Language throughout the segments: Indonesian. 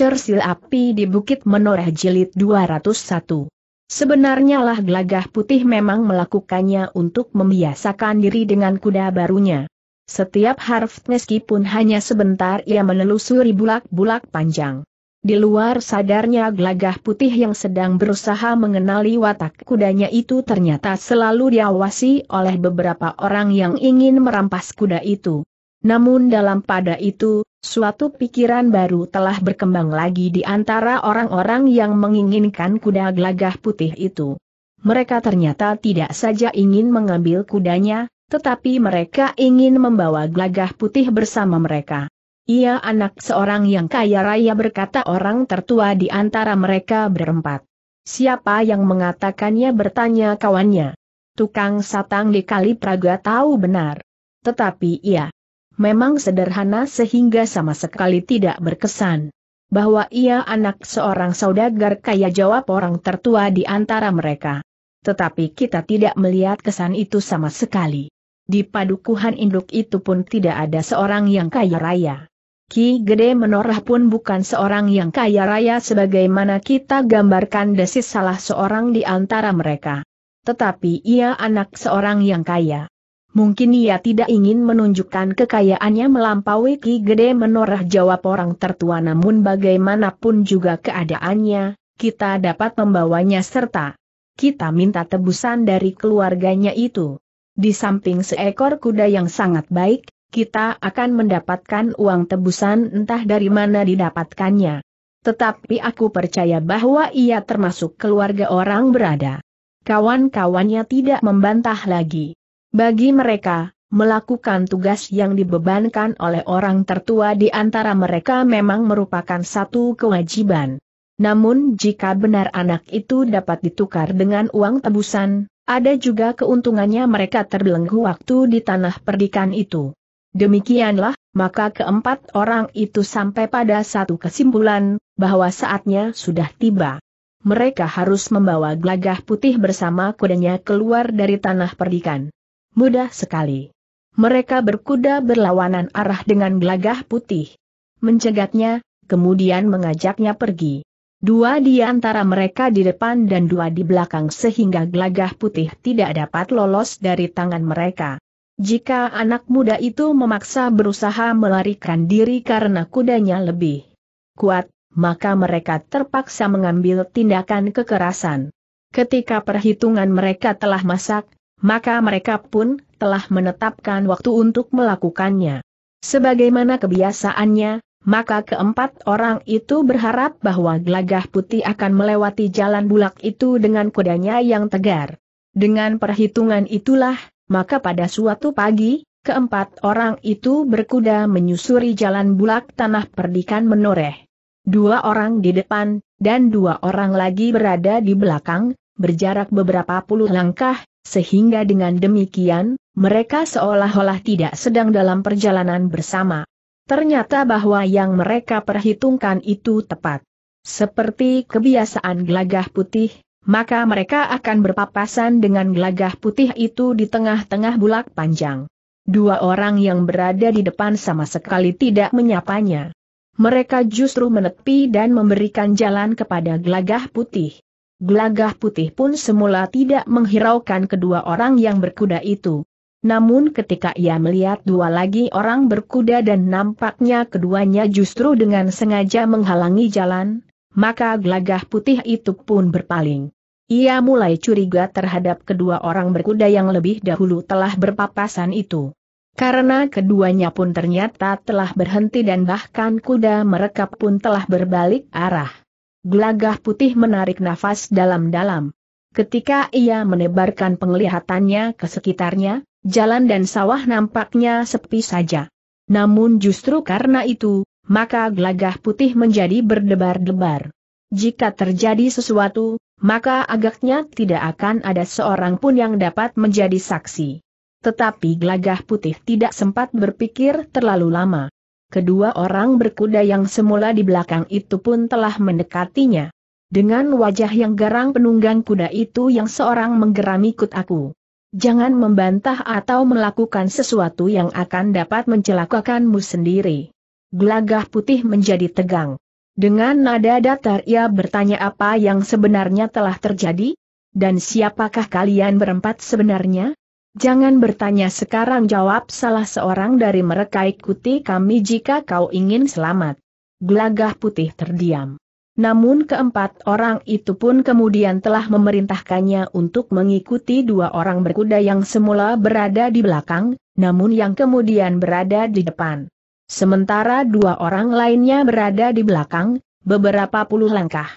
Cersil Api di Bukit Menoreh Jilid 201. Sebenarnya lah gelagah putih memang melakukannya untuk membiasakan diri dengan kuda barunya. Setiap harf meskipun hanya sebentar ia menelusuri bulak-bulak panjang. Di luar sadarnya gelagah putih yang sedang berusaha mengenali watak kudanya itu ternyata selalu diawasi oleh beberapa orang yang ingin merampas kuda itu. Namun dalam pada itu, suatu pikiran baru telah berkembang lagi di antara orang-orang yang menginginkan kuda gelagah putih itu. Mereka ternyata tidak saja ingin mengambil kudanya, tetapi mereka ingin membawa gelagah putih bersama mereka. Ia anak seorang yang kaya raya berkata orang tertua di antara mereka berempat. Siapa yang mengatakannya bertanya kawannya. Tukang satang di Kali Praga tahu benar. Tetapi ia memang sederhana sehingga sama sekali tidak berkesan. Bahwa ia anak seorang saudagar kaya jawab orang tertua di antara mereka. Tetapi kita tidak melihat kesan itu sama sekali. Di padukuhan induk itu pun tidak ada seorang yang kaya raya. Ki Gede Menorah pun bukan seorang yang kaya raya sebagaimana kita gambarkan desis salah seorang di antara mereka. Tetapi ia anak seorang yang kaya. Mungkin ia tidak ingin menunjukkan kekayaannya melampaui Ki Gede menorah jawab orang tertua namun bagaimanapun juga keadaannya, kita dapat membawanya serta. Kita minta tebusan dari keluarganya itu. Di samping seekor kuda yang sangat baik, kita akan mendapatkan uang tebusan entah dari mana didapatkannya. Tetapi aku percaya bahwa ia termasuk keluarga orang berada. Kawan-kawannya tidak membantah lagi. Bagi mereka, melakukan tugas yang dibebankan oleh orang tertua di antara mereka memang merupakan satu kewajiban. Namun jika benar anak itu dapat ditukar dengan uang tebusan, ada juga keuntungannya mereka terbelenggu waktu di tanah perdikan itu. Demikianlah, maka keempat orang itu sampai pada satu kesimpulan, bahwa saatnya sudah tiba. Mereka harus membawa gelagah putih bersama kudanya keluar dari tanah perdikan mudah sekali. Mereka berkuda berlawanan arah dengan gelagah putih. Mencegatnya, kemudian mengajaknya pergi. Dua di antara mereka di depan dan dua di belakang sehingga gelagah putih tidak dapat lolos dari tangan mereka. Jika anak muda itu memaksa berusaha melarikan diri karena kudanya lebih kuat, maka mereka terpaksa mengambil tindakan kekerasan. Ketika perhitungan mereka telah masak, maka mereka pun telah menetapkan waktu untuk melakukannya. Sebagaimana kebiasaannya, maka keempat orang itu berharap bahwa gelagah putih akan melewati jalan bulak itu dengan kudanya yang tegar. Dengan perhitungan itulah, maka pada suatu pagi, keempat orang itu berkuda menyusuri jalan bulak tanah perdikan menoreh. Dua orang di depan, dan dua orang lagi berada di belakang, berjarak beberapa puluh langkah, sehingga dengan demikian, mereka seolah-olah tidak sedang dalam perjalanan bersama. Ternyata bahwa yang mereka perhitungkan itu tepat. Seperti kebiasaan gelagah putih, maka mereka akan berpapasan dengan gelagah putih itu di tengah-tengah bulak panjang. Dua orang yang berada di depan sama sekali tidak menyapanya. Mereka justru menepi dan memberikan jalan kepada gelagah putih. Gelagah putih pun semula tidak menghiraukan kedua orang yang berkuda itu. Namun ketika ia melihat dua lagi orang berkuda dan nampaknya keduanya justru dengan sengaja menghalangi jalan, maka gelagah putih itu pun berpaling. Ia mulai curiga terhadap kedua orang berkuda yang lebih dahulu telah berpapasan itu. Karena keduanya pun ternyata telah berhenti dan bahkan kuda mereka pun telah berbalik arah. Gelagah putih menarik nafas dalam-dalam. Ketika ia menebarkan penglihatannya ke sekitarnya, jalan dan sawah nampaknya sepi saja. Namun justru karena itu, maka gelagah putih menjadi berdebar-debar. Jika terjadi sesuatu, maka agaknya tidak akan ada seorang pun yang dapat menjadi saksi. Tetapi gelagah putih tidak sempat berpikir terlalu lama kedua orang berkuda yang semula di belakang itu pun telah mendekatinya. Dengan wajah yang garang penunggang kuda itu yang seorang menggeram ikut aku. Jangan membantah atau melakukan sesuatu yang akan dapat mencelakakanmu sendiri. Gelagah putih menjadi tegang. Dengan nada datar ia bertanya apa yang sebenarnya telah terjadi? Dan siapakah kalian berempat sebenarnya? Jangan bertanya sekarang jawab salah seorang dari mereka ikuti kami jika kau ingin selamat. Gelagah putih terdiam. Namun keempat orang itu pun kemudian telah memerintahkannya untuk mengikuti dua orang berkuda yang semula berada di belakang, namun yang kemudian berada di depan. Sementara dua orang lainnya berada di belakang, beberapa puluh langkah.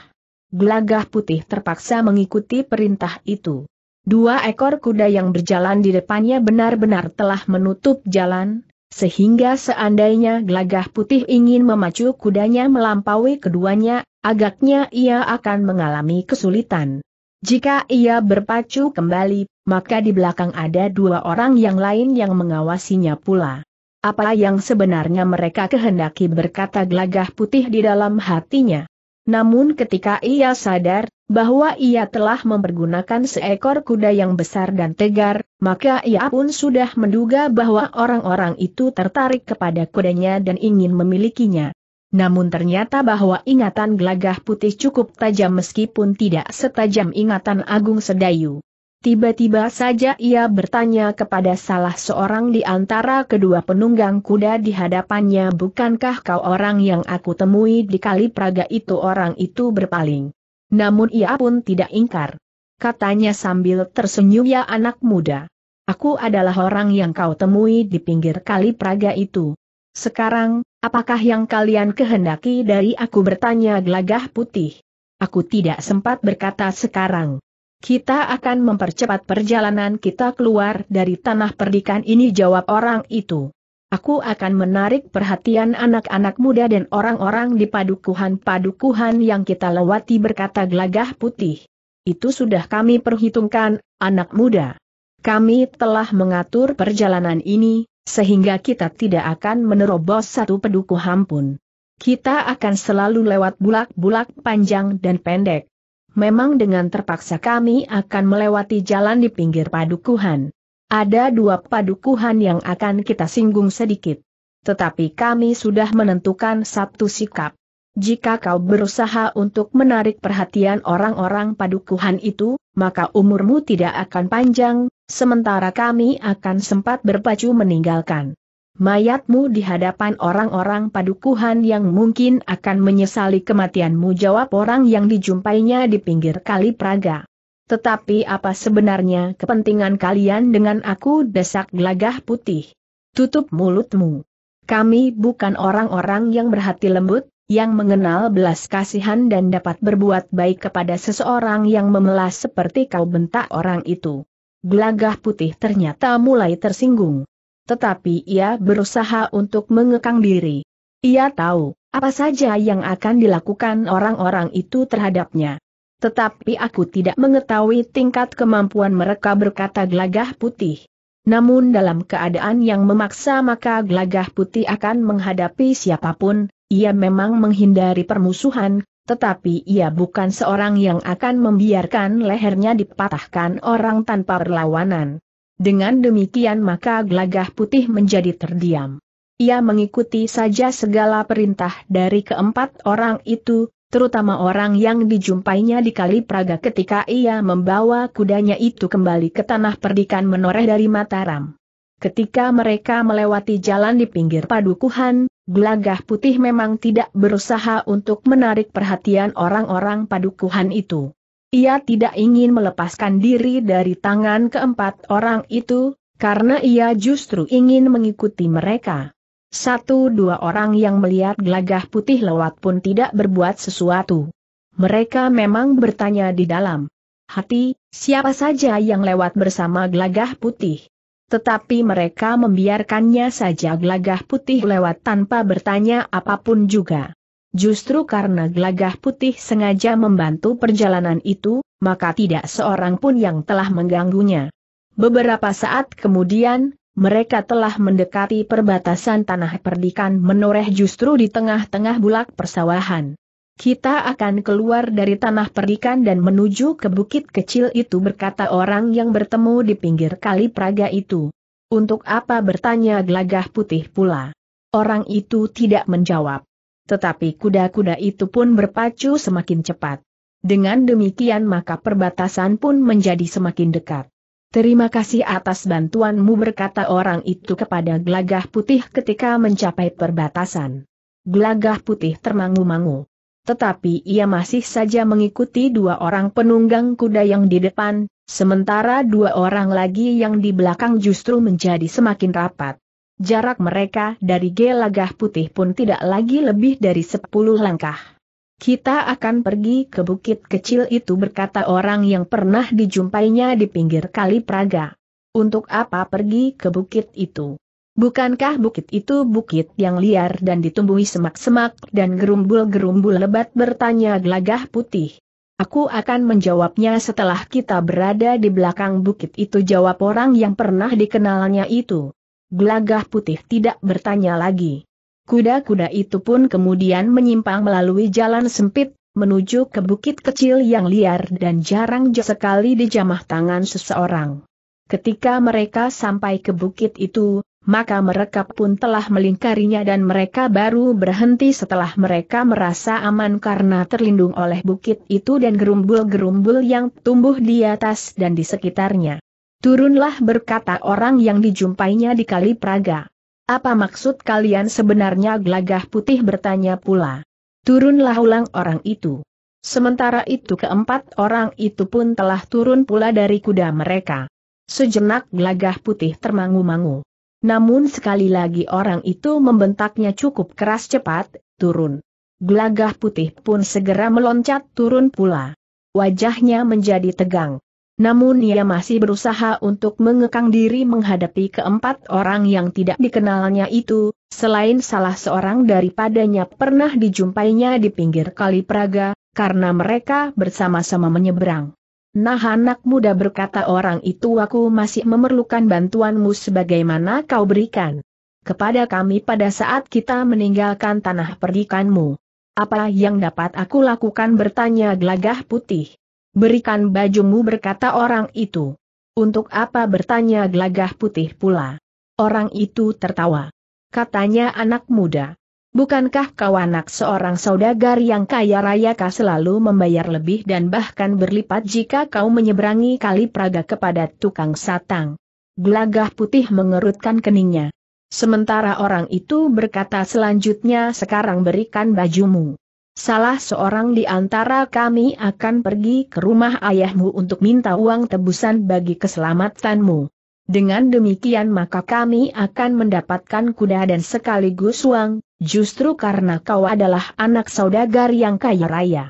Gelagah putih terpaksa mengikuti perintah itu. Dua ekor kuda yang berjalan di depannya benar-benar telah menutup jalan, sehingga seandainya gelagah putih ingin memacu kudanya melampaui keduanya, agaknya ia akan mengalami kesulitan. Jika ia berpacu kembali, maka di belakang ada dua orang yang lain yang mengawasinya pula. Apa yang sebenarnya mereka kehendaki berkata gelagah putih di dalam hatinya. Namun ketika ia sadar, bahwa ia telah mempergunakan seekor kuda yang besar dan tegar, maka ia pun sudah menduga bahwa orang-orang itu tertarik kepada kudanya dan ingin memilikinya. Namun ternyata bahwa ingatan gelagah putih cukup tajam meskipun tidak setajam ingatan Agung Sedayu. Tiba-tiba saja ia bertanya kepada salah seorang di antara kedua penunggang kuda di hadapannya bukankah kau orang yang aku temui di kali Praga itu orang itu berpaling. Namun ia pun tidak ingkar. Katanya sambil tersenyum ya anak muda. Aku adalah orang yang kau temui di pinggir kali Praga itu. Sekarang, apakah yang kalian kehendaki dari aku bertanya gelagah putih? Aku tidak sempat berkata sekarang. Kita akan mempercepat perjalanan kita keluar dari tanah perdikan ini jawab orang itu. Aku akan menarik perhatian anak-anak muda dan orang-orang di padukuhan-padukuhan yang kita lewati berkata gelagah putih. Itu sudah kami perhitungkan, anak muda. Kami telah mengatur perjalanan ini, sehingga kita tidak akan menerobos satu pedukuhan pun. Kita akan selalu lewat bulak-bulak panjang dan pendek memang dengan terpaksa kami akan melewati jalan di pinggir padukuhan. Ada dua padukuhan yang akan kita singgung sedikit. Tetapi kami sudah menentukan satu sikap. Jika kau berusaha untuk menarik perhatian orang-orang padukuhan itu, maka umurmu tidak akan panjang, sementara kami akan sempat berpacu meninggalkan mayatmu di hadapan orang-orang padukuhan yang mungkin akan menyesali kematianmu jawab orang yang dijumpainya di pinggir kali Praga. Tetapi apa sebenarnya kepentingan kalian dengan aku desak gelagah putih? Tutup mulutmu. Kami bukan orang-orang yang berhati lembut, yang mengenal belas kasihan dan dapat berbuat baik kepada seseorang yang memelas seperti kau bentak orang itu. Gelagah putih ternyata mulai tersinggung tetapi ia berusaha untuk mengekang diri. Ia tahu, apa saja yang akan dilakukan orang-orang itu terhadapnya. Tetapi aku tidak mengetahui tingkat kemampuan mereka berkata gelagah putih. Namun dalam keadaan yang memaksa maka gelagah putih akan menghadapi siapapun, ia memang menghindari permusuhan, tetapi ia bukan seorang yang akan membiarkan lehernya dipatahkan orang tanpa perlawanan. Dengan demikian maka gelagah putih menjadi terdiam. Ia mengikuti saja segala perintah dari keempat orang itu, terutama orang yang dijumpainya di Kali Praga ketika ia membawa kudanya itu kembali ke tanah perdikan menoreh dari Mataram. Ketika mereka melewati jalan di pinggir padukuhan, gelagah putih memang tidak berusaha untuk menarik perhatian orang-orang padukuhan itu. Ia tidak ingin melepaskan diri dari tangan keempat orang itu, karena ia justru ingin mengikuti mereka. Satu dua orang yang melihat gelagah putih lewat pun tidak berbuat sesuatu. Mereka memang bertanya di dalam hati, siapa saja yang lewat bersama gelagah putih. Tetapi mereka membiarkannya saja gelagah putih lewat tanpa bertanya apapun juga. Justru karena gelagah putih sengaja membantu perjalanan itu, maka tidak seorang pun yang telah mengganggunya. Beberapa saat kemudian, mereka telah mendekati perbatasan tanah perdikan menoreh justru di tengah-tengah bulak persawahan. Kita akan keluar dari tanah perdikan dan menuju ke bukit kecil itu berkata orang yang bertemu di pinggir kali Praga itu. Untuk apa bertanya gelagah putih pula? Orang itu tidak menjawab. Tetapi kuda-kuda itu pun berpacu semakin cepat. Dengan demikian maka perbatasan pun menjadi semakin dekat. Terima kasih atas bantuanmu berkata orang itu kepada Glagah putih ketika mencapai perbatasan. Glagah putih termangu-mangu. Tetapi ia masih saja mengikuti dua orang penunggang kuda yang di depan, sementara dua orang lagi yang di belakang justru menjadi semakin rapat. Jarak mereka dari gelagah putih pun tidak lagi lebih dari sepuluh langkah. Kita akan pergi ke bukit kecil itu berkata orang yang pernah dijumpainya di pinggir kali Praga. Untuk apa pergi ke bukit itu? Bukankah bukit itu bukit yang liar dan ditumbuhi semak-semak dan gerumbul-gerumbul lebat bertanya gelagah putih? Aku akan menjawabnya setelah kita berada di belakang bukit itu jawab orang yang pernah dikenalnya itu gelagah putih tidak bertanya lagi. Kuda-kuda itu pun kemudian menyimpang melalui jalan sempit, menuju ke bukit kecil yang liar dan jarang sekali dijamah tangan seseorang. Ketika mereka sampai ke bukit itu, maka mereka pun telah melingkarinya dan mereka baru berhenti setelah mereka merasa aman karena terlindung oleh bukit itu dan gerumbul-gerumbul yang tumbuh di atas dan di sekitarnya. Turunlah berkata orang yang dijumpainya di Kali Praga. Apa maksud kalian sebenarnya gelagah putih bertanya pula. Turunlah ulang orang itu. Sementara itu keempat orang itu pun telah turun pula dari kuda mereka. Sejenak gelagah putih termangu-mangu. Namun sekali lagi orang itu membentaknya cukup keras cepat, turun. Gelagah putih pun segera meloncat turun pula. Wajahnya menjadi tegang. Namun ia masih berusaha untuk mengekang diri menghadapi keempat orang yang tidak dikenalnya itu, selain salah seorang daripadanya pernah dijumpainya di pinggir Kali Praga, karena mereka bersama-sama menyeberang. Nah anak muda berkata orang itu aku masih memerlukan bantuanmu sebagaimana kau berikan kepada kami pada saat kita meninggalkan tanah perdikanmu. Apa yang dapat aku lakukan bertanya gelagah putih. Berikan bajumu berkata orang itu. Untuk apa bertanya gelagah putih pula? Orang itu tertawa. Katanya anak muda. Bukankah kau anak seorang saudagar yang kaya raya kah selalu membayar lebih dan bahkan berlipat jika kau menyeberangi kali Praga kepada tukang satang? Gelagah putih mengerutkan keningnya. Sementara orang itu berkata selanjutnya sekarang berikan bajumu. Salah seorang di antara kami akan pergi ke rumah ayahmu untuk minta uang tebusan bagi keselamatanmu. Dengan demikian maka kami akan mendapatkan kuda dan sekaligus uang, justru karena kau adalah anak saudagar yang kaya raya.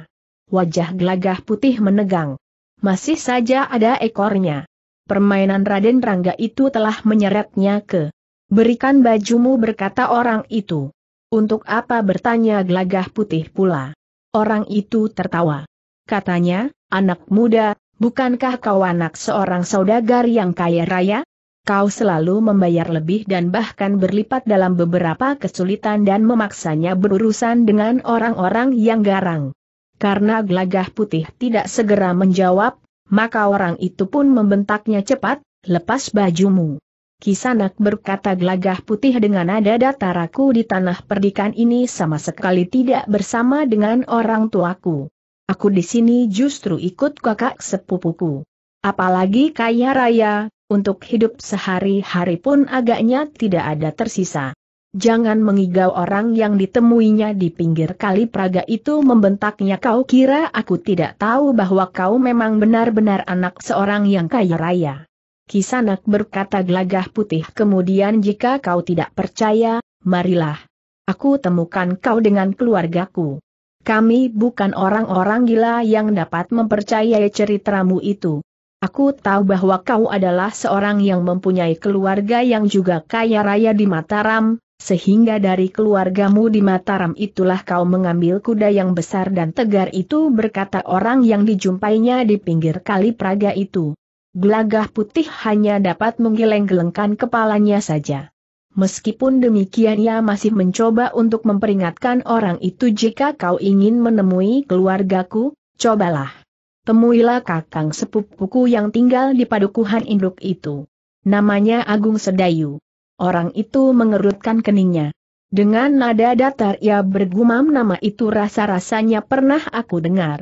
Wajah gelagah putih menegang. Masih saja ada ekornya. Permainan Raden Rangga itu telah menyeretnya ke. Berikan bajumu berkata orang itu. Untuk apa bertanya gelagah putih pula? Orang itu tertawa. Katanya, anak muda, bukankah kau anak seorang saudagar yang kaya raya? Kau selalu membayar lebih dan bahkan berlipat dalam beberapa kesulitan dan memaksanya berurusan dengan orang-orang yang garang. Karena gelagah putih tidak segera menjawab, maka orang itu pun membentaknya cepat, lepas bajumu. Kisanak berkata gelagah putih dengan nada dataraku di tanah perdikan ini sama sekali tidak bersama dengan orang tuaku. Aku di sini justru ikut kakak sepupuku. Apalagi kaya raya, untuk hidup sehari-hari pun agaknya tidak ada tersisa. Jangan mengigau orang yang ditemuinya di pinggir kali Praga itu membentaknya kau kira aku tidak tahu bahwa kau memang benar-benar anak seorang yang kaya raya. Kisanak berkata gelagah putih kemudian jika kau tidak percaya, marilah. Aku temukan kau dengan keluargaku. Kami bukan orang-orang gila yang dapat mempercayai ceritamu itu. Aku tahu bahwa kau adalah seorang yang mempunyai keluarga yang juga kaya raya di Mataram, sehingga dari keluargamu di Mataram itulah kau mengambil kuda yang besar dan tegar itu berkata orang yang dijumpainya di pinggir kali Praga itu. Gelagah putih hanya dapat menggeleng-gelengkan kepalanya saja. Meskipun demikian ia masih mencoba untuk memperingatkan orang itu jika kau ingin menemui keluargaku, cobalah. Temuilah kakang sepupuku yang tinggal di padukuhan induk itu. Namanya Agung Sedayu. Orang itu mengerutkan keningnya. Dengan nada datar ia bergumam nama itu rasa-rasanya pernah aku dengar.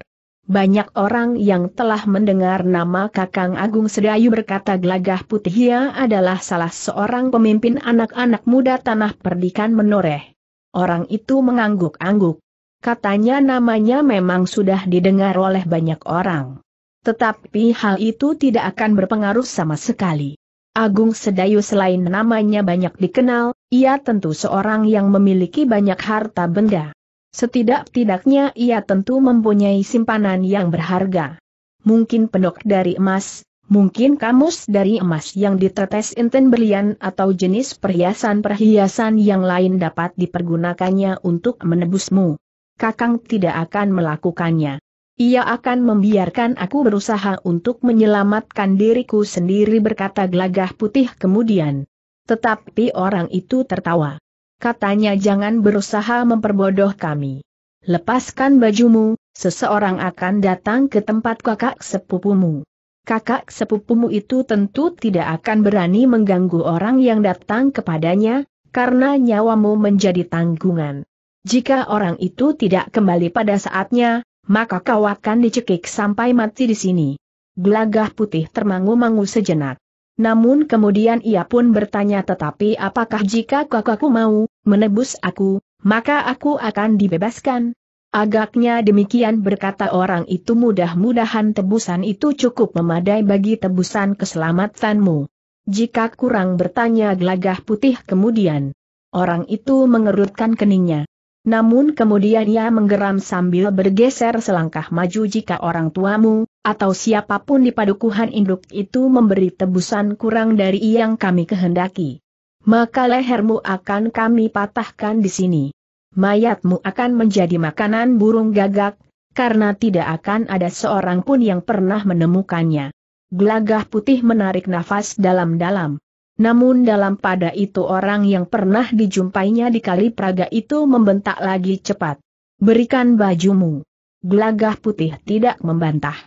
Banyak orang yang telah mendengar nama Kakang Agung Sedayu berkata Gelagah Putih ia adalah salah seorang pemimpin anak-anak muda tanah perdikan menoreh. Orang itu mengangguk-angguk. Katanya namanya memang sudah didengar oleh banyak orang. Tetapi hal itu tidak akan berpengaruh sama sekali. Agung Sedayu selain namanya banyak dikenal, ia tentu seorang yang memiliki banyak harta benda. Setidak-tidaknya ia tentu mempunyai simpanan yang berharga. Mungkin penok dari emas, mungkin kamus dari emas yang ditetes inten berlian atau jenis perhiasan-perhiasan yang lain dapat dipergunakannya untuk menebusmu. Kakang tidak akan melakukannya. Ia akan membiarkan aku berusaha untuk menyelamatkan diriku sendiri berkata gelagah putih kemudian. Tetapi orang itu tertawa katanya jangan berusaha memperbodoh kami. Lepaskan bajumu, seseorang akan datang ke tempat kakak sepupumu. Kakak sepupumu itu tentu tidak akan berani mengganggu orang yang datang kepadanya, karena nyawamu menjadi tanggungan. Jika orang itu tidak kembali pada saatnya, maka kau akan dicekik sampai mati di sini. Gelagah putih termangu-mangu sejenak. Namun kemudian ia pun bertanya tetapi apakah jika kakakku mau, menebus aku, maka aku akan dibebaskan. Agaknya demikian berkata orang itu mudah-mudahan tebusan itu cukup memadai bagi tebusan keselamatanmu. Jika kurang bertanya gelagah putih kemudian. Orang itu mengerutkan keningnya. Namun kemudian ia menggeram sambil bergeser selangkah maju jika orang tuamu, atau siapapun di padukuhan induk itu memberi tebusan kurang dari yang kami kehendaki maka lehermu akan kami patahkan di sini. Mayatmu akan menjadi makanan burung gagak, karena tidak akan ada seorang pun yang pernah menemukannya. Gelagah putih menarik nafas dalam-dalam. Namun dalam pada itu orang yang pernah dijumpainya di kali Praga itu membentak lagi cepat. Berikan bajumu. Gelagah putih tidak membantah.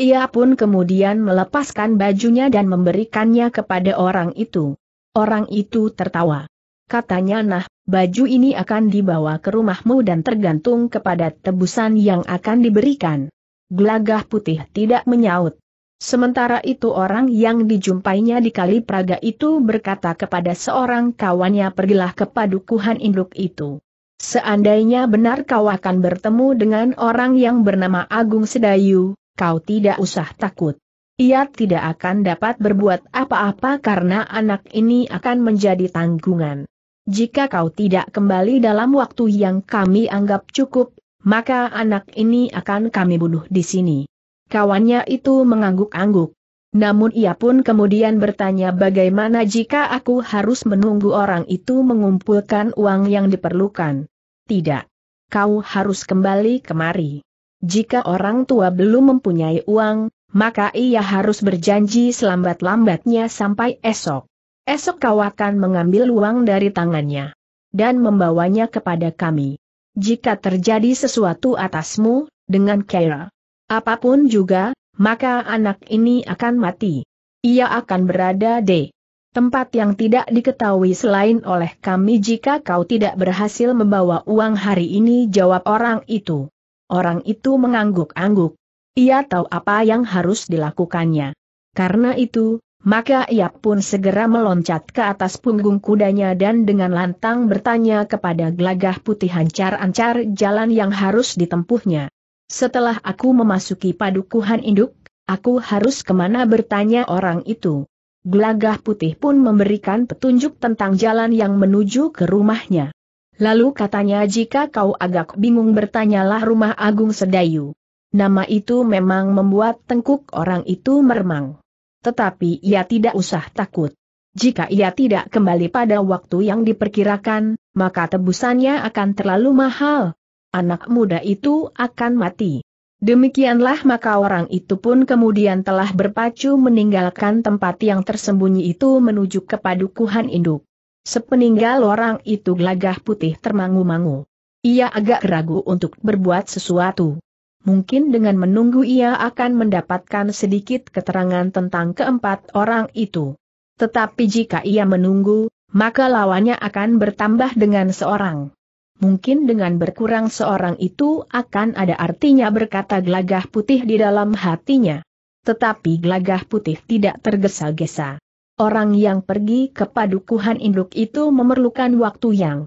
Ia pun kemudian melepaskan bajunya dan memberikannya kepada orang itu. Orang itu tertawa. Katanya nah, baju ini akan dibawa ke rumahmu dan tergantung kepada tebusan yang akan diberikan. Gelagah putih tidak menyaut. Sementara itu orang yang dijumpainya di Kali Praga itu berkata kepada seorang kawannya pergilah ke padukuhan induk itu. Seandainya benar kau akan bertemu dengan orang yang bernama Agung Sedayu, kau tidak usah takut. Ia tidak akan dapat berbuat apa-apa karena anak ini akan menjadi tanggungan. Jika kau tidak kembali dalam waktu yang kami anggap cukup, maka anak ini akan kami bunuh di sini. Kawannya itu mengangguk-angguk. Namun ia pun kemudian bertanya bagaimana jika aku harus menunggu orang itu mengumpulkan uang yang diperlukan. Tidak. Kau harus kembali kemari. Jika orang tua belum mempunyai uang, maka ia harus berjanji selambat-lambatnya sampai esok. Esok kau akan mengambil uang dari tangannya dan membawanya kepada kami. Jika terjadi sesuatu atasmu, dengan Kera, apapun juga, maka anak ini akan mati. Ia akan berada di tempat yang tidak diketahui selain oleh kami jika kau tidak berhasil membawa uang hari ini jawab orang itu. Orang itu mengangguk-angguk. Ia tahu apa yang harus dilakukannya. Karena itu, maka ia pun segera meloncat ke atas punggung kudanya dan dengan lantang bertanya kepada gelagah putih hancar ancar jalan yang harus ditempuhnya. Setelah aku memasuki padukuhan induk, aku harus kemana bertanya orang itu. Gelagah putih pun memberikan petunjuk tentang jalan yang menuju ke rumahnya. Lalu katanya jika kau agak bingung bertanyalah rumah Agung Sedayu nama itu memang membuat tengkuk orang itu meremang. Tetapi ia tidak usah takut. Jika ia tidak kembali pada waktu yang diperkirakan, maka tebusannya akan terlalu mahal. Anak muda itu akan mati. Demikianlah maka orang itu pun kemudian telah berpacu meninggalkan tempat yang tersembunyi itu menuju ke padukuhan induk. Sepeninggal orang itu gelagah putih termangu-mangu. Ia agak ragu untuk berbuat sesuatu. Mungkin dengan menunggu ia akan mendapatkan sedikit keterangan tentang keempat orang itu. Tetapi jika ia menunggu, maka lawannya akan bertambah dengan seorang. Mungkin dengan berkurang seorang itu akan ada artinya berkata gelagah putih di dalam hatinya. Tetapi gelagah putih tidak tergesa-gesa. Orang yang pergi ke padukuhan induk itu memerlukan waktu yang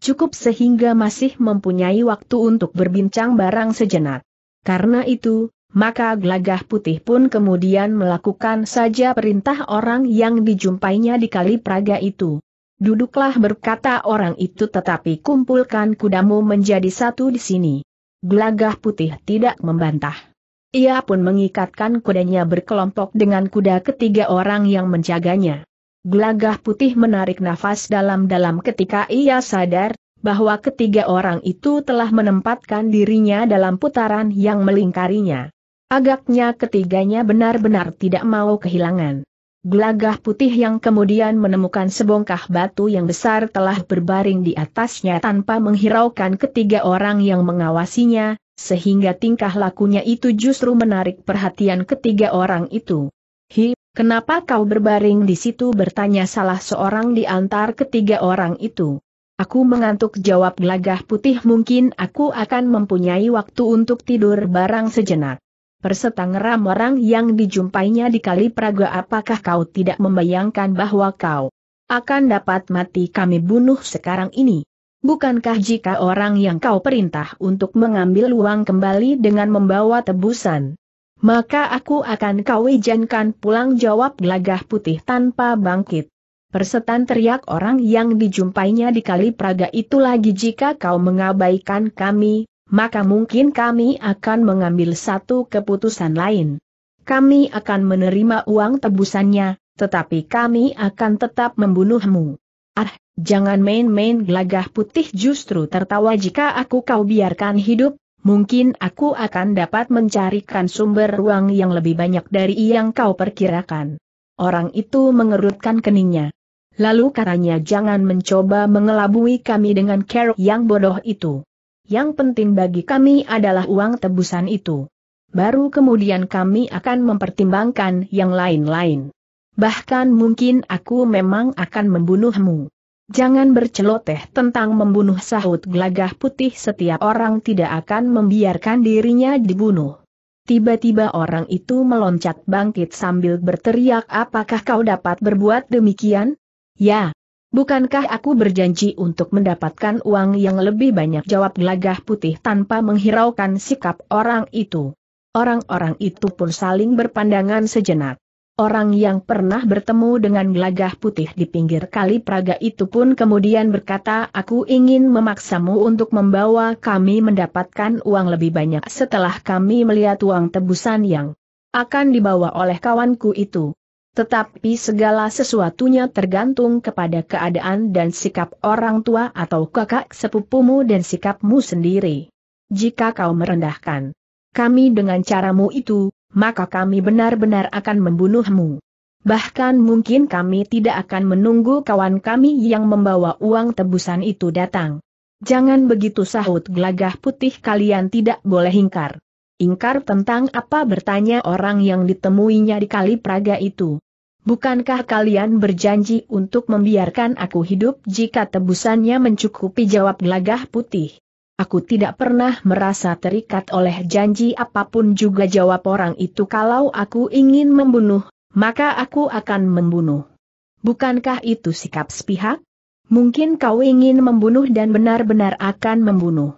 cukup sehingga masih mempunyai waktu untuk berbincang barang sejenak. Karena itu, maka Glagah putih pun kemudian melakukan saja perintah orang yang dijumpainya di kali Praga itu. Duduklah berkata orang itu tetapi kumpulkan kudamu menjadi satu di sini. Glagah putih tidak membantah. Ia pun mengikatkan kudanya berkelompok dengan kuda ketiga orang yang menjaganya. Glagah putih menarik nafas dalam-dalam ketika ia sadar, bahwa ketiga orang itu telah menempatkan dirinya dalam putaran yang melingkarinya. Agaknya ketiganya benar-benar tidak mau kehilangan. Gelagah putih yang kemudian menemukan sebongkah batu yang besar telah berbaring di atasnya tanpa menghiraukan ketiga orang yang mengawasinya, sehingga tingkah lakunya itu justru menarik perhatian ketiga orang itu. Hi, kenapa kau berbaring di situ bertanya salah seorang di antar ketiga orang itu. Aku mengantuk jawab gelagah putih mungkin aku akan mempunyai waktu untuk tidur barang sejenak. Persetangeram orang yang dijumpainya di kali Praga apakah kau tidak membayangkan bahwa kau akan dapat mati kami bunuh sekarang ini. Bukankah jika orang yang kau perintah untuk mengambil uang kembali dengan membawa tebusan, maka aku akan kau ijankan pulang jawab gelagah putih tanpa bangkit. Persetan teriak orang yang dijumpainya di kali Praga itu lagi jika kau mengabaikan kami, maka mungkin kami akan mengambil satu keputusan lain. Kami akan menerima uang tebusannya, tetapi kami akan tetap membunuhmu. Ah, jangan main-main gelagah putih justru tertawa jika aku kau biarkan hidup, mungkin aku akan dapat mencarikan sumber uang yang lebih banyak dari yang kau perkirakan. Orang itu mengerutkan keningnya. Lalu katanya jangan mencoba mengelabui kami dengan care yang bodoh itu. Yang penting bagi kami adalah uang tebusan itu. Baru kemudian kami akan mempertimbangkan yang lain-lain. Bahkan mungkin aku memang akan membunuhmu. Jangan berceloteh tentang membunuh sahut gelagah putih setiap orang tidak akan membiarkan dirinya dibunuh. Tiba-tiba orang itu meloncat bangkit sambil berteriak apakah kau dapat berbuat demikian? Ya, bukankah aku berjanji untuk mendapatkan uang yang lebih banyak jawab gelagah putih tanpa menghiraukan sikap orang itu. Orang-orang itu pun saling berpandangan sejenak. Orang yang pernah bertemu dengan gelagah putih di pinggir kali Praga itu pun kemudian berkata aku ingin memaksamu untuk membawa kami mendapatkan uang lebih banyak setelah kami melihat uang tebusan yang akan dibawa oleh kawanku itu. Tetapi segala sesuatunya tergantung kepada keadaan dan sikap orang tua atau kakak sepupumu dan sikapmu sendiri. Jika kau merendahkan kami dengan caramu itu, maka kami benar-benar akan membunuhmu. Bahkan mungkin kami tidak akan menunggu kawan kami yang membawa uang tebusan itu datang. Jangan begitu sahut gelagah putih kalian tidak boleh ingkar. Ingkar tentang apa bertanya orang yang ditemuinya di kali Praga itu. Bukankah kalian berjanji untuk membiarkan aku hidup jika tebusannya mencukupi jawab gelagah putih? Aku tidak pernah merasa terikat oleh janji apapun juga jawab orang itu kalau aku ingin membunuh, maka aku akan membunuh. Bukankah itu sikap sepihak? Mungkin kau ingin membunuh dan benar-benar akan membunuh.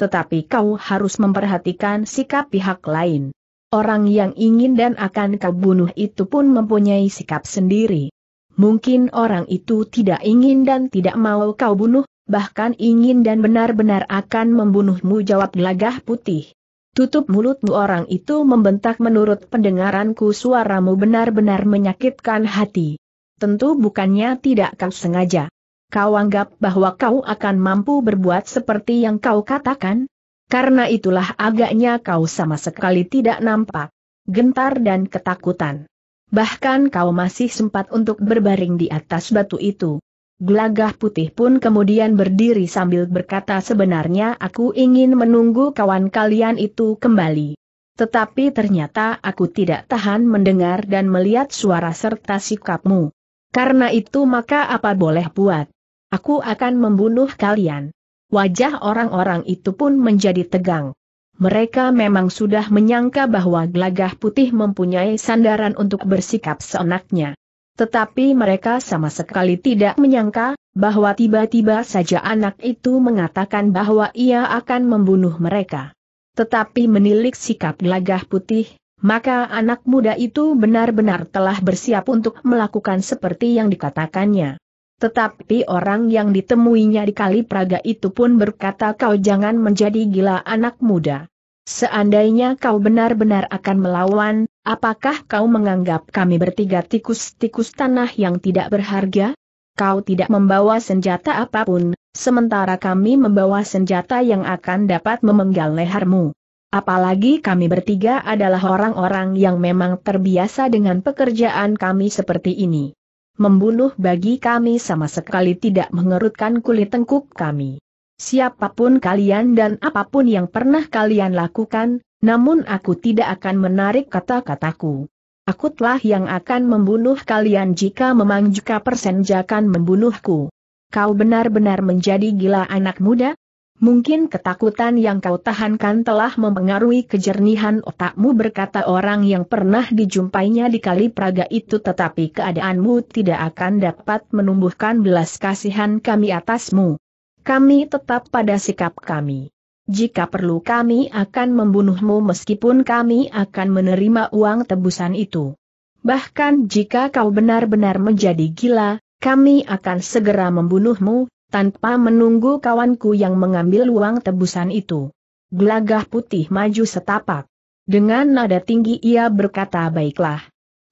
Tetapi kau harus memperhatikan sikap pihak lain. Orang yang ingin dan akan kau bunuh itu pun mempunyai sikap sendiri. Mungkin orang itu tidak ingin dan tidak mau kau bunuh, bahkan ingin dan benar-benar akan membunuhmu jawab gelagah putih. Tutup mulutmu orang itu membentak menurut pendengaranku suaramu benar-benar menyakitkan hati. Tentu bukannya tidak kau sengaja. Kau anggap bahwa kau akan mampu berbuat seperti yang kau katakan? Karena itulah agaknya kau sama sekali tidak nampak, gentar dan ketakutan. Bahkan kau masih sempat untuk berbaring di atas batu itu. Gelagah putih pun kemudian berdiri sambil berkata sebenarnya aku ingin menunggu kawan kalian itu kembali. Tetapi ternyata aku tidak tahan mendengar dan melihat suara serta sikapmu. Karena itu maka apa boleh buat? Aku akan membunuh kalian wajah orang-orang itu pun menjadi tegang. Mereka memang sudah menyangka bahwa gelagah putih mempunyai sandaran untuk bersikap seenaknya. Tetapi mereka sama sekali tidak menyangka, bahwa tiba-tiba saja anak itu mengatakan bahwa ia akan membunuh mereka. Tetapi menilik sikap gelagah putih, maka anak muda itu benar-benar telah bersiap untuk melakukan seperti yang dikatakannya. Tetapi orang yang ditemuinya di Kali Praga itu pun berkata kau jangan menjadi gila anak muda. Seandainya kau benar-benar akan melawan, apakah kau menganggap kami bertiga tikus-tikus tanah yang tidak berharga? Kau tidak membawa senjata apapun, sementara kami membawa senjata yang akan dapat memenggal lehermu. Apalagi kami bertiga adalah orang-orang yang memang terbiasa dengan pekerjaan kami seperti ini membunuh bagi kami sama sekali tidak mengerutkan kulit tengkuk kami. Siapapun kalian dan apapun yang pernah kalian lakukan, namun aku tidak akan menarik kata-kataku. Aku telah yang akan membunuh kalian jika memang jika persenjakan membunuhku. Kau benar-benar menjadi gila anak muda? Mungkin ketakutan yang kau tahankan telah mempengaruhi kejernihan otakmu berkata orang yang pernah dijumpainya di kali Praga itu tetapi keadaanmu tidak akan dapat menumbuhkan belas kasihan kami atasmu. Kami tetap pada sikap kami. Jika perlu kami akan membunuhmu meskipun kami akan menerima uang tebusan itu. Bahkan jika kau benar-benar menjadi gila, kami akan segera membunuhmu, tanpa menunggu kawanku yang mengambil uang tebusan itu. Gelagah putih maju setapak. Dengan nada tinggi ia berkata baiklah.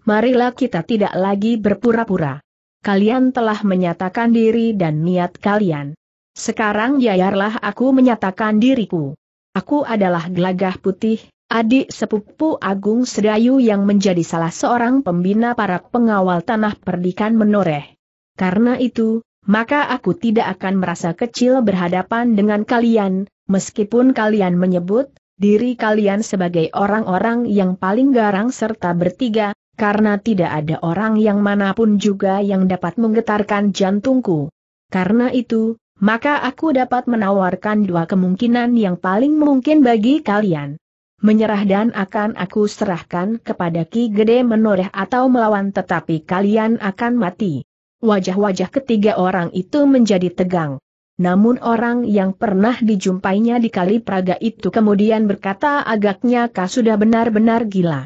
Marilah kita tidak lagi berpura-pura. Kalian telah menyatakan diri dan niat kalian. Sekarang yayarlah aku menyatakan diriku. Aku adalah gelagah putih, adik sepupu Agung Sedayu yang menjadi salah seorang pembina para pengawal tanah perdikan menoreh. Karena itu, maka aku tidak akan merasa kecil berhadapan dengan kalian, meskipun kalian menyebut diri kalian sebagai orang-orang yang paling garang serta bertiga, karena tidak ada orang yang manapun juga yang dapat menggetarkan jantungku. Karena itu, maka aku dapat menawarkan dua kemungkinan yang paling mungkin bagi kalian. Menyerah dan akan aku serahkan kepada Ki Gede menoreh atau melawan tetapi kalian akan mati wajah-wajah ketiga orang itu menjadi tegang. Namun orang yang pernah dijumpainya di Kali Praga itu kemudian berkata agaknya kau sudah benar-benar gila.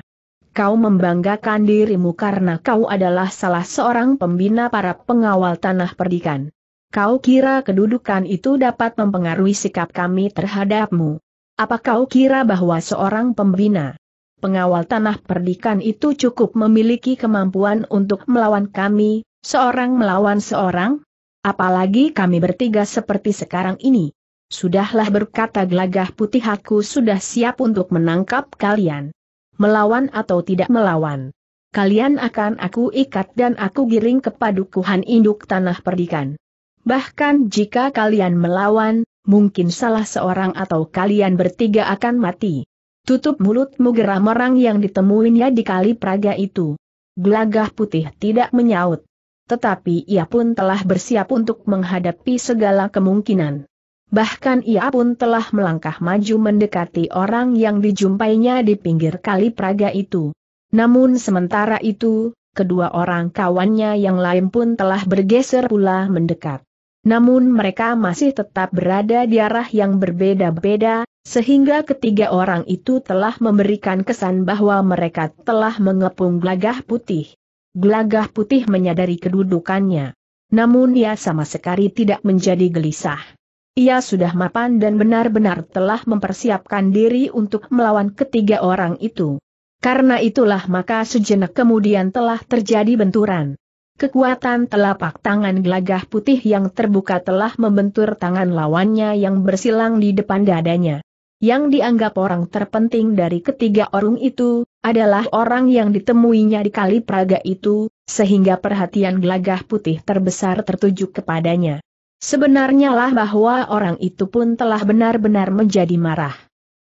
Kau membanggakan dirimu karena kau adalah salah seorang pembina para pengawal tanah perdikan. Kau kira kedudukan itu dapat mempengaruhi sikap kami terhadapmu. Apa kau kira bahwa seorang pembina pengawal tanah perdikan itu cukup memiliki kemampuan untuk melawan kami, Seorang melawan seorang? Apalagi kami bertiga seperti sekarang ini. Sudahlah berkata gelagah putih aku sudah siap untuk menangkap kalian. Melawan atau tidak melawan. Kalian akan aku ikat dan aku giring ke padukuhan induk tanah perdikan. Bahkan jika kalian melawan, mungkin salah seorang atau kalian bertiga akan mati. Tutup mulutmu geram orang yang ditemuinya di kali Praga itu. Gelagah putih tidak menyaut tetapi ia pun telah bersiap untuk menghadapi segala kemungkinan. Bahkan ia pun telah melangkah maju mendekati orang yang dijumpainya di pinggir kali Praga itu. Namun sementara itu, kedua orang kawannya yang lain pun telah bergeser pula mendekat. Namun mereka masih tetap berada di arah yang berbeda-beda, sehingga ketiga orang itu telah memberikan kesan bahwa mereka telah mengepung gelagah putih gelagah putih menyadari kedudukannya. Namun ia sama sekali tidak menjadi gelisah. Ia sudah mapan dan benar-benar telah mempersiapkan diri untuk melawan ketiga orang itu. Karena itulah maka sejenak kemudian telah terjadi benturan. Kekuatan telapak tangan gelagah putih yang terbuka telah membentur tangan lawannya yang bersilang di depan dadanya. Yang dianggap orang terpenting dari ketiga orang itu, adalah orang yang ditemuinya di kali Praga itu, sehingga perhatian gelagah putih terbesar tertuju kepadanya. Sebenarnya lah bahwa orang itu pun telah benar-benar menjadi marah.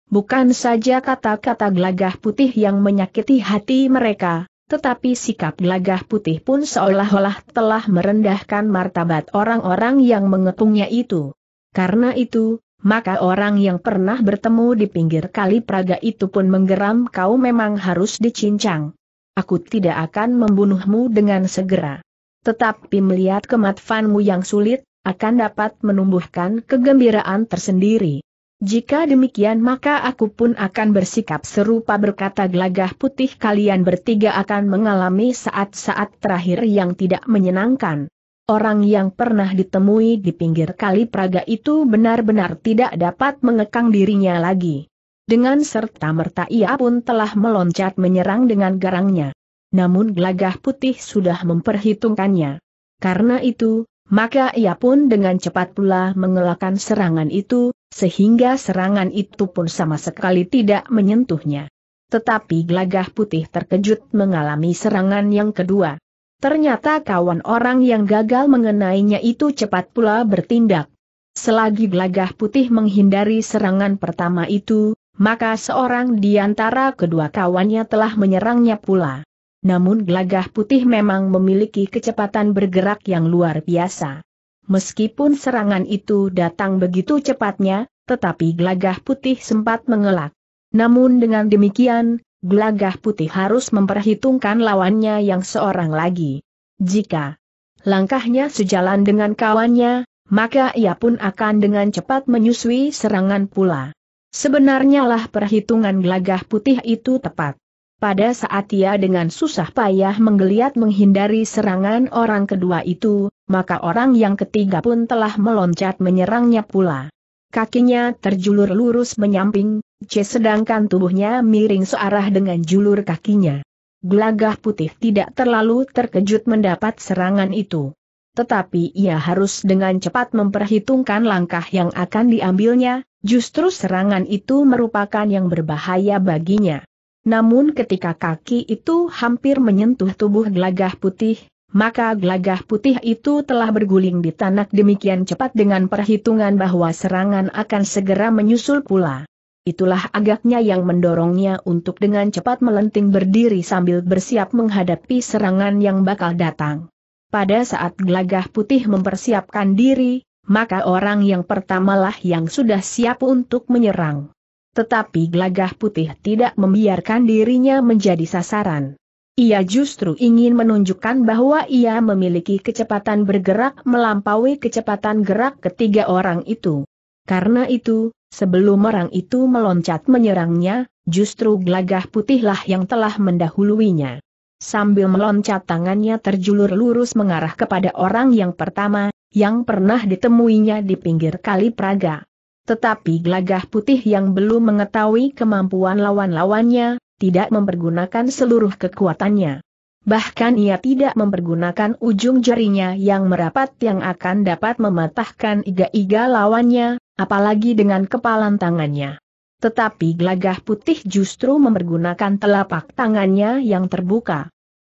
Bukan saja kata-kata gelagah putih yang menyakiti hati mereka, tetapi sikap gelagah putih pun seolah-olah telah merendahkan martabat orang-orang yang mengepungnya itu. Karena itu, maka orang yang pernah bertemu di pinggir kali Praga itu pun menggeram kau memang harus dicincang. Aku tidak akan membunuhmu dengan segera. Tetapi melihat kematfanmu yang sulit, akan dapat menumbuhkan kegembiraan tersendiri. Jika demikian maka aku pun akan bersikap serupa berkata gelagah putih kalian bertiga akan mengalami saat-saat terakhir yang tidak menyenangkan. Orang yang pernah ditemui di pinggir kali Praga itu benar-benar tidak dapat mengekang dirinya lagi. Dengan serta-merta ia pun telah meloncat menyerang dengan garangnya. Namun gelagah putih sudah memperhitungkannya. Karena itu, maka ia pun dengan cepat pula mengelakkan serangan itu, sehingga serangan itu pun sama sekali tidak menyentuhnya. Tetapi gelagah putih terkejut mengalami serangan yang kedua. Ternyata kawan orang yang gagal mengenainya itu cepat pula bertindak. Selagi gelagah putih menghindari serangan pertama itu, maka seorang di antara kedua kawannya telah menyerangnya pula. Namun gelagah putih memang memiliki kecepatan bergerak yang luar biasa. Meskipun serangan itu datang begitu cepatnya, tetapi gelagah putih sempat mengelak. Namun dengan demikian, Gelagah putih harus memperhitungkan lawannya yang seorang lagi. Jika langkahnya sejalan dengan kawannya, maka ia pun akan dengan cepat menyusui serangan pula. Sebenarnya lah perhitungan gelagah putih itu tepat. Pada saat ia dengan susah payah menggeliat menghindari serangan orang kedua itu, maka orang yang ketiga pun telah meloncat menyerangnya pula. Kakinya terjulur lurus menyamping, C sedangkan tubuhnya miring searah dengan julur kakinya. Gelagah putih tidak terlalu terkejut mendapat serangan itu. Tetapi ia harus dengan cepat memperhitungkan langkah yang akan diambilnya, justru serangan itu merupakan yang berbahaya baginya. Namun ketika kaki itu hampir menyentuh tubuh gelagah putih, maka gelagah putih itu telah berguling di tanah demikian cepat dengan perhitungan bahwa serangan akan segera menyusul pula itulah agaknya yang mendorongnya untuk dengan cepat melenting berdiri sambil bersiap menghadapi serangan yang bakal datang. Pada saat Glagah putih mempersiapkan diri, maka orang yang pertamalah yang sudah siap untuk menyerang. Tetapi Glagah putih tidak membiarkan dirinya menjadi sasaran. Ia justru ingin menunjukkan bahwa ia memiliki kecepatan bergerak melampaui kecepatan gerak ketiga orang itu. Karena itu, Sebelum orang itu meloncat menyerangnya, justru Glagah putihlah yang telah mendahuluinya. Sambil meloncat tangannya terjulur lurus mengarah kepada orang yang pertama, yang pernah ditemuinya di pinggir kali Praga. Tetapi Glagah putih yang belum mengetahui kemampuan lawan-lawannya, tidak mempergunakan seluruh kekuatannya bahkan ia tidak mempergunakan ujung jarinya yang merapat yang akan dapat mematahkan iga-iga lawannya, apalagi dengan kepalan tangannya. Tetapi gelagah putih justru mempergunakan telapak tangannya yang terbuka.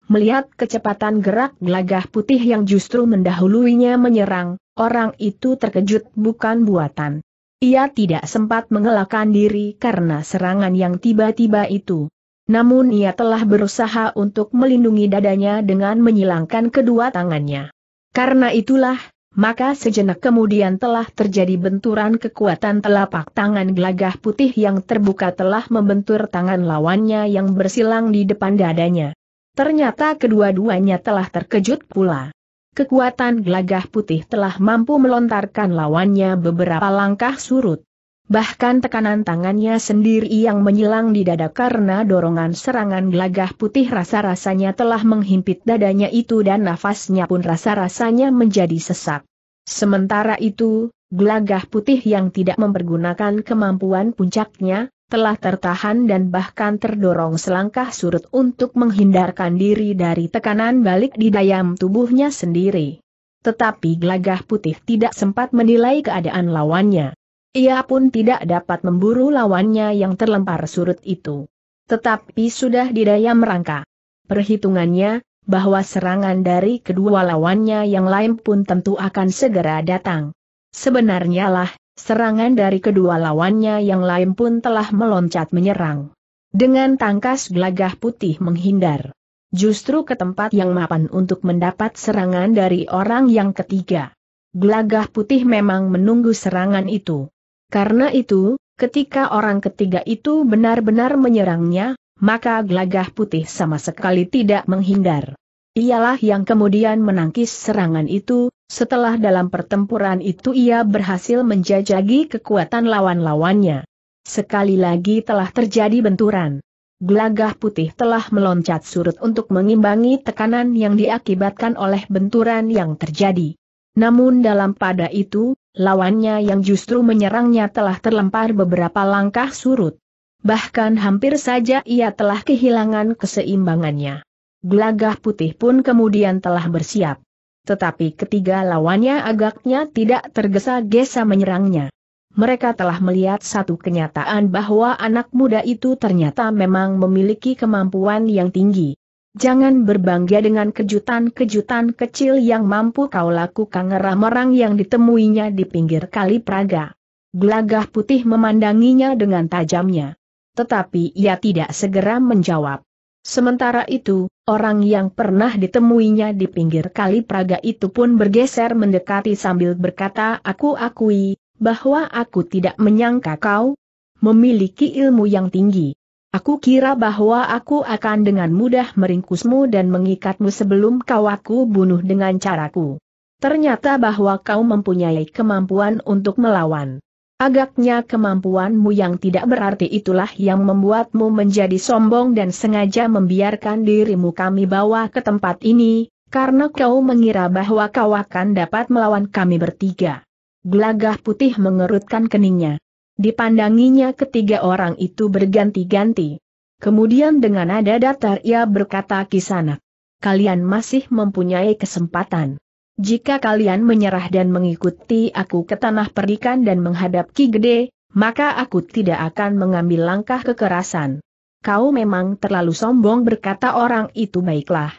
Melihat kecepatan gerak gelagah putih yang justru mendahuluinya menyerang, orang itu terkejut bukan buatan. Ia tidak sempat mengelakkan diri karena serangan yang tiba-tiba itu. Namun ia telah berusaha untuk melindungi dadanya dengan menyilangkan kedua tangannya. Karena itulah, maka sejenak kemudian telah terjadi benturan kekuatan telapak tangan gelagah putih yang terbuka telah membentur tangan lawannya yang bersilang di depan dadanya. Ternyata kedua-duanya telah terkejut pula. Kekuatan gelagah putih telah mampu melontarkan lawannya beberapa langkah surut. Bahkan tekanan tangannya sendiri yang menyilang di dada karena dorongan serangan gelagah putih rasa-rasanya telah menghimpit dadanya itu dan nafasnya pun rasa-rasanya menjadi sesak. Sementara itu, gelagah putih yang tidak mempergunakan kemampuan puncaknya, telah tertahan dan bahkan terdorong selangkah surut untuk menghindarkan diri dari tekanan balik di dayam tubuhnya sendiri. Tetapi gelagah putih tidak sempat menilai keadaan lawannya. Ia pun tidak dapat memburu lawannya yang terlempar surut itu. Tetapi sudah didaya merangka. Perhitungannya, bahwa serangan dari kedua lawannya yang lain pun tentu akan segera datang. Sebenarnya lah, serangan dari kedua lawannya yang lain pun telah meloncat menyerang. Dengan tangkas gelagah putih menghindar. Justru ke tempat yang mapan untuk mendapat serangan dari orang yang ketiga. Gelagah putih memang menunggu serangan itu. Karena itu, ketika orang ketiga itu benar-benar menyerangnya, maka Glagah putih sama sekali tidak menghindar. Ialah yang kemudian menangkis serangan itu, setelah dalam pertempuran itu ia berhasil menjajagi kekuatan lawan-lawannya. Sekali lagi telah terjadi benturan. Glagah putih telah meloncat surut untuk mengimbangi tekanan yang diakibatkan oleh benturan yang terjadi. Namun dalam pada itu, lawannya yang justru menyerangnya telah terlempar beberapa langkah surut. Bahkan hampir saja ia telah kehilangan keseimbangannya. Gelagah putih pun kemudian telah bersiap. Tetapi ketiga lawannya agaknya tidak tergesa-gesa menyerangnya. Mereka telah melihat satu kenyataan bahwa anak muda itu ternyata memang memiliki kemampuan yang tinggi. Jangan berbangga dengan kejutan-kejutan kecil yang mampu kau lakukan orang-orang yang ditemuinya di pinggir kali Praga. Gelagah putih memandanginya dengan tajamnya. Tetapi ia tidak segera menjawab. Sementara itu, orang yang pernah ditemuinya di pinggir kali Praga itu pun bergeser mendekati sambil berkata aku akui, bahwa aku tidak menyangka kau memiliki ilmu yang tinggi. Aku kira bahwa aku akan dengan mudah meringkusmu dan mengikatmu sebelum kau aku bunuh dengan caraku. Ternyata bahwa kau mempunyai kemampuan untuk melawan. Agaknya kemampuanmu yang tidak berarti itulah yang membuatmu menjadi sombong dan sengaja membiarkan dirimu kami bawa ke tempat ini, karena kau mengira bahwa kau akan dapat melawan kami bertiga. Gelagah putih mengerutkan keningnya. Dipandanginya ketiga orang itu berganti-ganti. Kemudian dengan nada datar ia berkata kisana, Kalian masih mempunyai kesempatan. Jika kalian menyerah dan mengikuti aku ke tanah perikan dan menghadap Ki Gede, maka aku tidak akan mengambil langkah kekerasan. Kau memang terlalu sombong berkata orang itu baiklah.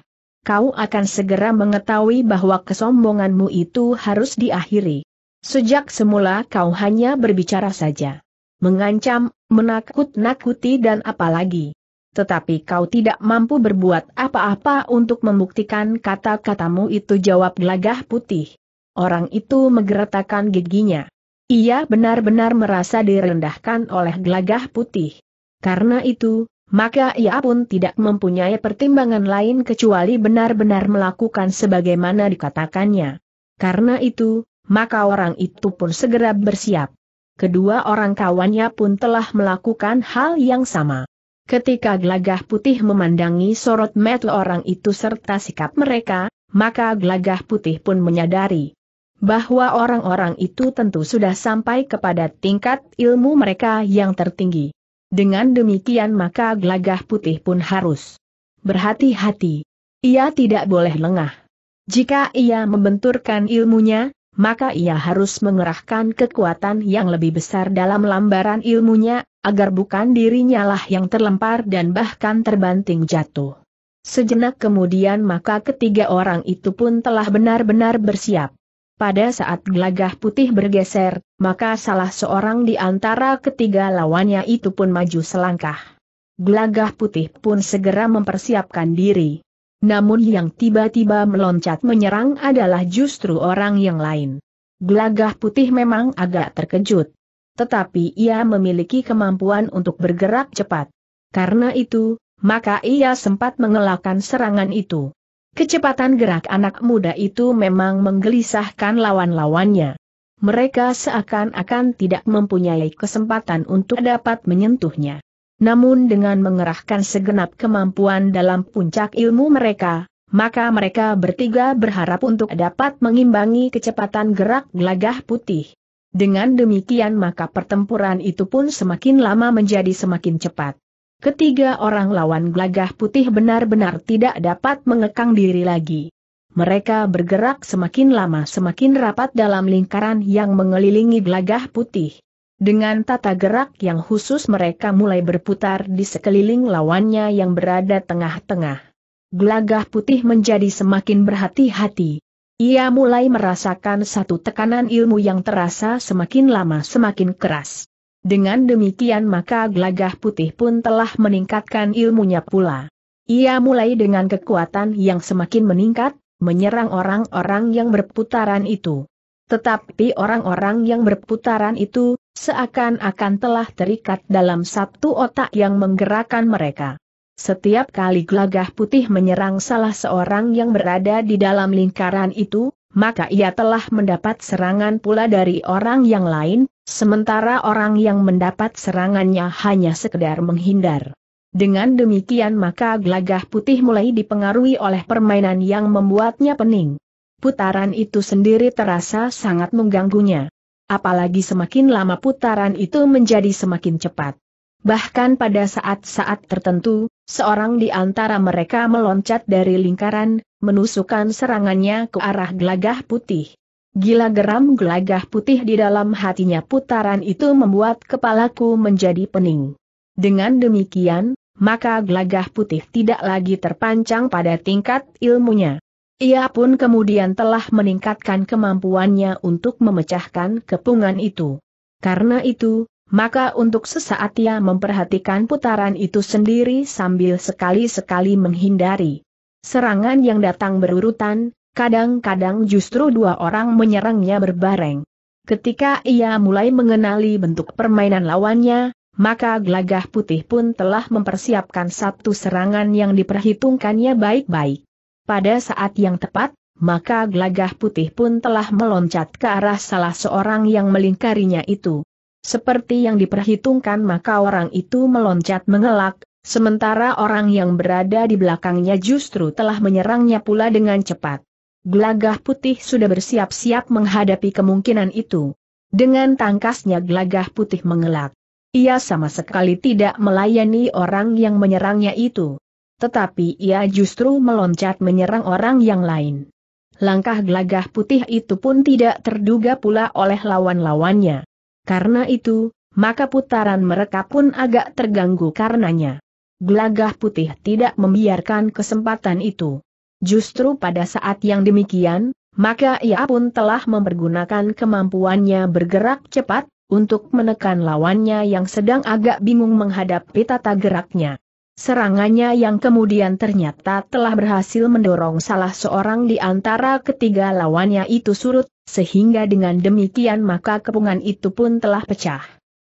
Kau akan segera mengetahui bahwa kesombonganmu itu harus diakhiri. Sejak semula kau hanya berbicara saja. Mengancam, menakut-nakuti dan apalagi. Tetapi kau tidak mampu berbuat apa-apa untuk membuktikan kata-katamu itu jawab gelagah putih. Orang itu menggeretakan giginya. Ia benar-benar merasa direndahkan oleh gelagah putih. Karena itu, maka ia pun tidak mempunyai pertimbangan lain kecuali benar-benar melakukan sebagaimana dikatakannya. Karena itu, maka orang itu pun segera bersiap. Kedua orang kawannya pun telah melakukan hal yang sama. Ketika gelagah putih memandangi sorot mata orang itu serta sikap mereka, maka gelagah putih pun menyadari bahwa orang-orang itu tentu sudah sampai kepada tingkat ilmu mereka yang tertinggi. Dengan demikian maka gelagah putih pun harus berhati-hati. Ia tidak boleh lengah. Jika ia membenturkan ilmunya, maka ia harus mengerahkan kekuatan yang lebih besar dalam lambaran ilmunya, agar bukan dirinya lah yang terlempar dan bahkan terbanting jatuh. Sejenak kemudian maka ketiga orang itu pun telah benar-benar bersiap. Pada saat gelagah putih bergeser, maka salah seorang di antara ketiga lawannya itu pun maju selangkah. Gelagah putih pun segera mempersiapkan diri. Namun yang tiba-tiba meloncat menyerang adalah justru orang yang lain. Gelagah putih memang agak terkejut. Tetapi ia memiliki kemampuan untuk bergerak cepat. Karena itu, maka ia sempat mengelakkan serangan itu. Kecepatan gerak anak muda itu memang menggelisahkan lawan-lawannya. Mereka seakan-akan tidak mempunyai kesempatan untuk dapat menyentuhnya. Namun dengan mengerahkan segenap kemampuan dalam puncak ilmu mereka, maka mereka bertiga berharap untuk dapat mengimbangi kecepatan gerak gelagah putih. Dengan demikian maka pertempuran itu pun semakin lama menjadi semakin cepat. Ketiga orang lawan gelagah putih benar-benar tidak dapat mengekang diri lagi. Mereka bergerak semakin lama semakin rapat dalam lingkaran yang mengelilingi gelagah putih. Dengan tata gerak yang khusus mereka mulai berputar di sekeliling lawannya yang berada tengah-tengah. Gelagah putih menjadi semakin berhati-hati. Ia mulai merasakan satu tekanan ilmu yang terasa semakin lama semakin keras. Dengan demikian maka gelagah putih pun telah meningkatkan ilmunya pula. Ia mulai dengan kekuatan yang semakin meningkat, menyerang orang-orang yang berputaran itu. Tetapi orang-orang yang berputaran itu, seakan-akan telah terikat dalam satu otak yang menggerakkan mereka. Setiap kali glagah putih menyerang salah seorang yang berada di dalam lingkaran itu, maka ia telah mendapat serangan pula dari orang yang lain, sementara orang yang mendapat serangannya hanya sekedar menghindar. Dengan demikian maka glagah putih mulai dipengaruhi oleh permainan yang membuatnya pening. Putaran itu sendiri terasa sangat mengganggunya apalagi semakin lama putaran itu menjadi semakin cepat. Bahkan pada saat-saat tertentu, seorang di antara mereka meloncat dari lingkaran, menusukkan serangannya ke arah gelagah putih. Gila geram gelagah putih di dalam hatinya putaran itu membuat kepalaku menjadi pening. Dengan demikian, maka gelagah putih tidak lagi terpancang pada tingkat ilmunya. Ia pun kemudian telah meningkatkan kemampuannya untuk memecahkan kepungan itu. Karena itu, maka untuk sesaat ia memperhatikan putaran itu sendiri sambil sekali-sekali menghindari. Serangan yang datang berurutan, kadang-kadang justru dua orang menyerangnya berbareng. Ketika ia mulai mengenali bentuk permainan lawannya, maka gelagah putih pun telah mempersiapkan satu serangan yang diperhitungkannya baik-baik. Pada saat yang tepat, maka gelagah putih pun telah meloncat ke arah salah seorang yang melingkarinya itu. Seperti yang diperhitungkan maka orang itu meloncat mengelak, sementara orang yang berada di belakangnya justru telah menyerangnya pula dengan cepat. Gelagah putih sudah bersiap-siap menghadapi kemungkinan itu. Dengan tangkasnya gelagah putih mengelak. Ia sama sekali tidak melayani orang yang menyerangnya itu tetapi ia justru meloncat menyerang orang yang lain. Langkah gelagah putih itu pun tidak terduga pula oleh lawan-lawannya. Karena itu, maka putaran mereka pun agak terganggu karenanya. Gelagah putih tidak membiarkan kesempatan itu. Justru pada saat yang demikian, maka ia pun telah mempergunakan kemampuannya bergerak cepat, untuk menekan lawannya yang sedang agak bingung menghadapi tata geraknya. Serangannya yang kemudian ternyata telah berhasil mendorong salah seorang di antara ketiga lawannya itu surut, sehingga dengan demikian maka kepungan itu pun telah pecah.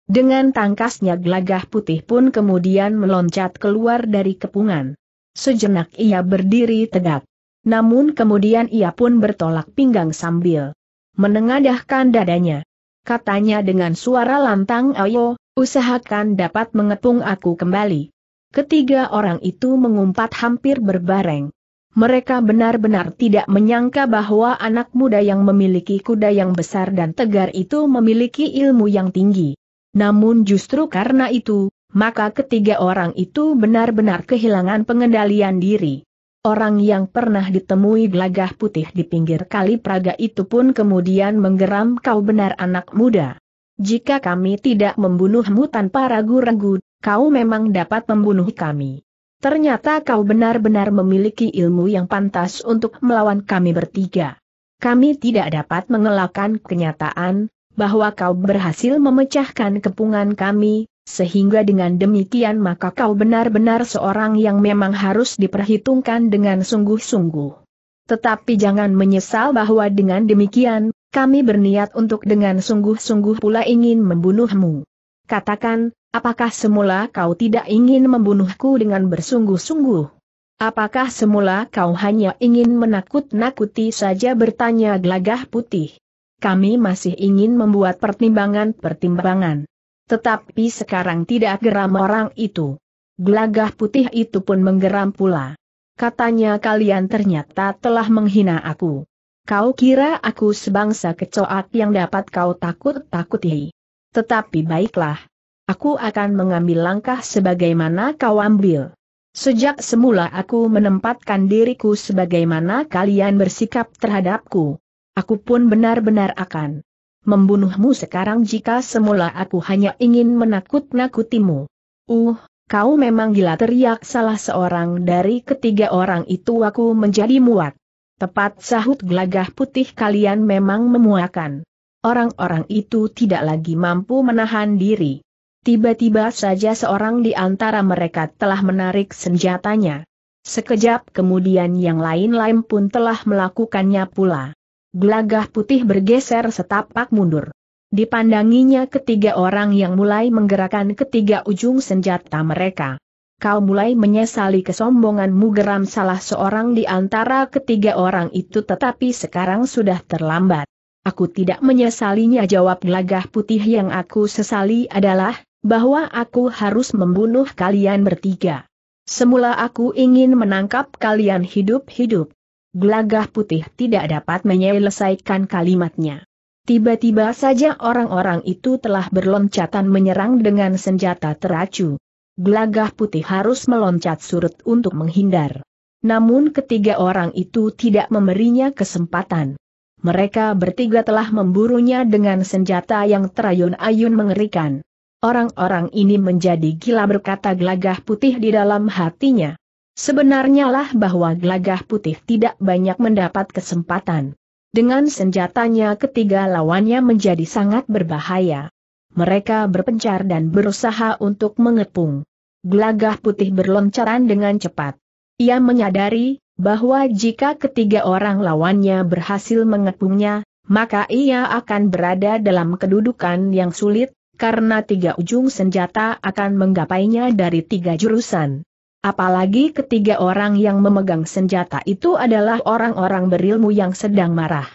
Dengan tangkasnya gelagah putih pun kemudian meloncat keluar dari kepungan. Sejenak ia berdiri tegak. Namun kemudian ia pun bertolak pinggang sambil menengadahkan dadanya. Katanya dengan suara lantang ayo, usahakan dapat mengepung aku kembali. Ketiga orang itu mengumpat hampir berbareng. Mereka benar-benar tidak menyangka bahwa anak muda yang memiliki kuda yang besar dan tegar itu memiliki ilmu yang tinggi. Namun justru karena itu, maka ketiga orang itu benar-benar kehilangan pengendalian diri. Orang yang pernah ditemui gelagah putih di pinggir kali Praga itu pun kemudian menggeram kau benar anak muda. Jika kami tidak membunuhmu tanpa ragu-ragu, kau memang dapat membunuh kami. Ternyata kau benar-benar memiliki ilmu yang pantas untuk melawan kami bertiga. Kami tidak dapat mengelakkan kenyataan, bahwa kau berhasil memecahkan kepungan kami, sehingga dengan demikian maka kau benar-benar seorang yang memang harus diperhitungkan dengan sungguh-sungguh. Tetapi jangan menyesal bahwa dengan demikian, kami berniat untuk dengan sungguh-sungguh pula ingin membunuhmu. Katakan, Apakah semula kau tidak ingin membunuhku dengan bersungguh-sungguh? Apakah semula kau hanya ingin menakut-nakuti saja bertanya gelagah putih? Kami masih ingin membuat pertimbangan-pertimbangan. Tetapi sekarang tidak geram orang itu. Gelagah putih itu pun menggeram pula. Katanya kalian ternyata telah menghina aku. Kau kira aku sebangsa kecoak yang dapat kau takut-takuti. Tetapi baiklah, aku akan mengambil langkah sebagaimana kau ambil. Sejak semula aku menempatkan diriku sebagaimana kalian bersikap terhadapku. Aku pun benar-benar akan membunuhmu sekarang jika semula aku hanya ingin menakut-nakutimu. Uh, kau memang gila teriak salah seorang dari ketiga orang itu aku menjadi muak. Tepat sahut gelagah putih kalian memang memuakan. Orang-orang itu tidak lagi mampu menahan diri. Tiba-tiba saja seorang di antara mereka telah menarik senjatanya. Sekejap kemudian yang lain-lain pun telah melakukannya pula. Gelagah putih bergeser setapak mundur. Dipandanginya ketiga orang yang mulai menggerakkan ketiga ujung senjata mereka. Kau mulai menyesali kesombonganmu geram salah seorang di antara ketiga orang itu tetapi sekarang sudah terlambat. Aku tidak menyesalinya jawab gelagah putih yang aku sesali adalah, bahwa aku harus membunuh kalian bertiga. Semula aku ingin menangkap kalian hidup-hidup. Gelagah putih tidak dapat menyelesaikan kalimatnya. Tiba-tiba saja orang-orang itu telah berloncatan menyerang dengan senjata teracu. Gelagah putih harus meloncat surut untuk menghindar. Namun ketiga orang itu tidak memberinya kesempatan. Mereka bertiga telah memburunya dengan senjata yang terayun-ayun mengerikan. Orang-orang ini menjadi gila berkata gelagah putih di dalam hatinya. Sebenarnya lah bahwa gelagah putih tidak banyak mendapat kesempatan. Dengan senjatanya ketiga lawannya menjadi sangat berbahaya. Mereka berpencar dan berusaha untuk mengepung. Gelagah putih berloncaran dengan cepat. Ia menyadari bahwa jika ketiga orang lawannya berhasil mengepungnya, maka ia akan berada dalam kedudukan yang sulit, karena tiga ujung senjata akan menggapainya dari tiga jurusan. Apalagi ketiga orang yang memegang senjata itu adalah orang-orang berilmu yang sedang marah.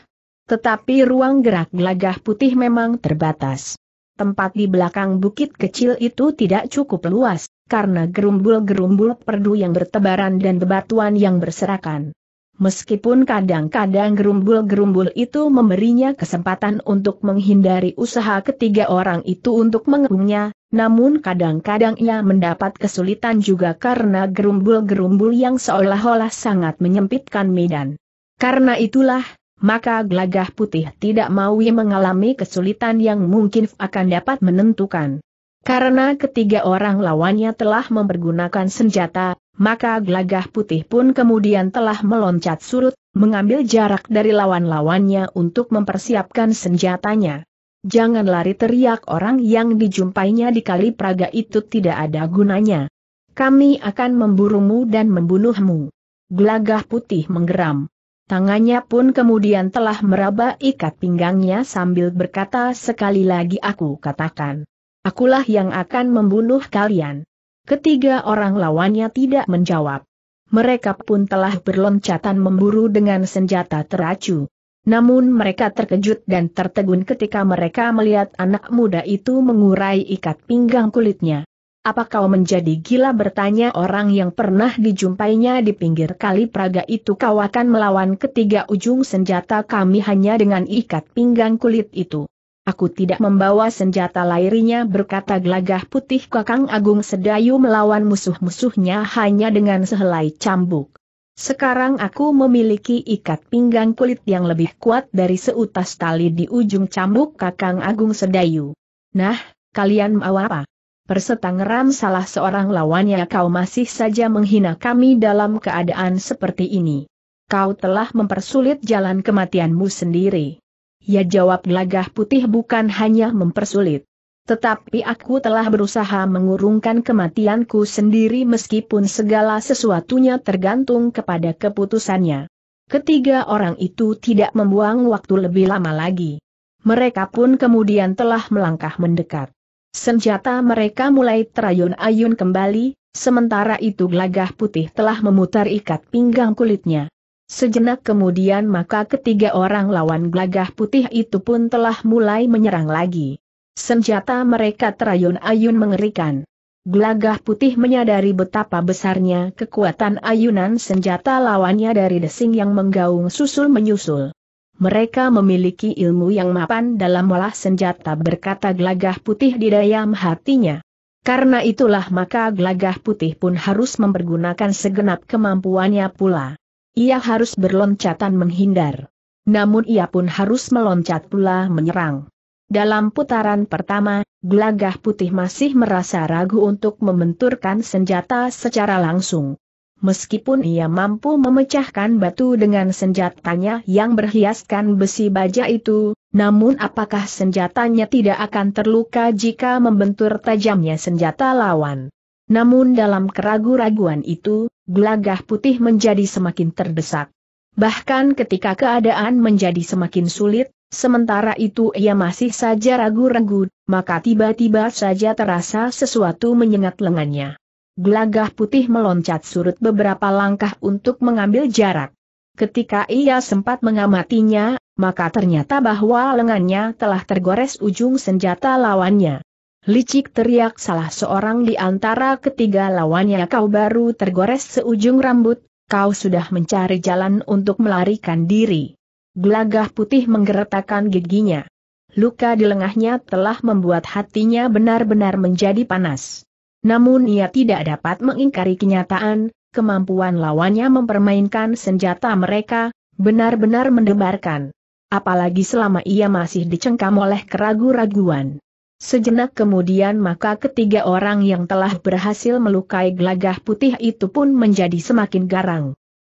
Tetapi ruang gerak gelagah putih memang terbatas. Tempat di belakang bukit kecil itu tidak cukup luas, karena gerumbul-gerumbul perdu yang bertebaran dan bebatuan yang berserakan. Meskipun kadang-kadang gerumbul-gerumbul itu memberinya kesempatan untuk menghindari usaha ketiga orang itu untuk mengepungnya, namun kadang-kadang ia mendapat kesulitan juga karena gerumbul-gerumbul yang seolah-olah sangat menyempitkan medan. Karena itulah, maka gelagah putih tidak mau mengalami kesulitan yang mungkin akan dapat menentukan. Karena ketiga orang lawannya telah mempergunakan senjata, maka glagah putih pun kemudian telah meloncat surut, mengambil jarak dari lawan-lawannya untuk mempersiapkan senjatanya. Jangan lari teriak orang yang dijumpainya di kali Praga itu tidak ada gunanya. Kami akan memburumu dan membunuhmu. Glagah putih menggeram. Tangannya pun kemudian telah meraba ikat pinggangnya sambil berkata sekali lagi aku katakan. Akulah yang akan membunuh kalian. Ketiga orang lawannya tidak menjawab. Mereka pun telah berloncatan memburu dengan senjata teracu. Namun mereka terkejut dan tertegun ketika mereka melihat anak muda itu mengurai ikat pinggang kulitnya. Apa kau menjadi gila bertanya orang yang pernah dijumpainya di pinggir kali Praga itu kau akan melawan ketiga ujung senjata kami hanya dengan ikat pinggang kulit itu. Aku tidak membawa senjata lairinya berkata gelagah putih Kakang Agung Sedayu melawan musuh-musuhnya hanya dengan sehelai cambuk. Sekarang aku memiliki ikat pinggang kulit yang lebih kuat dari seutas tali di ujung cambuk Kakang Agung Sedayu. Nah, kalian mau apa? Persetangeram salah seorang lawannya kau masih saja menghina kami dalam keadaan seperti ini. Kau telah mempersulit jalan kematianmu sendiri. Ya jawab gelagah putih bukan hanya mempersulit. Tetapi aku telah berusaha mengurungkan kematianku sendiri meskipun segala sesuatunya tergantung kepada keputusannya. Ketiga orang itu tidak membuang waktu lebih lama lagi. Mereka pun kemudian telah melangkah mendekat. Senjata mereka mulai terayun-ayun kembali, sementara itu gelagah putih telah memutar ikat pinggang kulitnya. Sejenak kemudian maka ketiga orang lawan gelagah putih itu pun telah mulai menyerang lagi. Senjata mereka terayun-ayun mengerikan. Gelagah putih menyadari betapa besarnya kekuatan ayunan senjata lawannya dari desing yang menggaung susul-menyusul. Mereka memiliki ilmu yang mapan dalam olah senjata berkata gelagah putih di dayam hatinya. Karena itulah maka gelagah putih pun harus mempergunakan segenap kemampuannya pula. Ia harus berloncatan menghindar. Namun ia pun harus meloncat pula menyerang. Dalam putaran pertama, gelagah putih masih merasa ragu untuk membenturkan senjata secara langsung. Meskipun ia mampu memecahkan batu dengan senjatanya yang berhiaskan besi baja itu, namun apakah senjatanya tidak akan terluka jika membentur tajamnya senjata lawan? Namun dalam keraguan raguan itu, Glagah putih menjadi semakin terdesak. Bahkan ketika keadaan menjadi semakin sulit, sementara itu ia masih saja ragu-ragu, maka tiba-tiba saja terasa sesuatu menyengat lengannya. Glagah putih meloncat surut beberapa langkah untuk mengambil jarak. Ketika ia sempat mengamatinya, maka ternyata bahwa lengannya telah tergores ujung senjata lawannya. Licik teriak salah seorang di antara ketiga lawannya kau baru tergores seujung rambut, kau sudah mencari jalan untuk melarikan diri. Gelagah putih menggeretakkan giginya. Luka di lengahnya telah membuat hatinya benar-benar menjadi panas. Namun ia tidak dapat mengingkari kenyataan, kemampuan lawannya mempermainkan senjata mereka, benar-benar mendebarkan. Apalagi selama ia masih dicengkam oleh keragu-raguan. Sejenak kemudian maka ketiga orang yang telah berhasil melukai gelagah putih itu pun menjadi semakin garang.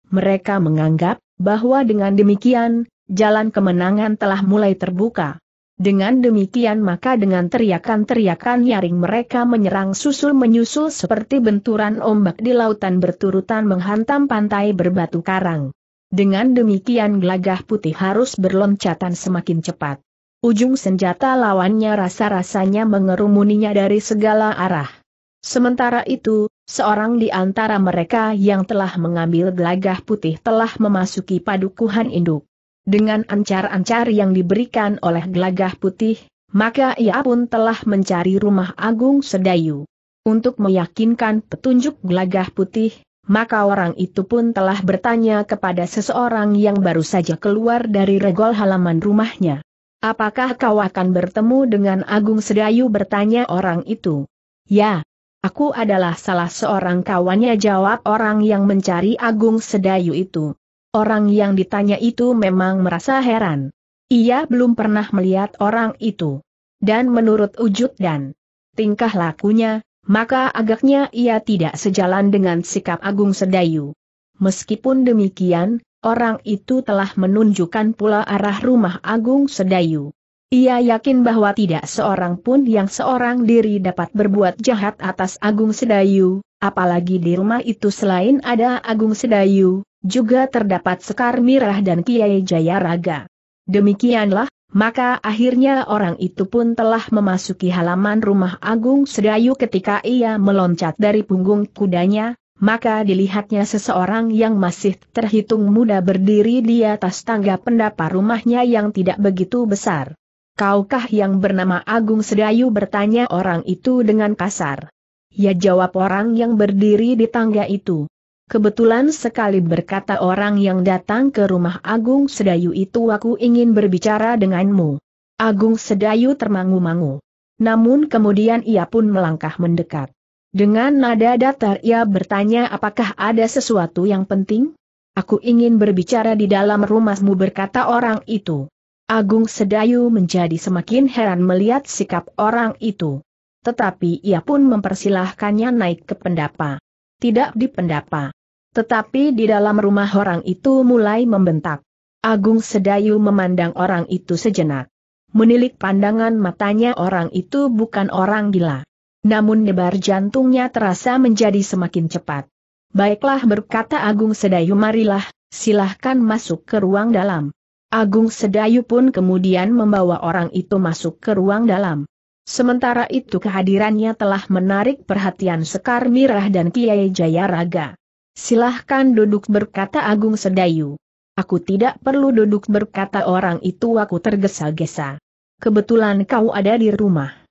Mereka menganggap bahwa dengan demikian, jalan kemenangan telah mulai terbuka. Dengan demikian maka dengan teriakan-teriakan nyaring mereka menyerang susul-menyusul seperti benturan ombak di lautan berturutan menghantam pantai berbatu karang. Dengan demikian gelagah putih harus berloncatan semakin cepat. Ujung senjata lawannya rasa-rasanya mengerumuninya dari segala arah. Sementara itu, seorang di antara mereka yang telah mengambil gelagah putih telah memasuki padukuhan induk. Dengan ancar-ancar yang diberikan oleh gelagah putih, maka ia pun telah mencari rumah Agung Sedayu. Untuk meyakinkan petunjuk gelagah putih, maka orang itu pun telah bertanya kepada seseorang yang baru saja keluar dari regol halaman rumahnya. Apakah kau akan bertemu dengan Agung Sedayu bertanya orang itu? Ya. Aku adalah salah seorang kawannya jawab orang yang mencari Agung Sedayu itu. Orang yang ditanya itu memang merasa heran. Ia belum pernah melihat orang itu. Dan menurut wujud dan tingkah lakunya, maka agaknya ia tidak sejalan dengan sikap Agung Sedayu. Meskipun demikian, Orang itu telah menunjukkan pula arah rumah Agung Sedayu. Ia yakin bahwa tidak seorang pun yang seorang diri dapat berbuat jahat atas Agung Sedayu, apalagi di rumah itu selain ada Agung Sedayu, juga terdapat Sekar Mirah dan Kiai Jayaraga. Demikianlah, maka akhirnya orang itu pun telah memasuki halaman rumah Agung Sedayu ketika ia meloncat dari punggung kudanya, maka dilihatnya seseorang yang masih terhitung muda berdiri di atas tangga pendapa rumahnya yang tidak begitu besar. Kaukah yang bernama Agung Sedayu bertanya orang itu dengan kasar. Ya jawab orang yang berdiri di tangga itu. Kebetulan sekali berkata orang yang datang ke rumah Agung Sedayu itu aku ingin berbicara denganmu. Agung Sedayu termangu-mangu. Namun kemudian ia pun melangkah mendekat. Dengan nada datar ia bertanya apakah ada sesuatu yang penting? Aku ingin berbicara di dalam rumahmu berkata orang itu. Agung Sedayu menjadi semakin heran melihat sikap orang itu. Tetapi ia pun mempersilahkannya naik ke pendapa. Tidak di pendapa. Tetapi di dalam rumah orang itu mulai membentak. Agung Sedayu memandang orang itu sejenak. Menilik pandangan matanya orang itu bukan orang gila. Namun debar jantungnya terasa menjadi semakin cepat. Baiklah berkata Agung Sedayu marilah, silahkan masuk ke ruang dalam. Agung Sedayu pun kemudian membawa orang itu masuk ke ruang dalam. Sementara itu kehadirannya telah menarik perhatian Sekar Mirah dan Kiai Jayaraga. Silahkan duduk berkata Agung Sedayu. Aku tidak perlu duduk berkata orang itu aku tergesa-gesa. Kebetulan kau ada di rumah.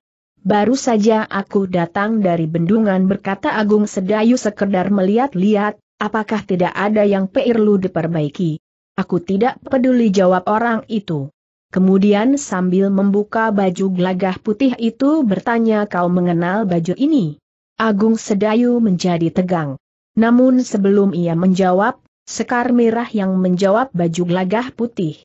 Baru saja aku datang dari bendungan berkata Agung Sedayu sekedar melihat-lihat, apakah tidak ada yang perlu diperbaiki. Aku tidak peduli jawab orang itu. Kemudian sambil membuka baju gelagah putih itu bertanya kau mengenal baju ini. Agung Sedayu menjadi tegang. Namun sebelum ia menjawab, Sekar Merah yang menjawab baju gelagah putih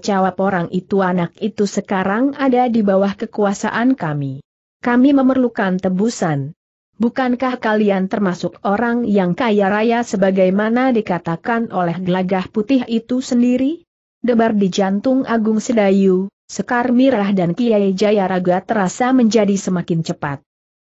jawab orang itu anak itu sekarang ada di bawah kekuasaan kami. Kami memerlukan tebusan. Bukankah kalian termasuk orang yang kaya raya sebagaimana dikatakan oleh gelagah putih itu sendiri? Debar di jantung Agung Sedayu, Sekar Mirah dan Kiai Jayaraga terasa menjadi semakin cepat.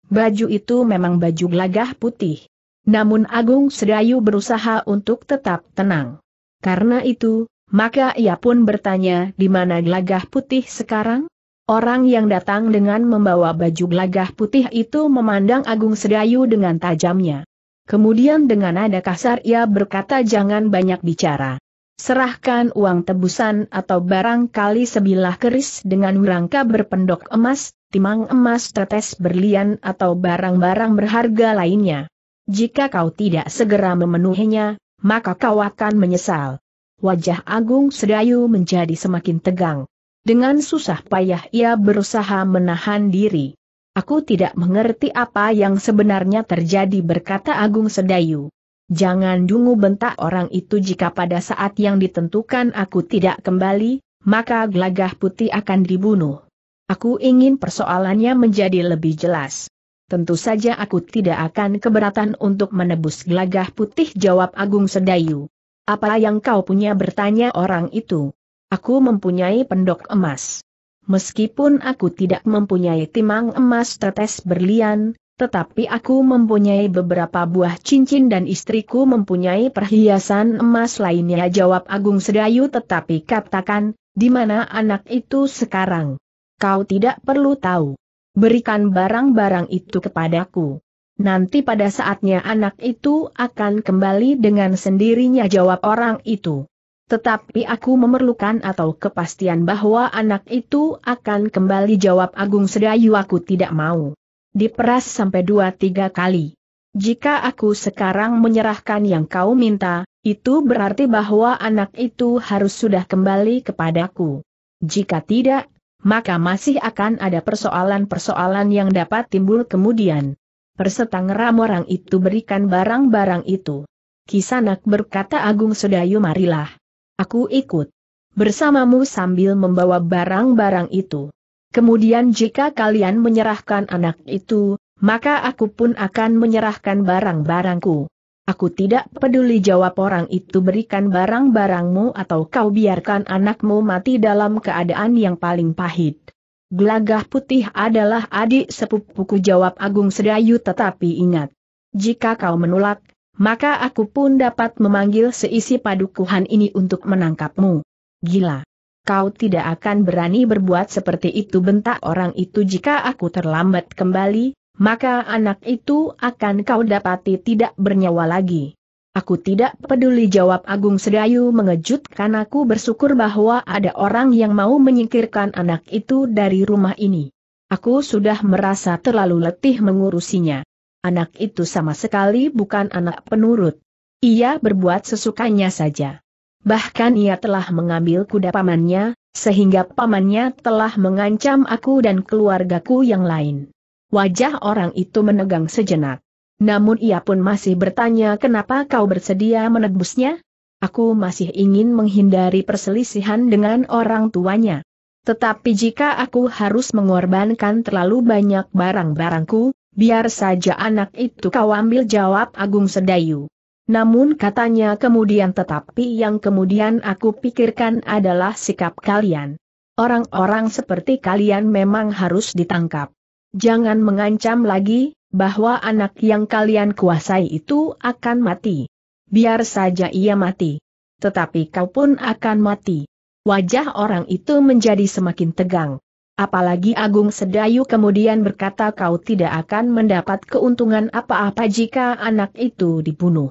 Baju itu memang baju gelagah putih. Namun Agung Sedayu berusaha untuk tetap tenang. Karena itu, maka ia pun bertanya di mana gelagah putih sekarang? Orang yang datang dengan membawa baju gelagah putih itu memandang Agung Sedayu dengan tajamnya. Kemudian dengan nada kasar ia berkata jangan banyak bicara. Serahkan uang tebusan atau barang kali sebilah keris dengan rangka berpendok emas, timang emas tetes berlian atau barang-barang berharga lainnya. Jika kau tidak segera memenuhinya, maka kau akan menyesal wajah Agung Sedayu menjadi semakin tegang. Dengan susah payah ia berusaha menahan diri. Aku tidak mengerti apa yang sebenarnya terjadi berkata Agung Sedayu. Jangan dungu bentak orang itu jika pada saat yang ditentukan aku tidak kembali, maka gelagah putih akan dibunuh. Aku ingin persoalannya menjadi lebih jelas. Tentu saja aku tidak akan keberatan untuk menebus gelagah putih jawab Agung Sedayu. Apa yang kau punya bertanya orang itu. Aku mempunyai pendok emas. Meskipun aku tidak mempunyai timang emas tetes berlian, tetapi aku mempunyai beberapa buah cincin dan istriku mempunyai perhiasan emas lainnya jawab Agung Sedayu tetapi katakan, di mana anak itu sekarang? Kau tidak perlu tahu. Berikan barang-barang itu kepadaku. Nanti pada saatnya anak itu akan kembali dengan sendirinya jawab orang itu. Tetapi aku memerlukan atau kepastian bahwa anak itu akan kembali jawab Agung Sedayu aku tidak mau. Diperas sampai dua tiga kali. Jika aku sekarang menyerahkan yang kau minta, itu berarti bahwa anak itu harus sudah kembali kepadaku. Jika tidak, maka masih akan ada persoalan-persoalan yang dapat timbul kemudian. Persetangeram orang itu berikan barang-barang itu. Kisanak berkata Agung Sedayu marilah. Aku ikut. Bersamamu sambil membawa barang-barang itu. Kemudian jika kalian menyerahkan anak itu, maka aku pun akan menyerahkan barang-barangku. Aku tidak peduli jawab orang itu berikan barang-barangmu atau kau biarkan anakmu mati dalam keadaan yang paling pahit. Gelagah putih adalah adik sepupuku jawab Agung Sedayu tetapi ingat. Jika kau menolak, maka aku pun dapat memanggil seisi padukuhan ini untuk menangkapmu. Gila. Kau tidak akan berani berbuat seperti itu bentak orang itu jika aku terlambat kembali, maka anak itu akan kau dapati tidak bernyawa lagi. Aku tidak peduli jawab Agung Sedayu mengejutkan aku bersyukur bahwa ada orang yang mau menyingkirkan anak itu dari rumah ini. Aku sudah merasa terlalu letih mengurusinya. Anak itu sama sekali bukan anak penurut. Ia berbuat sesukanya saja. Bahkan ia telah mengambil kuda pamannya, sehingga pamannya telah mengancam aku dan keluargaku yang lain. Wajah orang itu menegang sejenak. Namun ia pun masih bertanya kenapa kau bersedia menebusnya? Aku masih ingin menghindari perselisihan dengan orang tuanya. Tetapi jika aku harus mengorbankan terlalu banyak barang-barangku, biar saja anak itu kau ambil jawab Agung Sedayu. Namun katanya kemudian tetapi yang kemudian aku pikirkan adalah sikap kalian. Orang-orang seperti kalian memang harus ditangkap. Jangan mengancam lagi, bahwa anak yang kalian kuasai itu akan mati. Biar saja ia mati. Tetapi kau pun akan mati. Wajah orang itu menjadi semakin tegang. Apalagi Agung Sedayu kemudian berkata kau tidak akan mendapat keuntungan apa-apa jika anak itu dibunuh.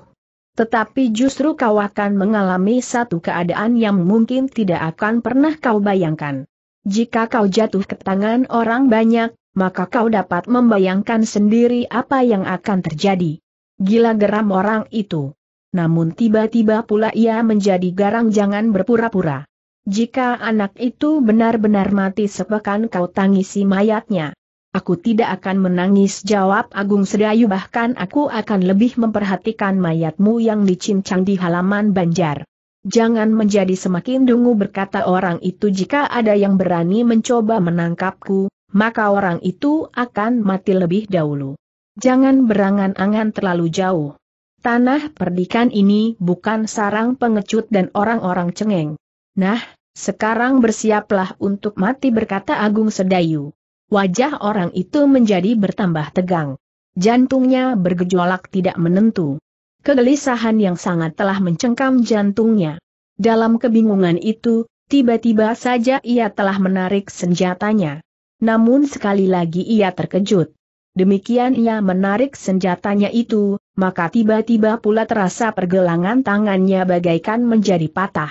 Tetapi justru kau akan mengalami satu keadaan yang mungkin tidak akan pernah kau bayangkan. Jika kau jatuh ke tangan orang banyak, maka kau dapat membayangkan sendiri apa yang akan terjadi. Gila geram orang itu. Namun tiba-tiba pula ia menjadi garang jangan berpura-pura. Jika anak itu benar-benar mati sepekan kau tangisi mayatnya. Aku tidak akan menangis jawab Agung Sedayu bahkan aku akan lebih memperhatikan mayatmu yang dicincang di halaman banjar. Jangan menjadi semakin dungu berkata orang itu jika ada yang berani mencoba menangkapku, maka orang itu akan mati lebih dahulu. Jangan berangan-angan terlalu jauh. Tanah perdikan ini bukan sarang pengecut dan orang-orang cengeng. Nah, sekarang bersiaplah untuk mati berkata Agung Sedayu. Wajah orang itu menjadi bertambah tegang. Jantungnya bergejolak tidak menentu. Kegelisahan yang sangat telah mencengkam jantungnya. Dalam kebingungan itu, tiba-tiba saja ia telah menarik senjatanya. Namun sekali lagi ia terkejut. Demikian ia menarik senjatanya itu, maka tiba-tiba pula terasa pergelangan tangannya bagaikan menjadi patah.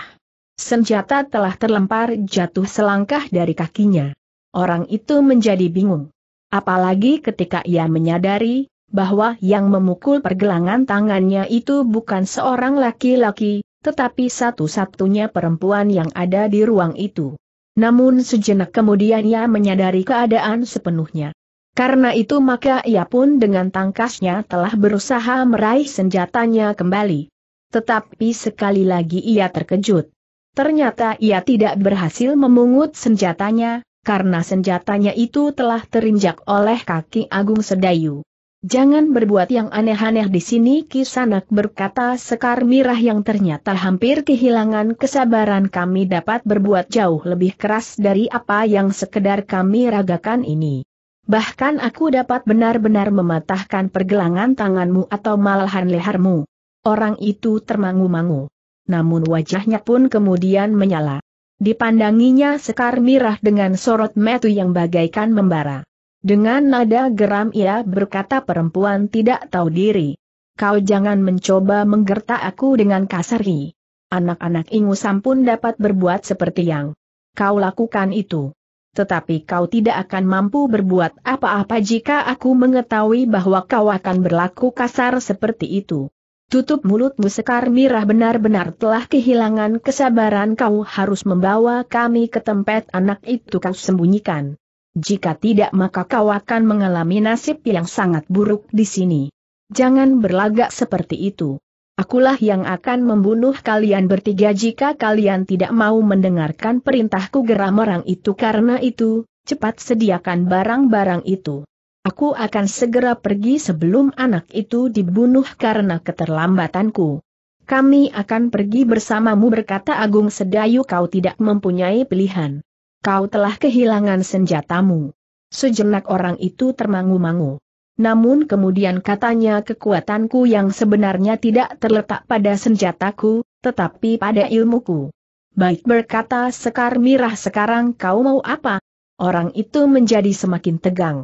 Senjata telah terlempar jatuh selangkah dari kakinya. Orang itu menjadi bingung. Apalagi ketika ia menyadari, bahwa yang memukul pergelangan tangannya itu bukan seorang laki-laki, tetapi satu-satunya perempuan yang ada di ruang itu. Namun sejenak kemudian ia menyadari keadaan sepenuhnya. Karena itu maka ia pun dengan tangkasnya telah berusaha meraih senjatanya kembali. Tetapi sekali lagi ia terkejut. Ternyata ia tidak berhasil memungut senjatanya, karena senjatanya itu telah terinjak oleh kaki Agung Sedayu. Jangan berbuat yang aneh-aneh di sini Kisanak berkata Sekar Mirah yang ternyata hampir kehilangan kesabaran kami dapat berbuat jauh lebih keras dari apa yang sekedar kami ragakan ini. Bahkan aku dapat benar-benar mematahkan pergelangan tanganmu atau malahan lehermu. Orang itu termangu-mangu. Namun wajahnya pun kemudian menyala. Dipandanginya Sekar Mirah dengan sorot metu yang bagaikan membara. Dengan nada geram ia berkata perempuan tidak tahu diri. Kau jangan mencoba menggertak aku dengan kasari. Anak-anak ingusan pun dapat berbuat seperti yang kau lakukan itu. Tetapi kau tidak akan mampu berbuat apa-apa jika aku mengetahui bahwa kau akan berlaku kasar seperti itu. Tutup mulutmu sekar mirah benar-benar telah kehilangan kesabaran kau harus membawa kami ke tempat anak itu kau sembunyikan. Jika tidak maka kau akan mengalami nasib yang sangat buruk di sini. Jangan berlagak seperti itu. Akulah yang akan membunuh kalian bertiga jika kalian tidak mau mendengarkan perintahku geram orang itu karena itu, cepat sediakan barang-barang itu. Aku akan segera pergi sebelum anak itu dibunuh karena keterlambatanku. Kami akan pergi bersamamu berkata Agung Sedayu kau tidak mempunyai pilihan kau telah kehilangan senjatamu. Sejenak orang itu termangu-mangu. Namun kemudian katanya kekuatanku yang sebenarnya tidak terletak pada senjataku, tetapi pada ilmuku. Baik berkata Sekar Mirah sekarang kau mau apa? Orang itu menjadi semakin tegang.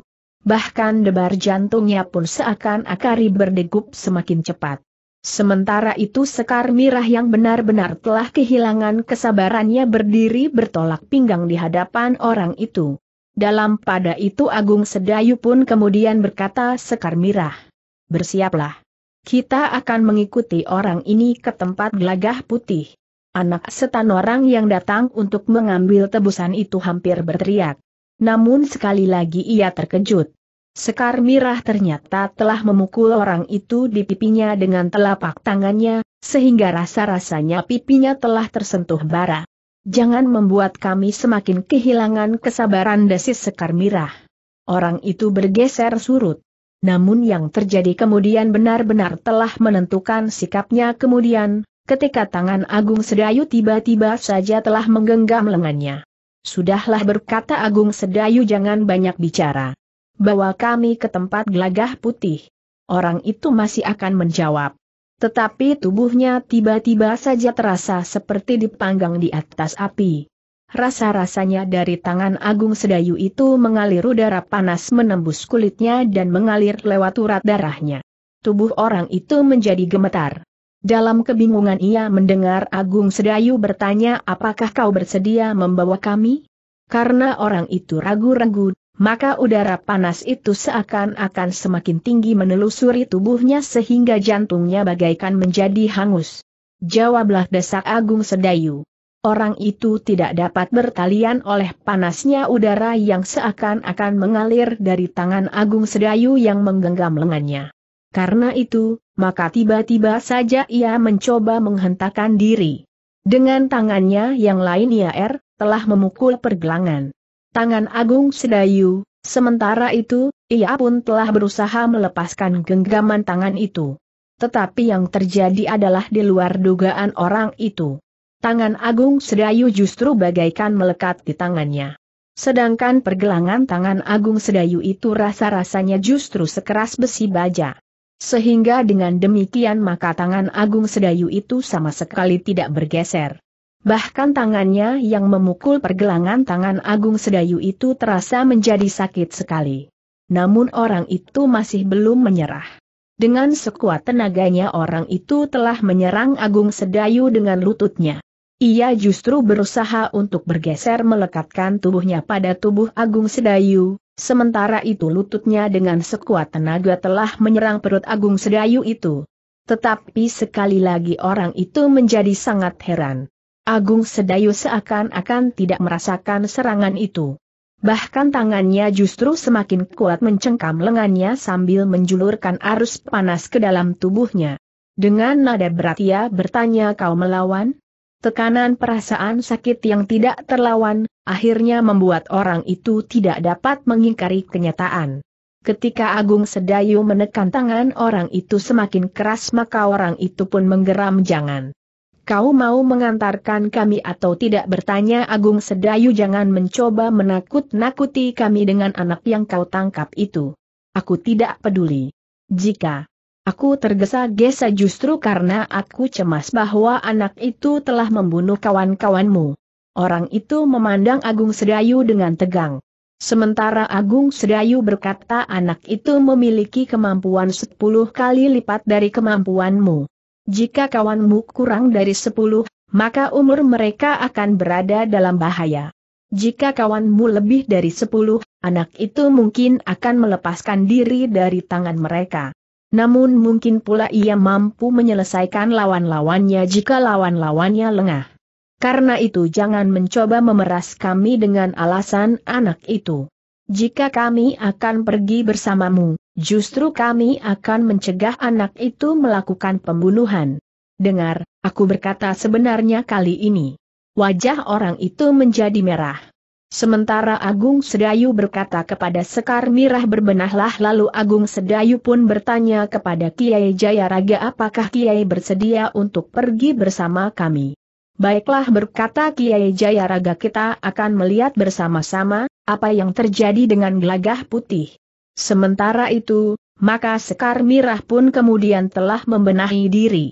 Bahkan debar jantungnya pun seakan akari berdegup semakin cepat. Sementara itu Sekar Mirah yang benar-benar telah kehilangan kesabarannya berdiri bertolak pinggang di hadapan orang itu. Dalam pada itu Agung Sedayu pun kemudian berkata Sekar Mirah, bersiaplah. Kita akan mengikuti orang ini ke tempat gelagah putih. Anak setan orang yang datang untuk mengambil tebusan itu hampir berteriak. Namun sekali lagi ia terkejut. Sekar Mirah ternyata telah memukul orang itu di pipinya dengan telapak tangannya, sehingga rasa-rasanya pipinya telah tersentuh bara. Jangan membuat kami semakin kehilangan kesabaran desis Sekar Mirah. Orang itu bergeser surut. Namun yang terjadi kemudian benar-benar telah menentukan sikapnya kemudian, ketika tangan Agung Sedayu tiba-tiba saja telah menggenggam lengannya. Sudahlah berkata Agung Sedayu jangan banyak bicara bawa kami ke tempat gelagah putih. Orang itu masih akan menjawab. Tetapi tubuhnya tiba-tiba saja terasa seperti dipanggang di atas api. Rasa-rasanya dari tangan Agung Sedayu itu mengalir udara panas menembus kulitnya dan mengalir lewat urat darahnya. Tubuh orang itu menjadi gemetar. Dalam kebingungan ia mendengar Agung Sedayu bertanya apakah kau bersedia membawa kami? Karena orang itu ragu-ragu maka udara panas itu seakan-akan semakin tinggi menelusuri tubuhnya sehingga jantungnya bagaikan menjadi hangus. Jawablah desak Agung Sedayu. Orang itu tidak dapat bertalian oleh panasnya udara yang seakan-akan mengalir dari tangan Agung Sedayu yang menggenggam lengannya. Karena itu, maka tiba-tiba saja ia mencoba menghentakkan diri. Dengan tangannya yang lain ia er, telah memukul pergelangan tangan Agung Sedayu, sementara itu, ia pun telah berusaha melepaskan genggaman tangan itu. Tetapi yang terjadi adalah di luar dugaan orang itu. Tangan Agung Sedayu justru bagaikan melekat di tangannya. Sedangkan pergelangan tangan Agung Sedayu itu rasa-rasanya justru sekeras besi baja. Sehingga dengan demikian maka tangan Agung Sedayu itu sama sekali tidak bergeser. Bahkan tangannya yang memukul pergelangan tangan Agung Sedayu itu terasa menjadi sakit sekali. Namun orang itu masih belum menyerah. Dengan sekuat tenaganya orang itu telah menyerang Agung Sedayu dengan lututnya. Ia justru berusaha untuk bergeser melekatkan tubuhnya pada tubuh Agung Sedayu, sementara itu lututnya dengan sekuat tenaga telah menyerang perut Agung Sedayu itu. Tetapi sekali lagi orang itu menjadi sangat heran. Agung Sedayu seakan-akan tidak merasakan serangan itu. Bahkan tangannya justru semakin kuat mencengkam lengannya sambil menjulurkan arus panas ke dalam tubuhnya. Dengan nada berat ia bertanya kau melawan? Tekanan perasaan sakit yang tidak terlawan, akhirnya membuat orang itu tidak dapat mengingkari kenyataan. Ketika Agung Sedayu menekan tangan orang itu semakin keras maka orang itu pun menggeram jangan kau mau mengantarkan kami atau tidak bertanya Agung Sedayu jangan mencoba menakut-nakuti kami dengan anak yang kau tangkap itu. Aku tidak peduli. Jika aku tergesa-gesa justru karena aku cemas bahwa anak itu telah membunuh kawan-kawanmu. Orang itu memandang Agung Sedayu dengan tegang. Sementara Agung Sedayu berkata anak itu memiliki kemampuan 10 kali lipat dari kemampuanmu. Jika kawanmu kurang dari sepuluh, maka umur mereka akan berada dalam bahaya. Jika kawanmu lebih dari sepuluh, anak itu mungkin akan melepaskan diri dari tangan mereka. Namun mungkin pula ia mampu menyelesaikan lawan-lawannya jika lawan-lawannya lengah. Karena itu jangan mencoba memeras kami dengan alasan anak itu. Jika kami akan pergi bersamamu, Justru kami akan mencegah anak itu melakukan pembunuhan. Dengar, aku berkata sebenarnya kali ini. Wajah orang itu menjadi merah. Sementara Agung Sedayu berkata kepada Sekar Mirah berbenahlah lalu Agung Sedayu pun bertanya kepada Kiai Jayaraga apakah Kiai bersedia untuk pergi bersama kami. Baiklah berkata Kiai Jayaraga kita akan melihat bersama-sama, apa yang terjadi dengan gelagah putih. Sementara itu, maka Sekar Mirah pun kemudian telah membenahi diri.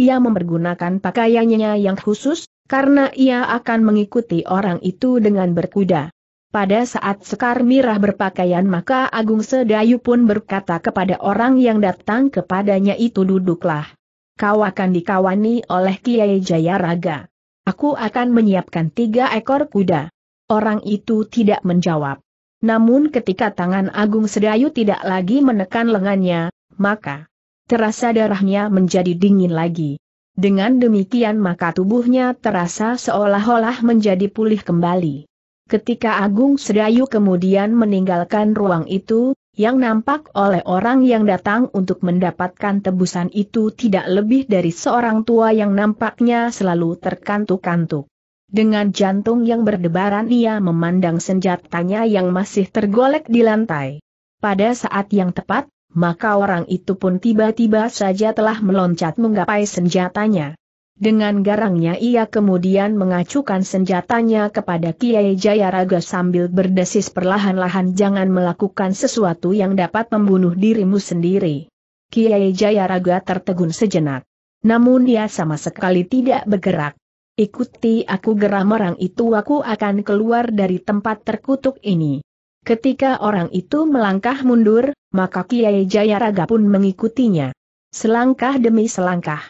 Ia mempergunakan pakaiannya yang khusus, karena ia akan mengikuti orang itu dengan berkuda. Pada saat Sekar Mirah berpakaian maka Agung Sedayu pun berkata kepada orang yang datang kepadanya itu duduklah. Kau akan dikawani oleh Kiai Jayaraga. Aku akan menyiapkan tiga ekor kuda. Orang itu tidak menjawab. Namun ketika tangan Agung Sedayu tidak lagi menekan lengannya, maka terasa darahnya menjadi dingin lagi. Dengan demikian maka tubuhnya terasa seolah-olah menjadi pulih kembali. Ketika Agung Sedayu kemudian meninggalkan ruang itu, yang nampak oleh orang yang datang untuk mendapatkan tebusan itu tidak lebih dari seorang tua yang nampaknya selalu terkantuk-kantuk. Dengan jantung yang berdebaran ia memandang senjatanya yang masih tergolek di lantai. Pada saat yang tepat, maka orang itu pun tiba-tiba saja telah meloncat menggapai senjatanya. Dengan garangnya ia kemudian mengacukan senjatanya kepada Kiai Jayaraga sambil berdesis perlahan-lahan jangan melakukan sesuatu yang dapat membunuh dirimu sendiri. Kiai Jayaraga tertegun sejenak. Namun ia sama sekali tidak bergerak. Ikuti aku geram orang itu aku akan keluar dari tempat terkutuk ini. Ketika orang itu melangkah mundur, maka Kiai Jayaraga pun mengikutinya. Selangkah demi selangkah.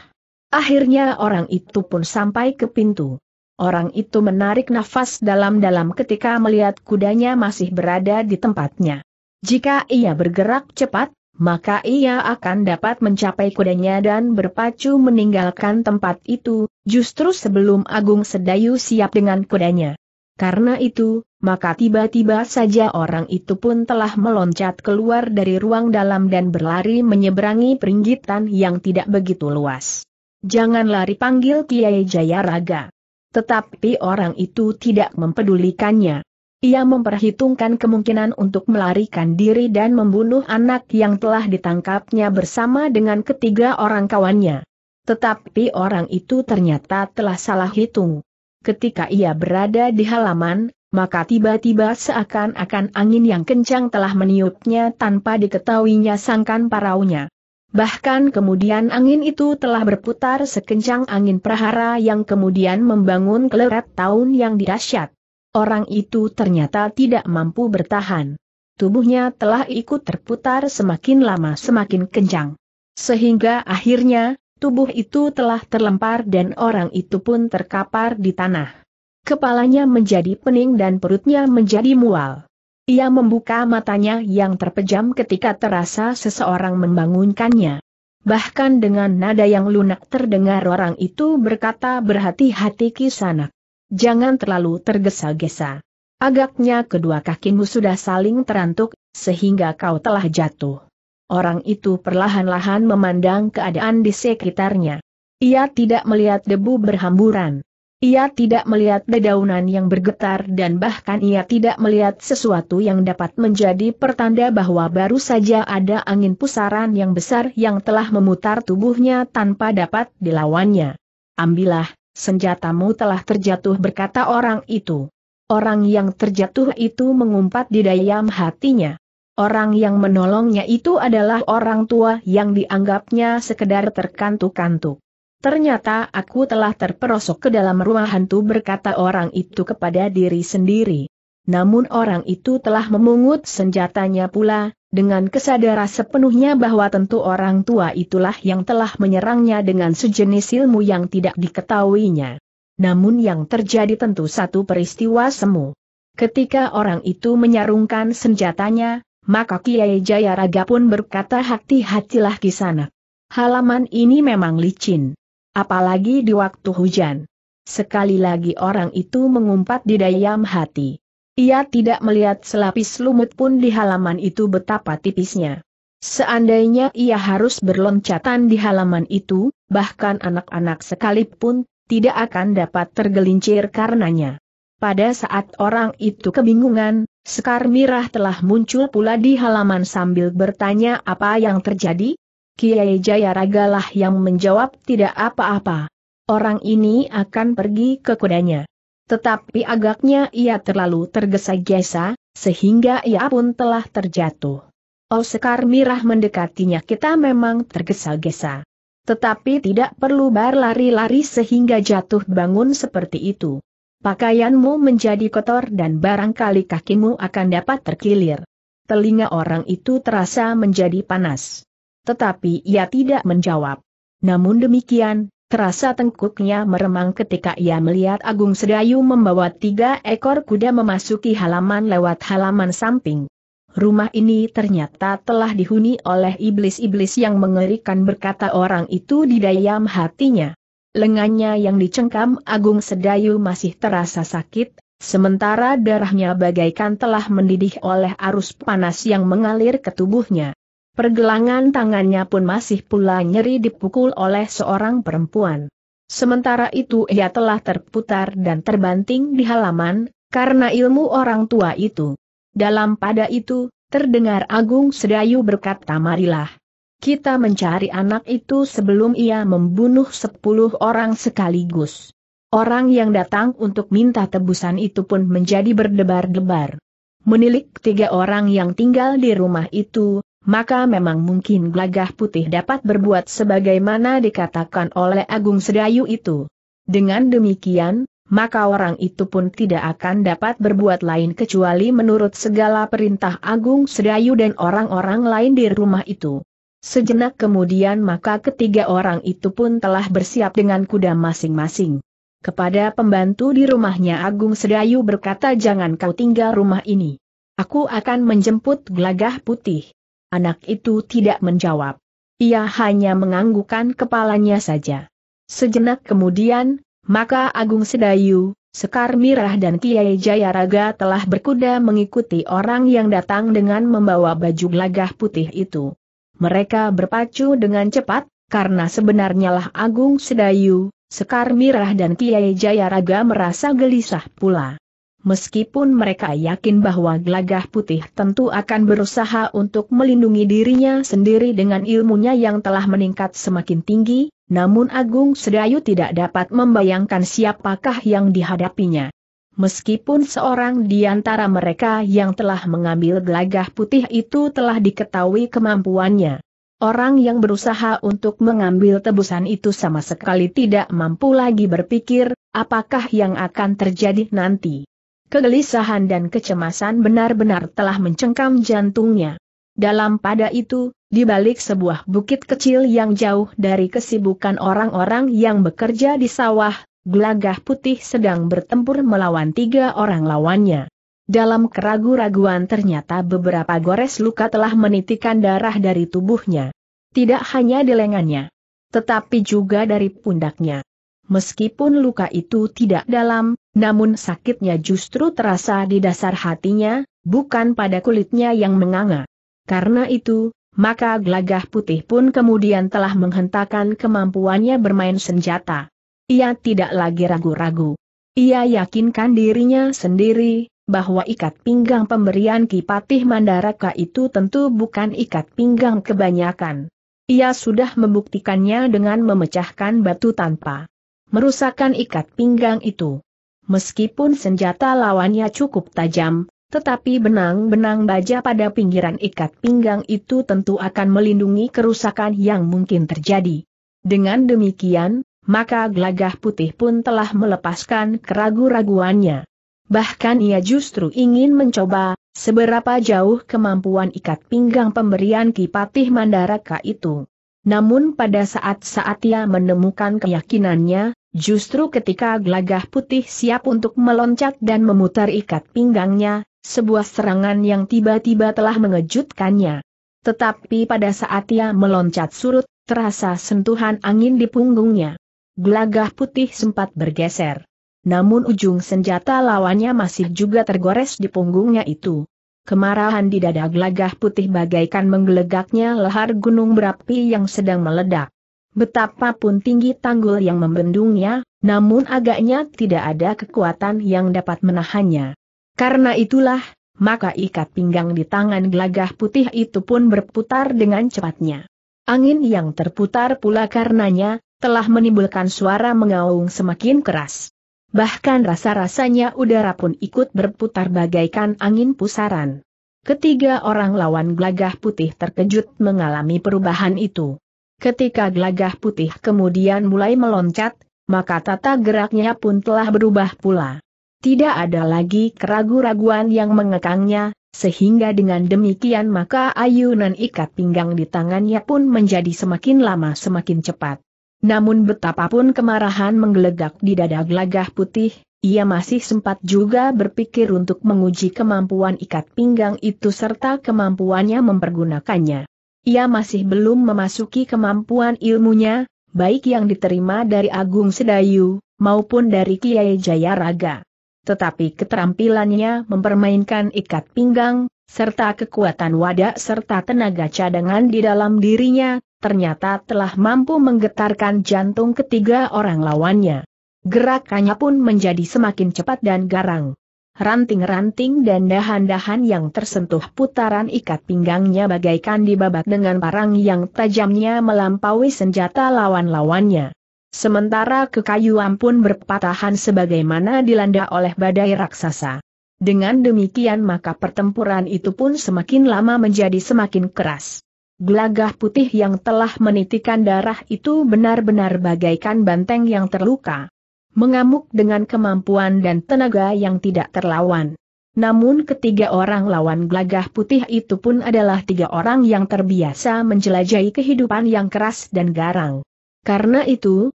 Akhirnya orang itu pun sampai ke pintu. Orang itu menarik nafas dalam-dalam ketika melihat kudanya masih berada di tempatnya. Jika ia bergerak cepat, maka ia akan dapat mencapai kudanya dan berpacu meninggalkan tempat itu, justru sebelum Agung Sedayu siap dengan kudanya. Karena itu, maka tiba-tiba saja orang itu pun telah meloncat keluar dari ruang dalam dan berlari menyeberangi peringgitan yang tidak begitu luas. Jangan lari panggil Kiai Jayaraga. Tetapi orang itu tidak mempedulikannya. Ia memperhitungkan kemungkinan untuk melarikan diri dan membunuh anak yang telah ditangkapnya bersama dengan ketiga orang kawannya. Tetapi orang itu ternyata telah salah hitung. Ketika ia berada di halaman, maka tiba-tiba seakan-akan angin yang kencang telah meniupnya tanpa diketahuinya sangkan paraunya. Bahkan kemudian angin itu telah berputar sekencang angin prahara yang kemudian membangun keleret tahun yang dirasyat. Orang itu ternyata tidak mampu bertahan. Tubuhnya telah ikut terputar semakin lama semakin kencang. Sehingga akhirnya, tubuh itu telah terlempar dan orang itu pun terkapar di tanah. Kepalanya menjadi pening dan perutnya menjadi mual. Ia membuka matanya yang terpejam ketika terasa seseorang membangunkannya. Bahkan dengan nada yang lunak terdengar orang itu berkata berhati-hati kisanak jangan terlalu tergesa-gesa. Agaknya kedua kakimu sudah saling terantuk, sehingga kau telah jatuh. Orang itu perlahan-lahan memandang keadaan di sekitarnya. Ia tidak melihat debu berhamburan. Ia tidak melihat dedaunan yang bergetar dan bahkan ia tidak melihat sesuatu yang dapat menjadi pertanda bahwa baru saja ada angin pusaran yang besar yang telah memutar tubuhnya tanpa dapat dilawannya. Ambillah, senjatamu telah terjatuh berkata orang itu. Orang yang terjatuh itu mengumpat di dayam hatinya. Orang yang menolongnya itu adalah orang tua yang dianggapnya sekedar terkantuk-kantuk. Ternyata aku telah terperosok ke dalam rumah hantu berkata orang itu kepada diri sendiri. Namun orang itu telah memungut senjatanya pula, dengan kesadaran sepenuhnya bahwa tentu orang tua itulah yang telah menyerangnya dengan sejenis ilmu yang tidak diketahuinya. Namun yang terjadi tentu satu peristiwa semu. Ketika orang itu menyarungkan senjatanya, maka Kiai Jayaraga pun berkata hati-hatilah di sana. Halaman ini memang licin. Apalagi di waktu hujan. Sekali lagi orang itu mengumpat di dayam hati. Ia tidak melihat selapis lumut pun di halaman itu betapa tipisnya. Seandainya ia harus berloncatan di halaman itu, bahkan anak-anak sekalipun tidak akan dapat tergelincir karenanya. Pada saat orang itu kebingungan, Sekar Mirah telah muncul pula di halaman sambil bertanya apa yang terjadi. Kiai Jayaragalah yang menjawab tidak apa-apa. Orang ini akan pergi ke kudanya. Tetapi agaknya ia terlalu tergesa-gesa, sehingga ia pun telah terjatuh. Oscar oh, Mirah mendekatinya kita memang tergesa-gesa. Tetapi tidak perlu berlari-lari sehingga jatuh bangun seperti itu. Pakaianmu menjadi kotor dan barangkali kakimu akan dapat terkilir. Telinga orang itu terasa menjadi panas. Tetapi ia tidak menjawab. Namun demikian, Terasa tengkuknya meremang ketika ia melihat Agung Sedayu membawa tiga ekor kuda memasuki halaman lewat halaman samping. Rumah ini ternyata telah dihuni oleh iblis-iblis yang mengerikan berkata orang itu di dalam hatinya. Lengannya yang dicengkam Agung Sedayu masih terasa sakit, sementara darahnya bagaikan telah mendidih oleh arus panas yang mengalir ke tubuhnya. Pergelangan tangannya pun masih pula nyeri dipukul oleh seorang perempuan. Sementara itu ia telah terputar dan terbanting di halaman, karena ilmu orang tua itu. Dalam pada itu, terdengar Agung Sedayu berkata marilah. Kita mencari anak itu sebelum ia membunuh sepuluh orang sekaligus. Orang yang datang untuk minta tebusan itu pun menjadi berdebar-debar. Menilik tiga orang yang tinggal di rumah itu, maka memang mungkin gelagah putih dapat berbuat sebagaimana dikatakan oleh Agung Sedayu itu. Dengan demikian, maka orang itu pun tidak akan dapat berbuat lain kecuali menurut segala perintah Agung Sedayu dan orang-orang lain di rumah itu. Sejenak kemudian maka ketiga orang itu pun telah bersiap dengan kuda masing-masing. Kepada pembantu di rumahnya Agung Sedayu berkata jangan kau tinggal rumah ini. Aku akan menjemput gelagah putih. Anak itu tidak menjawab. Ia hanya menganggukkan kepalanya saja. Sejenak kemudian, maka Agung Sedayu, Sekar Mirah dan Kiai Jayaraga telah berkuda mengikuti orang yang datang dengan membawa baju gelagah putih itu. Mereka berpacu dengan cepat, karena sebenarnya lah Agung Sedayu, Sekar Mirah dan Kiai Jayaraga merasa gelisah pula. Meskipun mereka yakin bahwa gelagah putih tentu akan berusaha untuk melindungi dirinya sendiri dengan ilmunya yang telah meningkat semakin tinggi, namun Agung Sedayu tidak dapat membayangkan siapakah yang dihadapinya. Meskipun seorang di antara mereka yang telah mengambil gelagah putih itu telah diketahui kemampuannya. Orang yang berusaha untuk mengambil tebusan itu sama sekali tidak mampu lagi berpikir, apakah yang akan terjadi nanti. Kegelisahan dan kecemasan benar-benar telah mencengkam jantungnya. Dalam pada itu, di balik sebuah bukit kecil yang jauh dari kesibukan orang-orang yang bekerja di sawah, gelagah putih sedang bertempur melawan tiga orang lawannya. Dalam keraguan raguan ternyata beberapa gores luka telah menitikan darah dari tubuhnya. Tidak hanya di lengannya, tetapi juga dari pundaknya. Meskipun luka itu tidak dalam, namun sakitnya justru terasa di dasar hatinya, bukan pada kulitnya yang menganga. Karena itu, maka gelagah putih pun kemudian telah menghentakkan kemampuannya bermain senjata. Ia tidak lagi ragu-ragu. Ia yakinkan dirinya sendiri, bahwa ikat pinggang pemberian Kipatih Mandaraka itu tentu bukan ikat pinggang kebanyakan. Ia sudah membuktikannya dengan memecahkan batu tanpa merusakkan ikat pinggang itu. Meskipun senjata lawannya cukup tajam, tetapi benang-benang baja pada pinggiran ikat pinggang itu tentu akan melindungi kerusakan yang mungkin terjadi. Dengan demikian, maka gelagah putih pun telah melepaskan keragu-raguannya. Bahkan ia justru ingin mencoba, seberapa jauh kemampuan ikat pinggang pemberian Kipatih Mandaraka itu. Namun pada saat-saat ia menemukan keyakinannya, Justru ketika Glagah putih siap untuk meloncat dan memutar ikat pinggangnya, sebuah serangan yang tiba-tiba telah mengejutkannya. Tetapi pada saat ia meloncat surut, terasa sentuhan angin di punggungnya. Glagah putih sempat bergeser. Namun ujung senjata lawannya masih juga tergores di punggungnya itu. Kemarahan di dada Glagah putih bagaikan menggelegaknya lahar gunung berapi yang sedang meledak. Betapapun tinggi tanggul yang membendungnya, namun agaknya tidak ada kekuatan yang dapat menahannya. Karena itulah, maka ikat pinggang di tangan gelagah putih itu pun berputar dengan cepatnya. Angin yang terputar pula karenanya, telah menimbulkan suara mengaung semakin keras. Bahkan rasa-rasanya udara pun ikut berputar bagaikan angin pusaran. Ketiga orang lawan gelagah putih terkejut mengalami perubahan itu. Ketika gelagah putih kemudian mulai meloncat, maka tata geraknya pun telah berubah pula. Tidak ada lagi keragu-raguan yang mengekangnya, sehingga dengan demikian maka ayunan ikat pinggang di tangannya pun menjadi semakin lama semakin cepat. Namun betapapun kemarahan menggelegak di dada gelagah putih, ia masih sempat juga berpikir untuk menguji kemampuan ikat pinggang itu serta kemampuannya mempergunakannya. Ia masih belum memasuki kemampuan ilmunya, baik yang diterima dari Agung Sedayu, maupun dari Kiai Jayaraga. Tetapi keterampilannya mempermainkan ikat pinggang, serta kekuatan wadah serta tenaga cadangan di dalam dirinya, ternyata telah mampu menggetarkan jantung ketiga orang lawannya. Gerakannya pun menjadi semakin cepat dan garang. Ranting-ranting dan dahan-dahan yang tersentuh putaran ikat pinggangnya bagaikan dibabat dengan parang yang tajamnya melampaui senjata lawan-lawannya. Sementara kekayuan pun berpatahan sebagaimana dilanda oleh badai raksasa. Dengan demikian maka pertempuran itu pun semakin lama menjadi semakin keras. Gelagah putih yang telah menitikan darah itu benar-benar bagaikan banteng yang terluka mengamuk dengan kemampuan dan tenaga yang tidak terlawan. Namun ketiga orang lawan gelagah putih itu pun adalah tiga orang yang terbiasa menjelajahi kehidupan yang keras dan garang. Karena itu,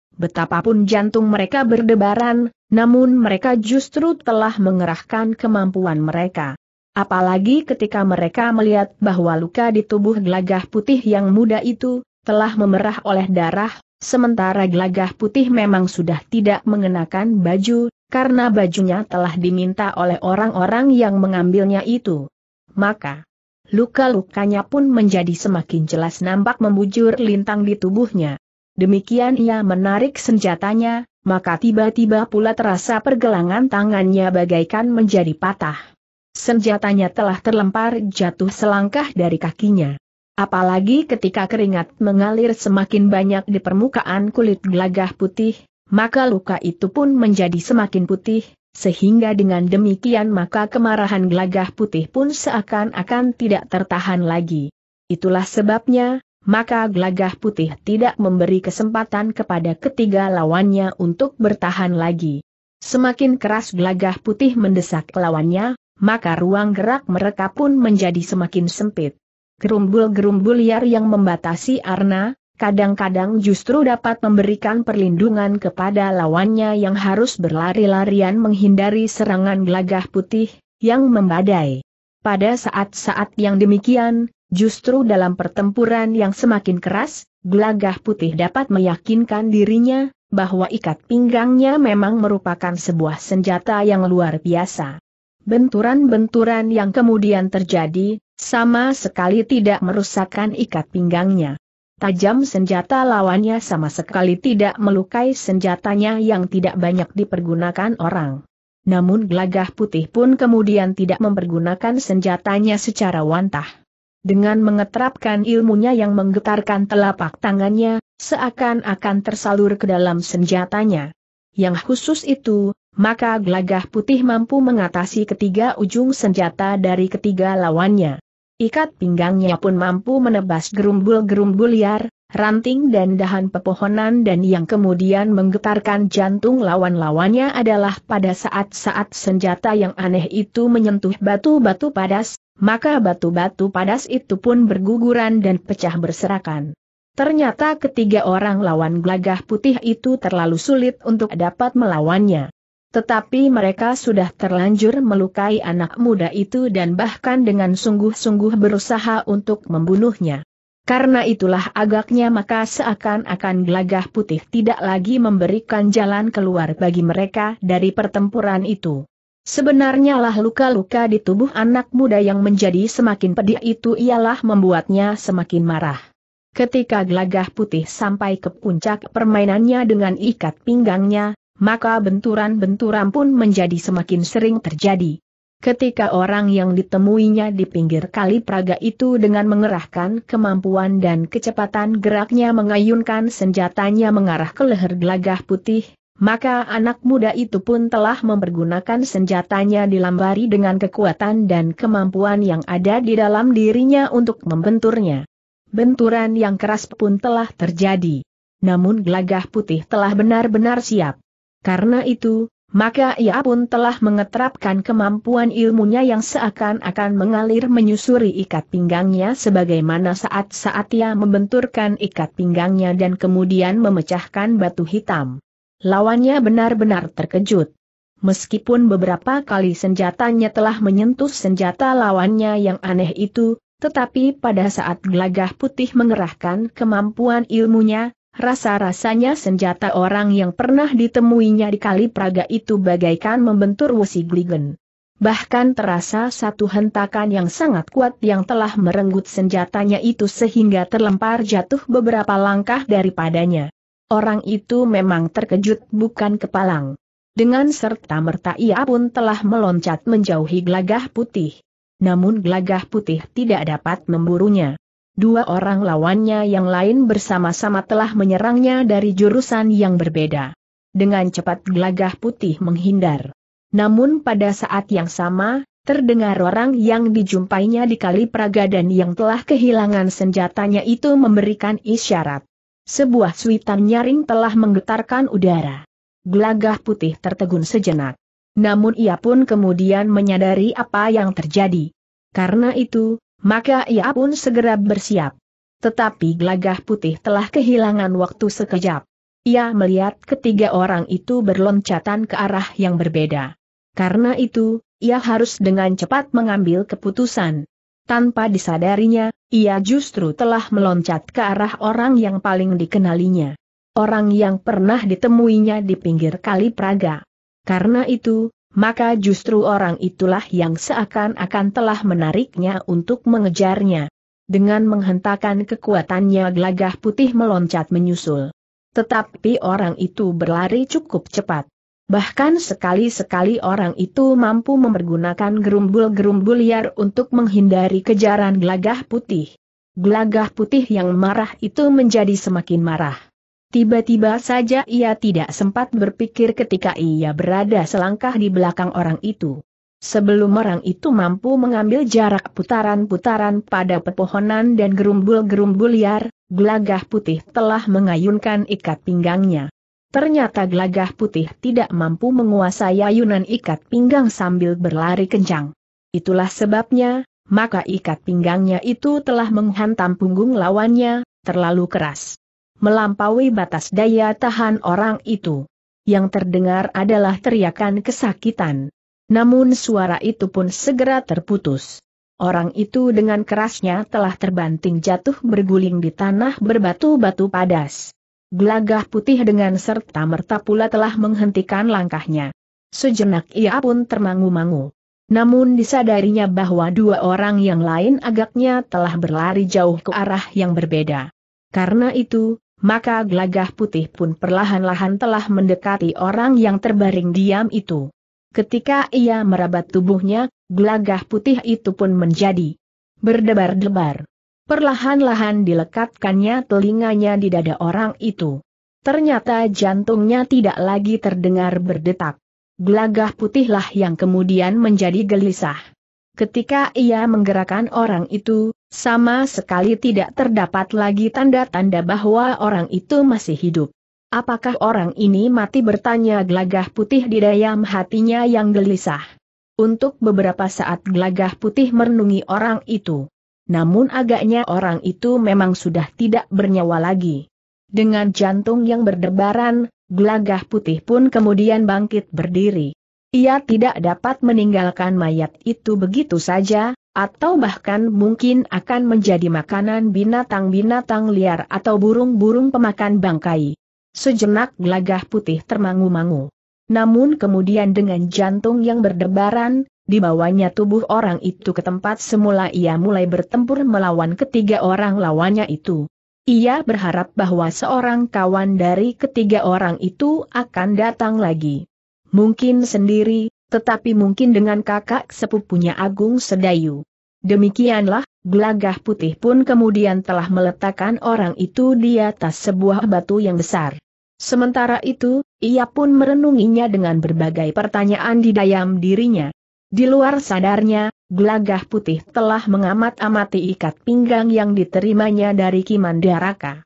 betapapun jantung mereka berdebaran, namun mereka justru telah mengerahkan kemampuan mereka. Apalagi ketika mereka melihat bahwa luka di tubuh gelagah putih yang muda itu, telah memerah oleh darah, Sementara gelagah putih memang sudah tidak mengenakan baju, karena bajunya telah diminta oleh orang-orang yang mengambilnya itu. Maka, luka-lukanya pun menjadi semakin jelas nampak membujur lintang di tubuhnya. Demikian ia menarik senjatanya, maka tiba-tiba pula terasa pergelangan tangannya bagaikan menjadi patah. Senjatanya telah terlempar jatuh selangkah dari kakinya. Apalagi ketika keringat mengalir semakin banyak di permukaan kulit gelagah putih, maka luka itu pun menjadi semakin putih, sehingga dengan demikian maka kemarahan gelagah putih pun seakan-akan tidak tertahan lagi. Itulah sebabnya, maka gelagah putih tidak memberi kesempatan kepada ketiga lawannya untuk bertahan lagi. Semakin keras gelagah putih mendesak lawannya, maka ruang gerak mereka pun menjadi semakin sempit. Gerumbul-gerumbul liar yang membatasi arna, kadang-kadang justru dapat memberikan perlindungan kepada lawannya yang harus berlari-larian menghindari serangan gelagah putih, yang membadai. Pada saat-saat yang demikian, justru dalam pertempuran yang semakin keras, gelagah putih dapat meyakinkan dirinya, bahwa ikat pinggangnya memang merupakan sebuah senjata yang luar biasa. Benturan-benturan yang kemudian terjadi, sama sekali tidak merusakkan ikat pinggangnya. Tajam senjata lawannya sama sekali tidak melukai senjatanya yang tidak banyak dipergunakan orang. Namun gelagah putih pun kemudian tidak mempergunakan senjatanya secara wantah. Dengan mengetrapkan ilmunya yang menggetarkan telapak tangannya, seakan-akan tersalur ke dalam senjatanya. Yang khusus itu, maka glagah putih mampu mengatasi ketiga ujung senjata dari ketiga lawannya. Ikat pinggangnya pun mampu menebas gerumbul-gerumbul liar, ranting dan dahan pepohonan dan yang kemudian menggetarkan jantung lawan-lawannya adalah pada saat-saat senjata yang aneh itu menyentuh batu-batu padas, maka batu-batu padas itu pun berguguran dan pecah berserakan. Ternyata ketiga orang lawan glagah putih itu terlalu sulit untuk dapat melawannya. Tetapi mereka sudah terlanjur melukai anak muda itu dan bahkan dengan sungguh-sungguh berusaha untuk membunuhnya. Karena itulah agaknya maka seakan-akan gelagah putih tidak lagi memberikan jalan keluar bagi mereka dari pertempuran itu. Sebenarnya lah luka-luka di tubuh anak muda yang menjadi semakin pedih itu ialah membuatnya semakin marah. Ketika gelagah putih sampai ke puncak permainannya dengan ikat pinggangnya, maka benturan-benturan pun menjadi semakin sering terjadi. Ketika orang yang ditemuinya di pinggir kali Praga itu dengan mengerahkan kemampuan dan kecepatan geraknya mengayunkan senjatanya mengarah ke leher gelagah putih, maka anak muda itu pun telah mempergunakan senjatanya dilambari dengan kekuatan dan kemampuan yang ada di dalam dirinya untuk membenturnya. Benturan yang keras pun telah terjadi. Namun gelagah putih telah benar-benar siap. Karena itu, maka ia pun telah mengeterapkan kemampuan ilmunya yang seakan-akan mengalir menyusuri ikat pinggangnya sebagaimana saat-saat ia membenturkan ikat pinggangnya dan kemudian memecahkan batu hitam. Lawannya benar-benar terkejut. Meskipun beberapa kali senjatanya telah menyentuh senjata lawannya yang aneh itu, tetapi pada saat gelagah putih mengerahkan kemampuan ilmunya, Rasa-rasanya senjata orang yang pernah ditemuinya di Kali Praga itu bagaikan membentur wesi gligen. Bahkan terasa satu hentakan yang sangat kuat yang telah merenggut senjatanya itu sehingga terlempar jatuh beberapa langkah daripadanya. Orang itu memang terkejut bukan kepalang. Dengan serta merta ia pun telah meloncat menjauhi gelagah putih. Namun gelagah putih tidak dapat memburunya. Dua orang lawannya yang lain bersama-sama telah menyerangnya dari jurusan yang berbeda. Dengan cepat gelagah putih menghindar. Namun pada saat yang sama, terdengar orang yang dijumpainya di kali Praga dan yang telah kehilangan senjatanya itu memberikan isyarat. Sebuah suitan nyaring telah menggetarkan udara. Gelagah putih tertegun sejenak. Namun ia pun kemudian menyadari apa yang terjadi. Karena itu, maka ia pun segera bersiap. Tetapi Glagah putih telah kehilangan waktu sekejap. Ia melihat ketiga orang itu berloncatan ke arah yang berbeda. Karena itu, ia harus dengan cepat mengambil keputusan. Tanpa disadarinya, ia justru telah meloncat ke arah orang yang paling dikenalinya. Orang yang pernah ditemuinya di pinggir kali Praga. Karena itu, maka justru orang itulah yang seakan-akan telah menariknya untuk mengejarnya. Dengan menghentakkan kekuatannya gelagah putih meloncat menyusul. Tetapi orang itu berlari cukup cepat. Bahkan sekali-sekali orang itu mampu mempergunakan gerumbul-gerumbul liar untuk menghindari kejaran gelagah putih. Gelagah putih yang marah itu menjadi semakin marah. Tiba-tiba saja ia tidak sempat berpikir ketika ia berada selangkah di belakang orang itu. Sebelum orang itu mampu mengambil jarak putaran-putaran pada pepohonan dan gerumbul-gerumbul liar, gelagah putih telah mengayunkan ikat pinggangnya. Ternyata gelagah putih tidak mampu menguasai ayunan ikat pinggang sambil berlari kencang. Itulah sebabnya, maka ikat pinggangnya itu telah menghantam punggung lawannya, terlalu keras melampaui batas daya tahan orang itu. Yang terdengar adalah teriakan kesakitan. Namun suara itu pun segera terputus. Orang itu dengan kerasnya telah terbanting jatuh berguling di tanah berbatu-batu padas. Gelagah putih dengan serta merta pula telah menghentikan langkahnya. Sejenak ia pun termangu-mangu. Namun disadarinya bahwa dua orang yang lain agaknya telah berlari jauh ke arah yang berbeda. Karena itu, maka gelagah putih pun perlahan-lahan telah mendekati orang yang terbaring diam itu. Ketika ia merabat tubuhnya, gelagah putih itu pun menjadi berdebar-debar. Perlahan-lahan dilekatkannya telinganya di dada orang itu. Ternyata jantungnya tidak lagi terdengar berdetak. Gelagah putihlah yang kemudian menjadi gelisah. Ketika ia menggerakkan orang itu, sama sekali tidak terdapat lagi tanda-tanda bahwa orang itu masih hidup. Apakah orang ini mati bertanya gelagah putih di dalam hatinya yang gelisah. Untuk beberapa saat gelagah putih merenungi orang itu. Namun agaknya orang itu memang sudah tidak bernyawa lagi. Dengan jantung yang berdebaran, gelagah putih pun kemudian bangkit berdiri. Ia tidak dapat meninggalkan mayat itu begitu saja, atau bahkan mungkin akan menjadi makanan binatang-binatang liar atau burung-burung pemakan bangkai. Sejenak gelagah putih termangu-mangu. Namun kemudian dengan jantung yang berdebaran, dibawanya tubuh orang itu ke tempat semula ia mulai bertempur melawan ketiga orang lawannya itu. Ia berharap bahwa seorang kawan dari ketiga orang itu akan datang lagi. Mungkin sendiri, tetapi mungkin dengan kakak sepupunya Agung Sedayu. Demikianlah, Glagah putih pun kemudian telah meletakkan orang itu di atas sebuah batu yang besar. Sementara itu, ia pun merenunginya dengan berbagai pertanyaan di dalam dirinya. Di luar sadarnya, Glagah putih telah mengamat-amati ikat pinggang yang diterimanya dari Kimandaraka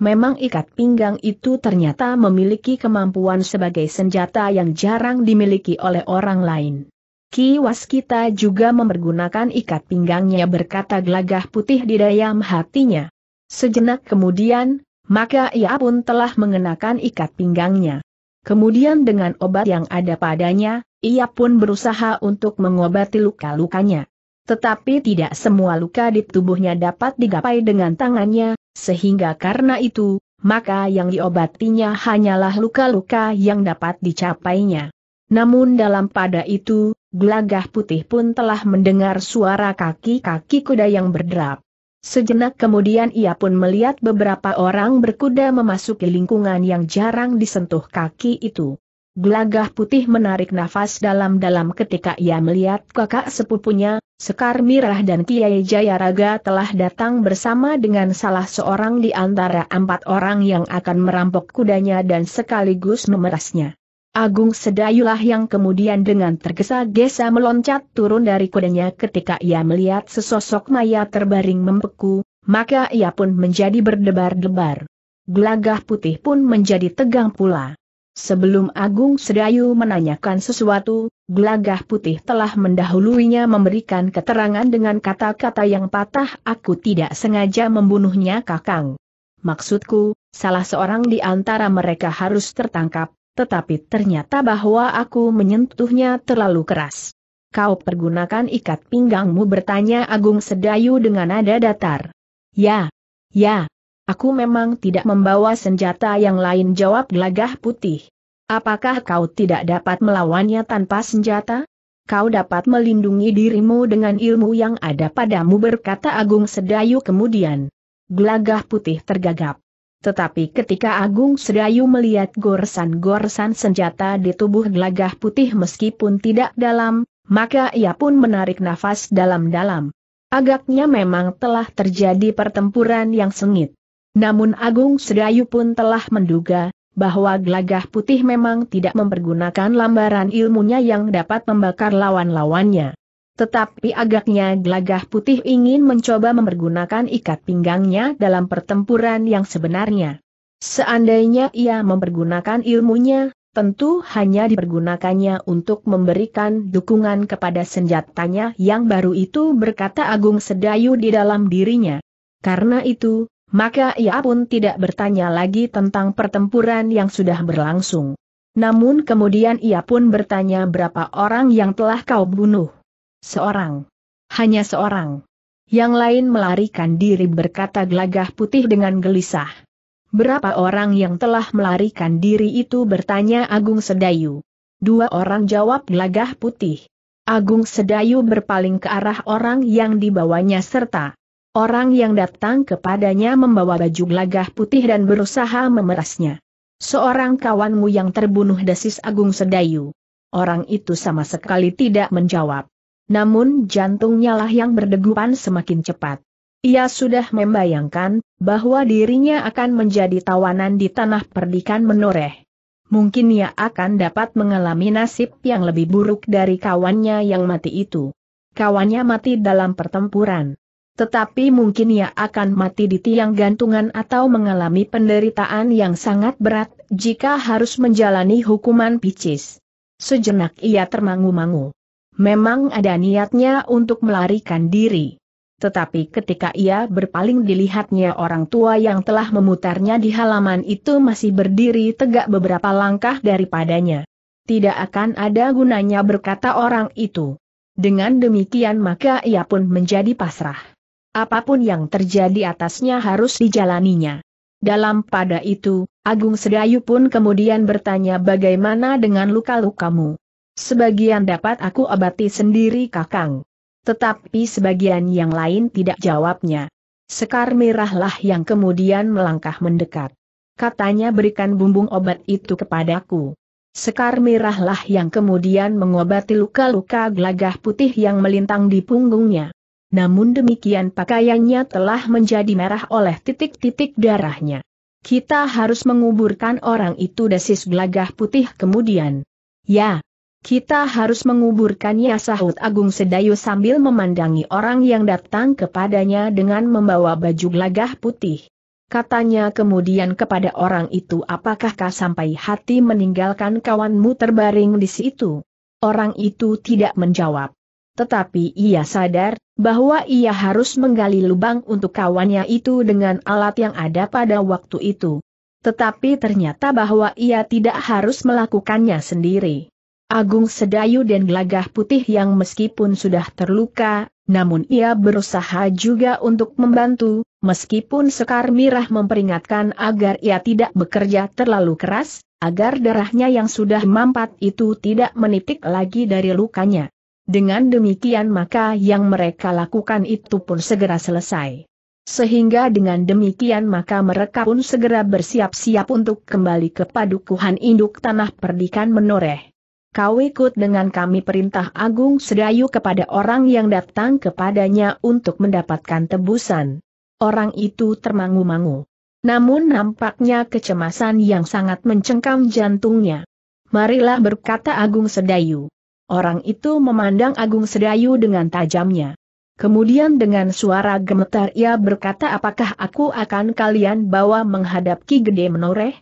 memang ikat pinggang itu ternyata memiliki kemampuan sebagai senjata yang jarang dimiliki oleh orang lain. Ki Waskita juga mempergunakan ikat pinggangnya berkata gelagah putih di dalam hatinya. Sejenak kemudian, maka ia pun telah mengenakan ikat pinggangnya. Kemudian dengan obat yang ada padanya, ia pun berusaha untuk mengobati luka-lukanya. Tetapi tidak semua luka di tubuhnya dapat digapai dengan tangannya, sehingga karena itu, maka yang diobatinya hanyalah luka-luka yang dapat dicapainya. Namun dalam pada itu, Glagah putih pun telah mendengar suara kaki-kaki kuda yang berderap. Sejenak kemudian ia pun melihat beberapa orang berkuda memasuki lingkungan yang jarang disentuh kaki itu. Glagah putih menarik nafas dalam-dalam ketika ia melihat kakak sepupunya, Sekar Mirah dan Kiai Jayaraga telah datang bersama dengan salah seorang di antara empat orang yang akan merampok kudanya dan sekaligus memerasnya. Agung Sedayulah yang kemudian dengan tergesa-gesa meloncat turun dari kudanya ketika ia melihat sesosok maya terbaring membeku, maka ia pun menjadi berdebar-debar. Gelagah putih pun menjadi tegang pula. Sebelum Agung Sedayu menanyakan sesuatu, Gelagah Putih telah mendahuluinya memberikan keterangan dengan kata-kata yang patah aku tidak sengaja membunuhnya kakang. Maksudku, salah seorang di antara mereka harus tertangkap, tetapi ternyata bahwa aku menyentuhnya terlalu keras. Kau pergunakan ikat pinggangmu bertanya Agung Sedayu dengan nada datar. Ya, ya, Aku memang tidak membawa senjata yang lain jawab gelagah putih. Apakah kau tidak dapat melawannya tanpa senjata? Kau dapat melindungi dirimu dengan ilmu yang ada padamu berkata Agung Sedayu kemudian. Gelagah putih tergagap. Tetapi ketika Agung Sedayu melihat goresan-goresan senjata di tubuh gelagah putih meskipun tidak dalam, maka ia pun menarik nafas dalam-dalam. Agaknya memang telah terjadi pertempuran yang sengit. Namun Agung Sedayu pun telah menduga, bahwa Glagah putih memang tidak mempergunakan lambaran ilmunya yang dapat membakar lawan-lawannya. Tetapi agaknya Glagah putih ingin mencoba mempergunakan ikat pinggangnya dalam pertempuran yang sebenarnya. Seandainya ia mempergunakan ilmunya, tentu hanya dipergunakannya untuk memberikan dukungan kepada senjatanya yang baru itu berkata Agung Sedayu di dalam dirinya. Karena itu, maka ia pun tidak bertanya lagi tentang pertempuran yang sudah berlangsung. Namun kemudian ia pun bertanya berapa orang yang telah kau bunuh. Seorang. Hanya seorang. Yang lain melarikan diri berkata gelagah putih dengan gelisah. Berapa orang yang telah melarikan diri itu bertanya Agung Sedayu. Dua orang jawab gelagah putih. Agung Sedayu berpaling ke arah orang yang dibawanya serta Orang yang datang kepadanya membawa baju gelagah putih dan berusaha memerasnya. Seorang kawanmu yang terbunuh desis Agung Sedayu. Orang itu sama sekali tidak menjawab. Namun jantungnya lah yang berdegupan semakin cepat. Ia sudah membayangkan bahwa dirinya akan menjadi tawanan di tanah perdikan menoreh. Mungkin ia akan dapat mengalami nasib yang lebih buruk dari kawannya yang mati itu. Kawannya mati dalam pertempuran tetapi mungkin ia akan mati di tiang gantungan atau mengalami penderitaan yang sangat berat jika harus menjalani hukuman picis. Sejenak ia termangu-mangu. Memang ada niatnya untuk melarikan diri. Tetapi ketika ia berpaling dilihatnya orang tua yang telah memutarnya di halaman itu masih berdiri tegak beberapa langkah daripadanya. Tidak akan ada gunanya berkata orang itu. Dengan demikian maka ia pun menjadi pasrah. Apapun yang terjadi atasnya harus dijalaninya. Dalam pada itu, Agung Sedayu pun kemudian bertanya bagaimana dengan luka-lukamu. Sebagian dapat aku obati sendiri kakang. Tetapi sebagian yang lain tidak jawabnya. Sekar merahlah yang kemudian melangkah mendekat. Katanya berikan bumbung obat itu kepadaku. Sekar merahlah yang kemudian mengobati luka-luka gelagah putih yang melintang di punggungnya namun demikian pakaiannya telah menjadi merah oleh titik-titik darahnya. Kita harus menguburkan orang itu desis gelagah putih kemudian. Ya, kita harus menguburkannya sahut Agung Sedayu sambil memandangi orang yang datang kepadanya dengan membawa baju gelagah putih. Katanya kemudian kepada orang itu apakah kau sampai hati meninggalkan kawanmu terbaring di situ? Orang itu tidak menjawab tetapi ia sadar bahwa ia harus menggali lubang untuk kawannya itu dengan alat yang ada pada waktu itu. Tetapi ternyata bahwa ia tidak harus melakukannya sendiri. Agung Sedayu dan Gelagah Putih yang meskipun sudah terluka, namun ia berusaha juga untuk membantu, meskipun Sekar Mirah memperingatkan agar ia tidak bekerja terlalu keras, agar darahnya yang sudah mampat itu tidak menitik lagi dari lukanya. Dengan demikian maka yang mereka lakukan itu pun segera selesai. Sehingga dengan demikian maka mereka pun segera bersiap-siap untuk kembali ke padukuhan induk tanah perdikan menoreh. Kau ikut dengan kami perintah Agung Sedayu kepada orang yang datang kepadanya untuk mendapatkan tebusan. Orang itu termangu-mangu. Namun nampaknya kecemasan yang sangat mencengkam jantungnya. Marilah berkata Agung Sedayu. Orang itu memandang Agung Sedayu dengan tajamnya. Kemudian dengan suara gemetar ia berkata apakah aku akan kalian bawa menghadap Ki Gede menoreh?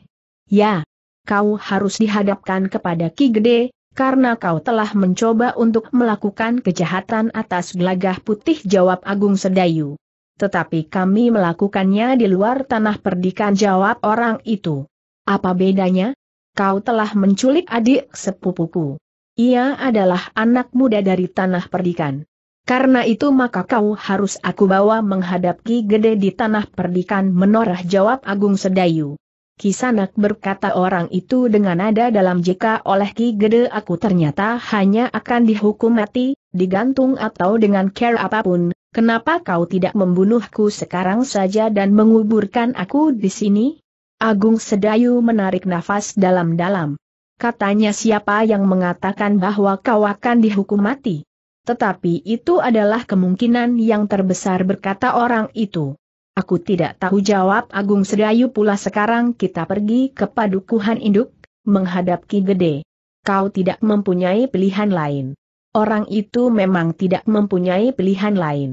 Ya, kau harus dihadapkan kepada Ki Gede, karena kau telah mencoba untuk melakukan kejahatan atas gelagah putih jawab Agung Sedayu. Tetapi kami melakukannya di luar tanah perdikan jawab orang itu. Apa bedanya? Kau telah menculik adik sepupuku. Ia adalah anak muda dari tanah perdikan. Karena itu maka kau harus aku bawa menghadap Ki Gede di tanah perdikan menorah jawab Agung Sedayu. Kisanak berkata orang itu dengan nada dalam jika oleh Ki Gede aku ternyata hanya akan dihukum mati, digantung atau dengan care apapun, kenapa kau tidak membunuhku sekarang saja dan menguburkan aku di sini? Agung Sedayu menarik nafas dalam-dalam. Katanya siapa yang mengatakan bahwa kau akan dihukum mati. Tetapi itu adalah kemungkinan yang terbesar berkata orang itu. Aku tidak tahu jawab Agung Sedayu pula sekarang kita pergi ke padukuhan induk, menghadap Ki Gede. Kau tidak mempunyai pilihan lain. Orang itu memang tidak mempunyai pilihan lain.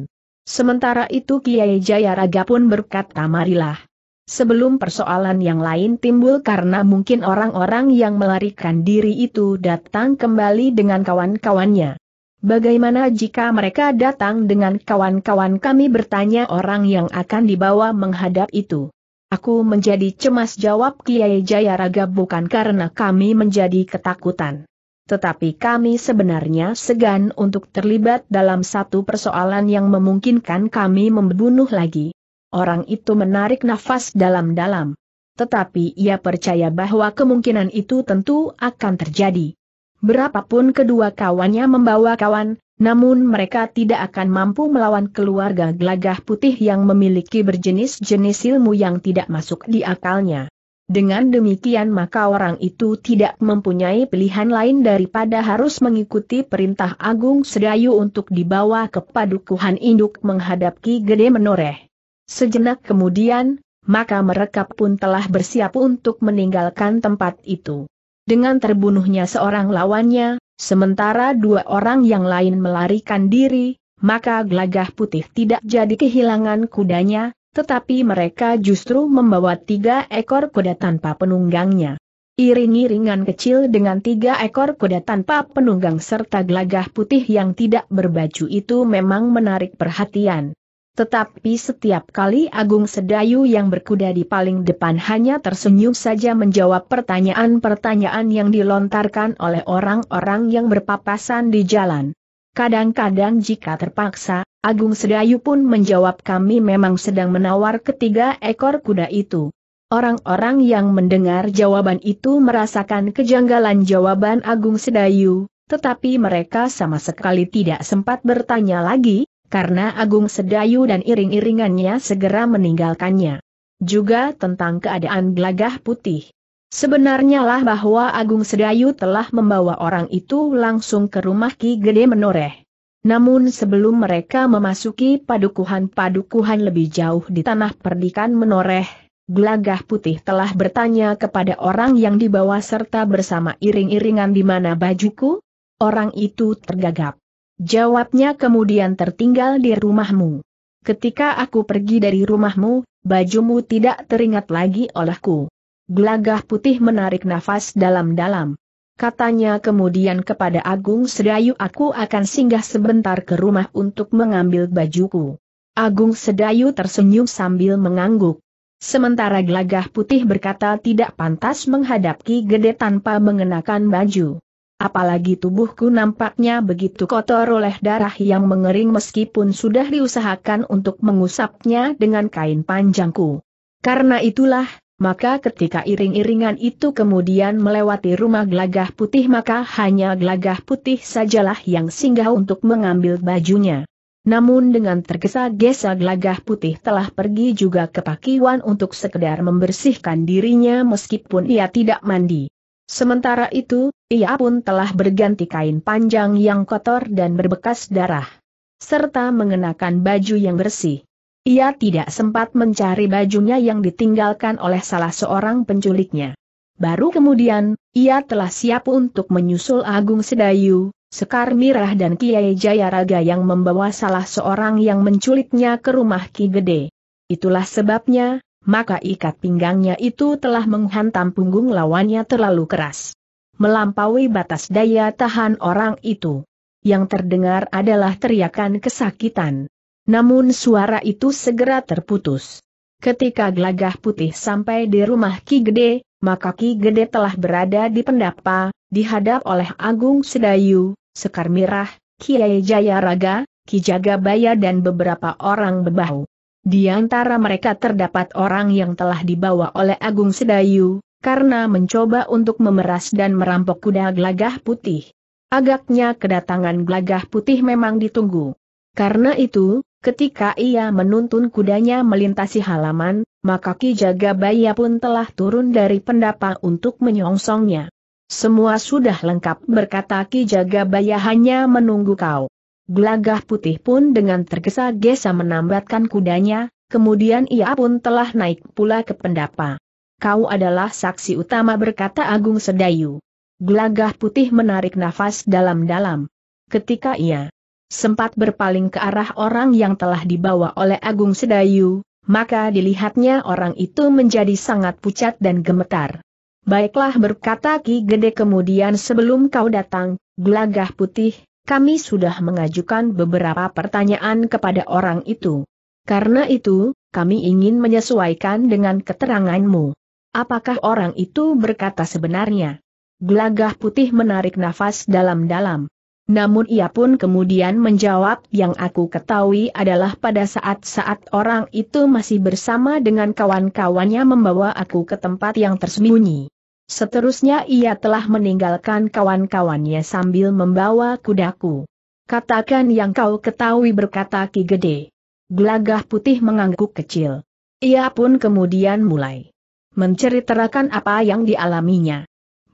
Sementara itu Kiai Jayaraga pun berkata marilah sebelum persoalan yang lain timbul karena mungkin orang-orang yang melarikan diri itu datang kembali dengan kawan-kawannya. Bagaimana jika mereka datang dengan kawan-kawan kami bertanya orang yang akan dibawa menghadap itu? Aku menjadi cemas jawab Kiai Jayaraga bukan karena kami menjadi ketakutan. Tetapi kami sebenarnya segan untuk terlibat dalam satu persoalan yang memungkinkan kami membunuh lagi. Orang itu menarik nafas dalam-dalam. Tetapi ia percaya bahwa kemungkinan itu tentu akan terjadi. Berapapun kedua kawannya membawa kawan, namun mereka tidak akan mampu melawan keluarga gelagah putih yang memiliki berjenis-jenis ilmu yang tidak masuk di akalnya. Dengan demikian maka orang itu tidak mempunyai pilihan lain daripada harus mengikuti perintah Agung Sedayu untuk dibawa ke padukuhan induk menghadapi Gede Menoreh. Sejenak kemudian, maka mereka pun telah bersiap untuk meninggalkan tempat itu. Dengan terbunuhnya seorang lawannya, sementara dua orang yang lain melarikan diri, maka gelagah putih tidak jadi kehilangan kudanya, tetapi mereka justru membawa tiga ekor kuda tanpa penunggangnya. Iring-iringan kecil dengan tiga ekor kuda tanpa penunggang serta gelagah putih yang tidak berbaju itu memang menarik perhatian. Tetapi setiap kali Agung Sedayu yang berkuda di paling depan hanya tersenyum saja menjawab pertanyaan-pertanyaan yang dilontarkan oleh orang-orang yang berpapasan di jalan. Kadang-kadang jika terpaksa, Agung Sedayu pun menjawab kami memang sedang menawar ketiga ekor kuda itu. Orang-orang yang mendengar jawaban itu merasakan kejanggalan jawaban Agung Sedayu, tetapi mereka sama sekali tidak sempat bertanya lagi, karena Agung Sedayu dan iring-iringannya segera meninggalkannya. Juga tentang keadaan gelagah putih. Sebenarnya lah bahwa Agung Sedayu telah membawa orang itu langsung ke rumah Ki Gede Menoreh. Namun sebelum mereka memasuki padukuhan-padukuhan lebih jauh di tanah perdikan menoreh, Gelagah Putih telah bertanya kepada orang yang dibawa serta bersama iring-iringan di mana bajuku? Orang itu tergagap. Jawabnya kemudian tertinggal di rumahmu. Ketika aku pergi dari rumahmu, bajumu tidak teringat lagi olehku. Gelagah putih menarik nafas dalam-dalam. Katanya kemudian kepada Agung Sedayu aku akan singgah sebentar ke rumah untuk mengambil bajuku. Agung Sedayu tersenyum sambil mengangguk. Sementara gelagah putih berkata tidak pantas menghadapi gede tanpa mengenakan baju. Apalagi tubuhku nampaknya begitu kotor oleh darah yang mengering meskipun sudah diusahakan untuk mengusapnya dengan kain panjangku. Karena itulah, maka ketika iring-iringan itu kemudian melewati rumah gelagah putih maka hanya gelagah putih sajalah yang singgah untuk mengambil bajunya. Namun dengan tergesa-gesa gelagah putih telah pergi juga ke pakiwan untuk sekedar membersihkan dirinya meskipun ia tidak mandi. Sementara itu, ia pun telah berganti kain panjang yang kotor dan berbekas darah. Serta mengenakan baju yang bersih. Ia tidak sempat mencari bajunya yang ditinggalkan oleh salah seorang penculiknya. Baru kemudian, ia telah siap untuk menyusul Agung Sedayu, Sekar Mirah dan Kiai Jayaraga yang membawa salah seorang yang menculiknya ke rumah Ki Gede. Itulah sebabnya, maka ikat pinggangnya itu telah menghantam punggung lawannya terlalu keras. Melampaui batas daya tahan orang itu. Yang terdengar adalah teriakan kesakitan. Namun suara itu segera terputus. Ketika gelagah putih sampai di rumah Ki Gede, maka Ki Gede telah berada di pendapa, dihadap oleh Agung Sedayu, Sekar Mirah, Kiai Jayaraga, Ki Jagabaya dan beberapa orang bebahu. Di antara mereka terdapat orang yang telah dibawa oleh Agung Sedayu, karena mencoba untuk memeras dan merampok kuda gelagah putih. Agaknya kedatangan gelagah putih memang ditunggu. Karena itu, ketika ia menuntun kudanya melintasi halaman, maka Ki Jagabaya pun telah turun dari pendapa untuk menyongsongnya. Semua sudah lengkap berkata Ki Jagabaya hanya menunggu kau. Gelagah putih pun dengan tergesa-gesa menambatkan kudanya, kemudian ia pun telah naik pula ke pendapa. Kau adalah saksi utama berkata Agung Sedayu. Gelagah putih menarik nafas dalam-dalam. Ketika ia sempat berpaling ke arah orang yang telah dibawa oleh Agung Sedayu, maka dilihatnya orang itu menjadi sangat pucat dan gemetar. Baiklah berkata Ki Gede kemudian sebelum kau datang, gelagah putih, kami sudah mengajukan beberapa pertanyaan kepada orang itu. Karena itu, kami ingin menyesuaikan dengan keteranganmu. Apakah orang itu berkata sebenarnya? Gelagah putih menarik nafas dalam-dalam. Namun ia pun kemudian menjawab yang aku ketahui adalah pada saat-saat orang itu masih bersama dengan kawan-kawannya membawa aku ke tempat yang tersembunyi. Seterusnya ia telah meninggalkan kawan-kawannya sambil membawa kudaku. Katakan yang kau ketahui berkata Ki Gede. Gelagah putih mengangguk kecil. Ia pun kemudian mulai menceritakan apa yang dialaminya.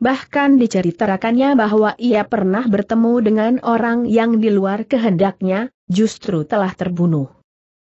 Bahkan diceritakannya bahwa ia pernah bertemu dengan orang yang di luar kehendaknya, justru telah terbunuh.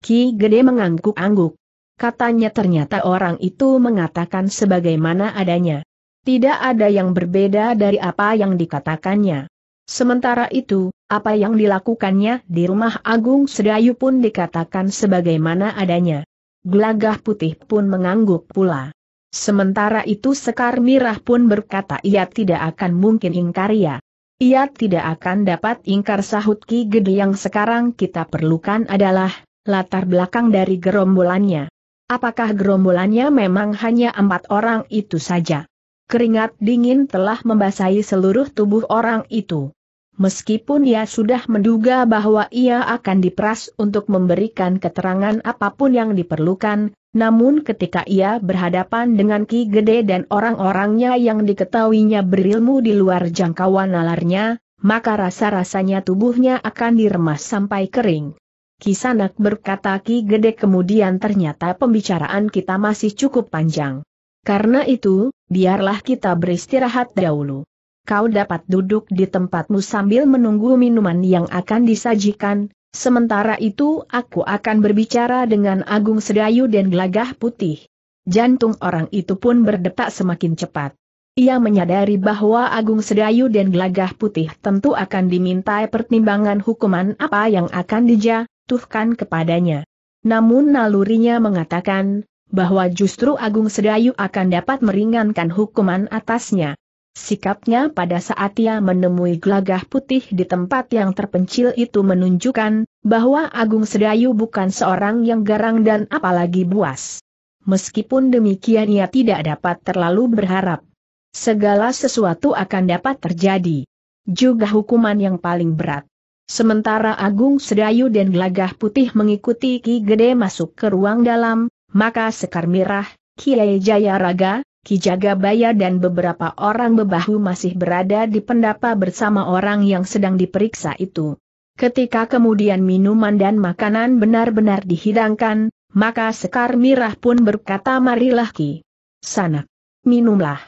Ki Gede mengangguk-angguk. Katanya ternyata orang itu mengatakan sebagaimana adanya. Tidak ada yang berbeda dari apa yang dikatakannya. Sementara itu, apa yang dilakukannya di rumah Agung Sedayu pun dikatakan sebagaimana adanya. Gelagah putih pun mengangguk pula. Sementara itu Sekar Mirah pun berkata ia tidak akan mungkin ingkar ya. Ia tidak akan dapat ingkar sahut Ki Gede yang sekarang kita perlukan adalah latar belakang dari gerombolannya. Apakah gerombolannya memang hanya empat orang itu saja? Keringat dingin telah membasahi seluruh tubuh orang itu. Meskipun ia sudah menduga bahwa ia akan diperas untuk memberikan keterangan apapun yang diperlukan, namun ketika ia berhadapan dengan Ki Gede dan orang-orangnya yang diketahuinya berilmu di luar jangkauan nalarnya, maka rasa-rasanya tubuhnya akan diremas sampai kering. Kisanak berkata Ki Gede kemudian ternyata pembicaraan kita masih cukup panjang. Karena itu, biarlah kita beristirahat dahulu. Kau dapat duduk di tempatmu sambil menunggu minuman yang akan disajikan, sementara itu aku akan berbicara dengan Agung Sedayu dan Gelagah Putih. Jantung orang itu pun berdetak semakin cepat. Ia menyadari bahwa Agung Sedayu dan Gelagah Putih tentu akan dimintai pertimbangan hukuman apa yang akan dijatuhkan kepadanya. Namun nalurinya mengatakan, bahwa justru Agung Sedayu akan dapat meringankan hukuman atasnya. Sikapnya pada saat ia menemui gelagah putih di tempat yang terpencil itu menunjukkan bahwa Agung Sedayu bukan seorang yang garang dan apalagi buas. Meskipun demikian ia tidak dapat terlalu berharap. Segala sesuatu akan dapat terjadi. Juga hukuman yang paling berat. Sementara Agung Sedayu dan Gelagah Putih mengikuti Ki Gede masuk ke ruang dalam, maka Sekar Mirah, Kiai Jayaraga, Jagabaya dan beberapa orang bebahu masih berada di pendapa bersama orang yang sedang diperiksa itu. Ketika kemudian minuman dan makanan benar-benar dihidangkan, maka Sekar Mirah pun berkata marilah Ki. Sanak. Minumlah.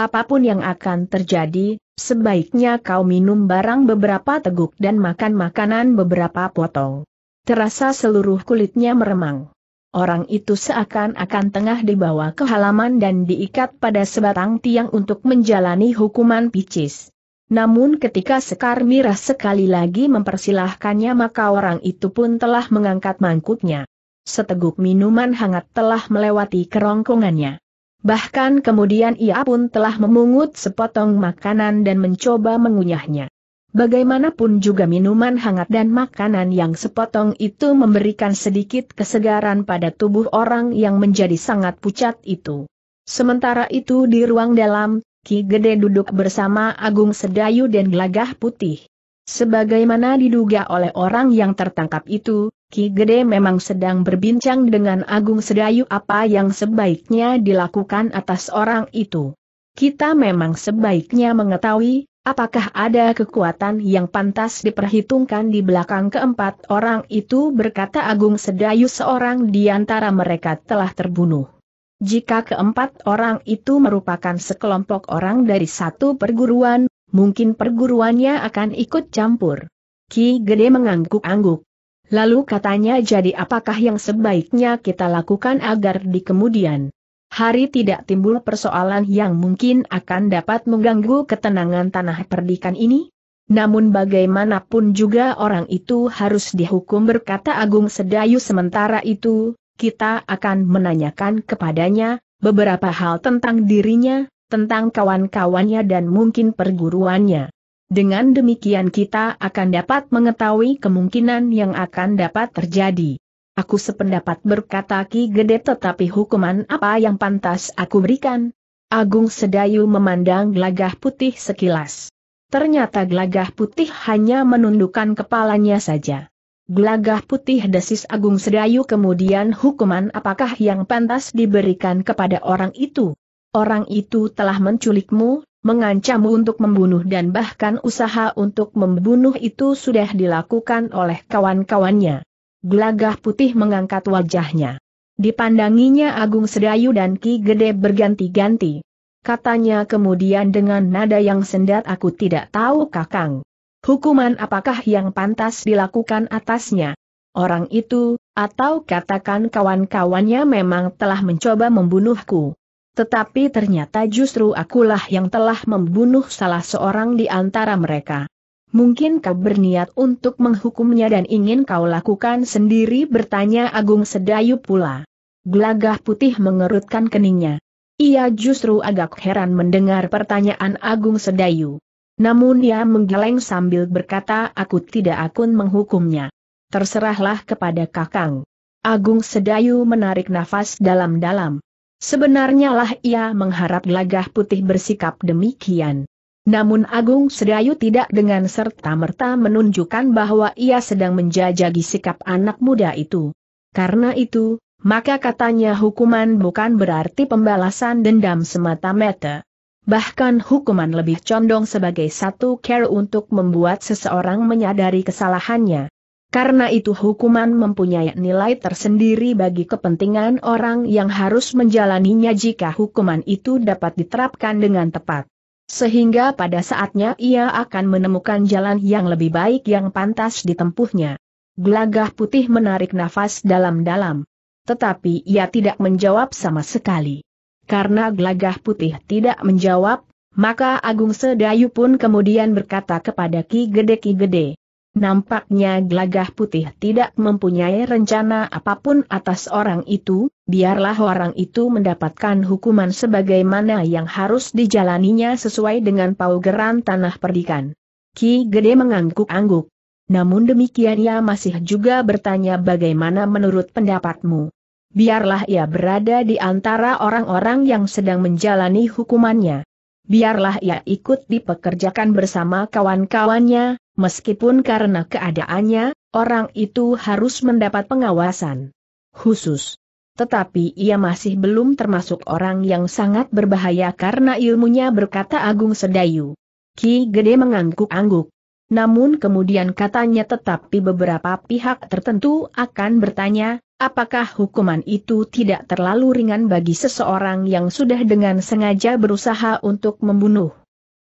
Apapun yang akan terjadi, sebaiknya kau minum barang beberapa teguk dan makan makanan beberapa potong. Terasa seluruh kulitnya meremang. Orang itu seakan-akan tengah dibawa ke halaman dan diikat pada sebatang tiang untuk menjalani hukuman picis. Namun ketika Sekar Mirah sekali lagi mempersilahkannya maka orang itu pun telah mengangkat mangkuknya. Seteguk minuman hangat telah melewati kerongkongannya. Bahkan kemudian ia pun telah memungut sepotong makanan dan mencoba mengunyahnya. Bagaimanapun juga minuman hangat dan makanan yang sepotong itu memberikan sedikit kesegaran pada tubuh orang yang menjadi sangat pucat itu. Sementara itu di ruang dalam, Ki Gede duduk bersama Agung Sedayu dan Gelagah Putih. Sebagaimana diduga oleh orang yang tertangkap itu, Ki Gede memang sedang berbincang dengan Agung Sedayu apa yang sebaiknya dilakukan atas orang itu. Kita memang sebaiknya mengetahui, Apakah ada kekuatan yang pantas diperhitungkan di belakang keempat orang itu berkata Agung Sedayu seorang di antara mereka telah terbunuh. Jika keempat orang itu merupakan sekelompok orang dari satu perguruan, mungkin perguruannya akan ikut campur. Ki Gede mengangguk-angguk. Lalu katanya jadi apakah yang sebaiknya kita lakukan agar di kemudian hari tidak timbul persoalan yang mungkin akan dapat mengganggu ketenangan tanah perdikan ini? Namun bagaimanapun juga orang itu harus dihukum berkata Agung Sedayu sementara itu, kita akan menanyakan kepadanya, beberapa hal tentang dirinya, tentang kawan-kawannya dan mungkin perguruannya. Dengan demikian kita akan dapat mengetahui kemungkinan yang akan dapat terjadi. Aku sependapat berkata Ki Gede tetapi hukuman apa yang pantas aku berikan? Agung Sedayu memandang gelagah putih sekilas. Ternyata gelagah putih hanya menundukkan kepalanya saja. Gelagah putih desis Agung Sedayu kemudian hukuman apakah yang pantas diberikan kepada orang itu? Orang itu telah menculikmu, mengancammu untuk membunuh dan bahkan usaha untuk membunuh itu sudah dilakukan oleh kawan-kawannya. Gelagah putih mengangkat wajahnya. Dipandanginya Agung Sedayu dan Ki Gede berganti-ganti. Katanya kemudian dengan nada yang sendat aku tidak tahu kakang. Hukuman apakah yang pantas dilakukan atasnya? Orang itu, atau katakan kawan-kawannya memang telah mencoba membunuhku. Tetapi ternyata justru akulah yang telah membunuh salah seorang di antara mereka. Mungkin kau berniat untuk menghukumnya dan ingin kau lakukan sendiri bertanya Agung Sedayu pula. Gelagah putih mengerutkan keningnya. Ia justru agak heran mendengar pertanyaan Agung Sedayu. Namun ia menggeleng sambil berkata aku tidak akun menghukumnya. Terserahlah kepada kakang. Agung Sedayu menarik nafas dalam-dalam. Sebenarnya lah ia mengharap gelagah putih bersikap demikian. Namun Agung Sedayu tidak dengan serta-merta menunjukkan bahwa ia sedang menjajagi sikap anak muda itu. Karena itu, maka katanya hukuman bukan berarti pembalasan dendam semata-mata. Bahkan hukuman lebih condong sebagai satu care untuk membuat seseorang menyadari kesalahannya. Karena itu hukuman mempunyai nilai tersendiri bagi kepentingan orang yang harus menjalaninya jika hukuman itu dapat diterapkan dengan tepat. Sehingga pada saatnya ia akan menemukan jalan yang lebih baik yang pantas ditempuhnya. Glagah putih menarik nafas dalam-dalam. Tetapi ia tidak menjawab sama sekali. Karena gelagah putih tidak menjawab, maka Agung Sedayu pun kemudian berkata kepada Ki Gede Ki Gede, Nampaknya gelagah putih tidak mempunyai rencana apapun atas orang itu, biarlah orang itu mendapatkan hukuman sebagaimana yang harus dijalaninya sesuai dengan paugeran tanah perdikan. Ki Gede mengangguk-angguk. Namun demikian ia masih juga bertanya bagaimana menurut pendapatmu. Biarlah ia berada di antara orang-orang yang sedang menjalani hukumannya biarlah ia ikut dipekerjakan bersama kawan-kawannya, meskipun karena keadaannya, orang itu harus mendapat pengawasan khusus. Tetapi ia masih belum termasuk orang yang sangat berbahaya karena ilmunya berkata Agung Sedayu. Ki Gede mengangguk-angguk. Namun kemudian katanya tetapi beberapa pihak tertentu akan bertanya, apakah hukuman itu tidak terlalu ringan bagi seseorang yang sudah dengan sengaja berusaha untuk membunuh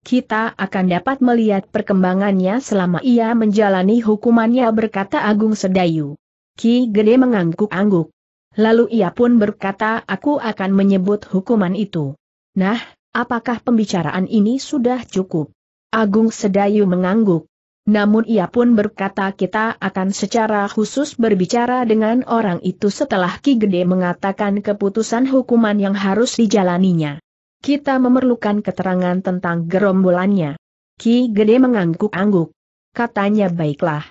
kita akan dapat melihat perkembangannya selama ia menjalani hukumannya berkata Agung Sedayu. Ki Gede mengangguk-angguk. Lalu ia pun berkata aku akan menyebut hukuman itu. Nah, apakah pembicaraan ini sudah cukup? Agung Sedayu mengangguk. Namun ia pun berkata kita akan secara khusus berbicara dengan orang itu setelah Ki Gede mengatakan keputusan hukuman yang harus dijalaninya. Kita memerlukan keterangan tentang gerombolannya. Ki Gede mengangguk-angguk. Katanya baiklah.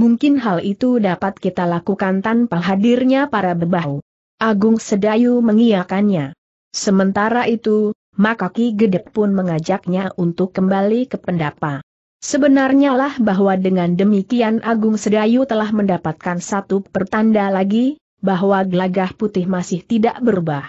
Mungkin hal itu dapat kita lakukan tanpa hadirnya para bebau. Agung Sedayu mengiyakannya. Sementara itu, maka Ki Gede pun mengajaknya untuk kembali ke pendapa. Sebenarnya lah bahwa dengan demikian Agung Sedayu telah mendapatkan satu pertanda lagi, bahwa gelagah putih masih tidak berubah.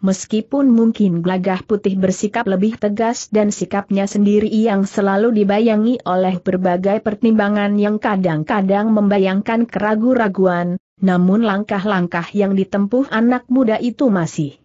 Meskipun mungkin gelagah putih bersikap lebih tegas dan sikapnya sendiri yang selalu dibayangi oleh berbagai pertimbangan yang kadang-kadang membayangkan keraguan, raguan namun langkah-langkah yang ditempuh anak muda itu masih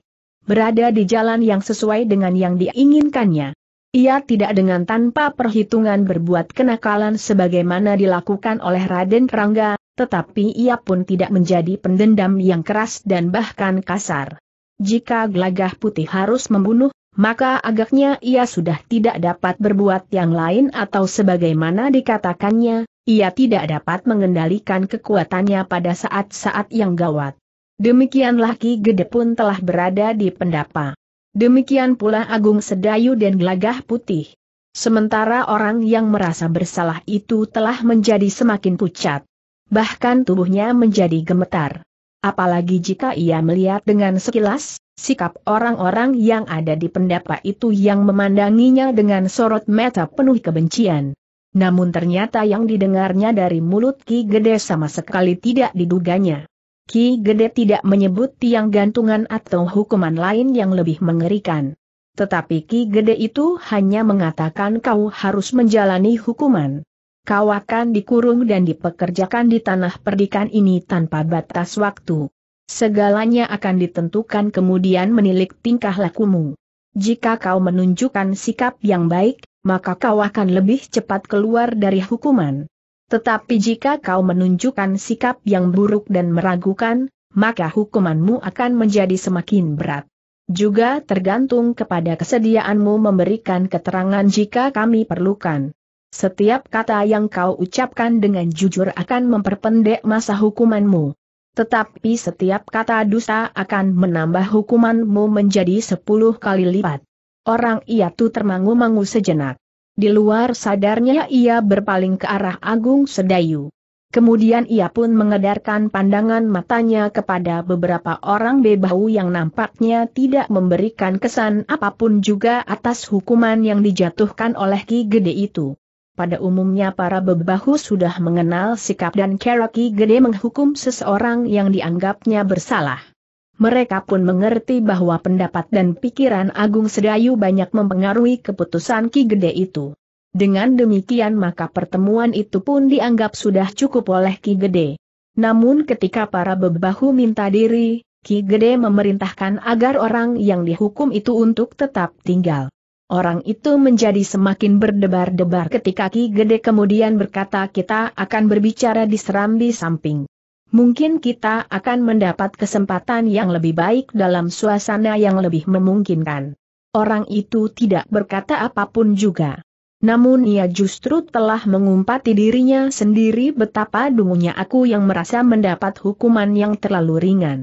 berada di jalan yang sesuai dengan yang diinginkannya. Ia tidak dengan tanpa perhitungan berbuat kenakalan sebagaimana dilakukan oleh Raden Rangga, tetapi ia pun tidak menjadi pendendam yang keras dan bahkan kasar. Jika gelagah putih harus membunuh, maka agaknya ia sudah tidak dapat berbuat yang lain atau sebagaimana dikatakannya, ia tidak dapat mengendalikan kekuatannya pada saat-saat yang gawat. Demikianlah Ki Gede pun telah berada di pendapa. Demikian pula Agung Sedayu dan Gelagah Putih. Sementara orang yang merasa bersalah itu telah menjadi semakin pucat. Bahkan tubuhnya menjadi gemetar apalagi jika ia melihat dengan sekilas, sikap orang-orang yang ada di pendapa itu yang memandanginya dengan sorot mata penuh kebencian. Namun ternyata yang didengarnya dari mulut Ki Gede sama sekali tidak diduganya. Ki Gede tidak menyebut tiang gantungan atau hukuman lain yang lebih mengerikan. Tetapi Ki Gede itu hanya mengatakan kau harus menjalani hukuman kau akan dikurung dan dipekerjakan di tanah perdikan ini tanpa batas waktu. Segalanya akan ditentukan kemudian menilik tingkah lakumu. Jika kau menunjukkan sikap yang baik, maka kau akan lebih cepat keluar dari hukuman. Tetapi jika kau menunjukkan sikap yang buruk dan meragukan, maka hukumanmu akan menjadi semakin berat. Juga tergantung kepada kesediaanmu memberikan keterangan jika kami perlukan. Setiap kata yang kau ucapkan dengan jujur akan memperpendek masa hukumanmu. Tetapi setiap kata dusta akan menambah hukumanmu menjadi sepuluh kali lipat. Orang ia tuh termangu-mangu sejenak. Di luar sadarnya ia berpaling ke arah Agung Sedayu. Kemudian ia pun mengedarkan pandangan matanya kepada beberapa orang bebau yang nampaknya tidak memberikan kesan apapun juga atas hukuman yang dijatuhkan oleh Ki Gede itu. Pada umumnya para bebahu sudah mengenal sikap dan keraki gede menghukum seseorang yang dianggapnya bersalah. Mereka pun mengerti bahwa pendapat dan pikiran Agung Sedayu banyak mempengaruhi keputusan Ki Gede itu. Dengan demikian maka pertemuan itu pun dianggap sudah cukup oleh Ki Gede. Namun ketika para bebahu minta diri, Ki Gede memerintahkan agar orang yang dihukum itu untuk tetap tinggal. Orang itu menjadi semakin berdebar-debar ketika Ki Gede kemudian berkata kita akan berbicara di serambi samping. Mungkin kita akan mendapat kesempatan yang lebih baik dalam suasana yang lebih memungkinkan. Orang itu tidak berkata apapun juga. Namun ia justru telah mengumpati dirinya sendiri betapa dungunya aku yang merasa mendapat hukuman yang terlalu ringan.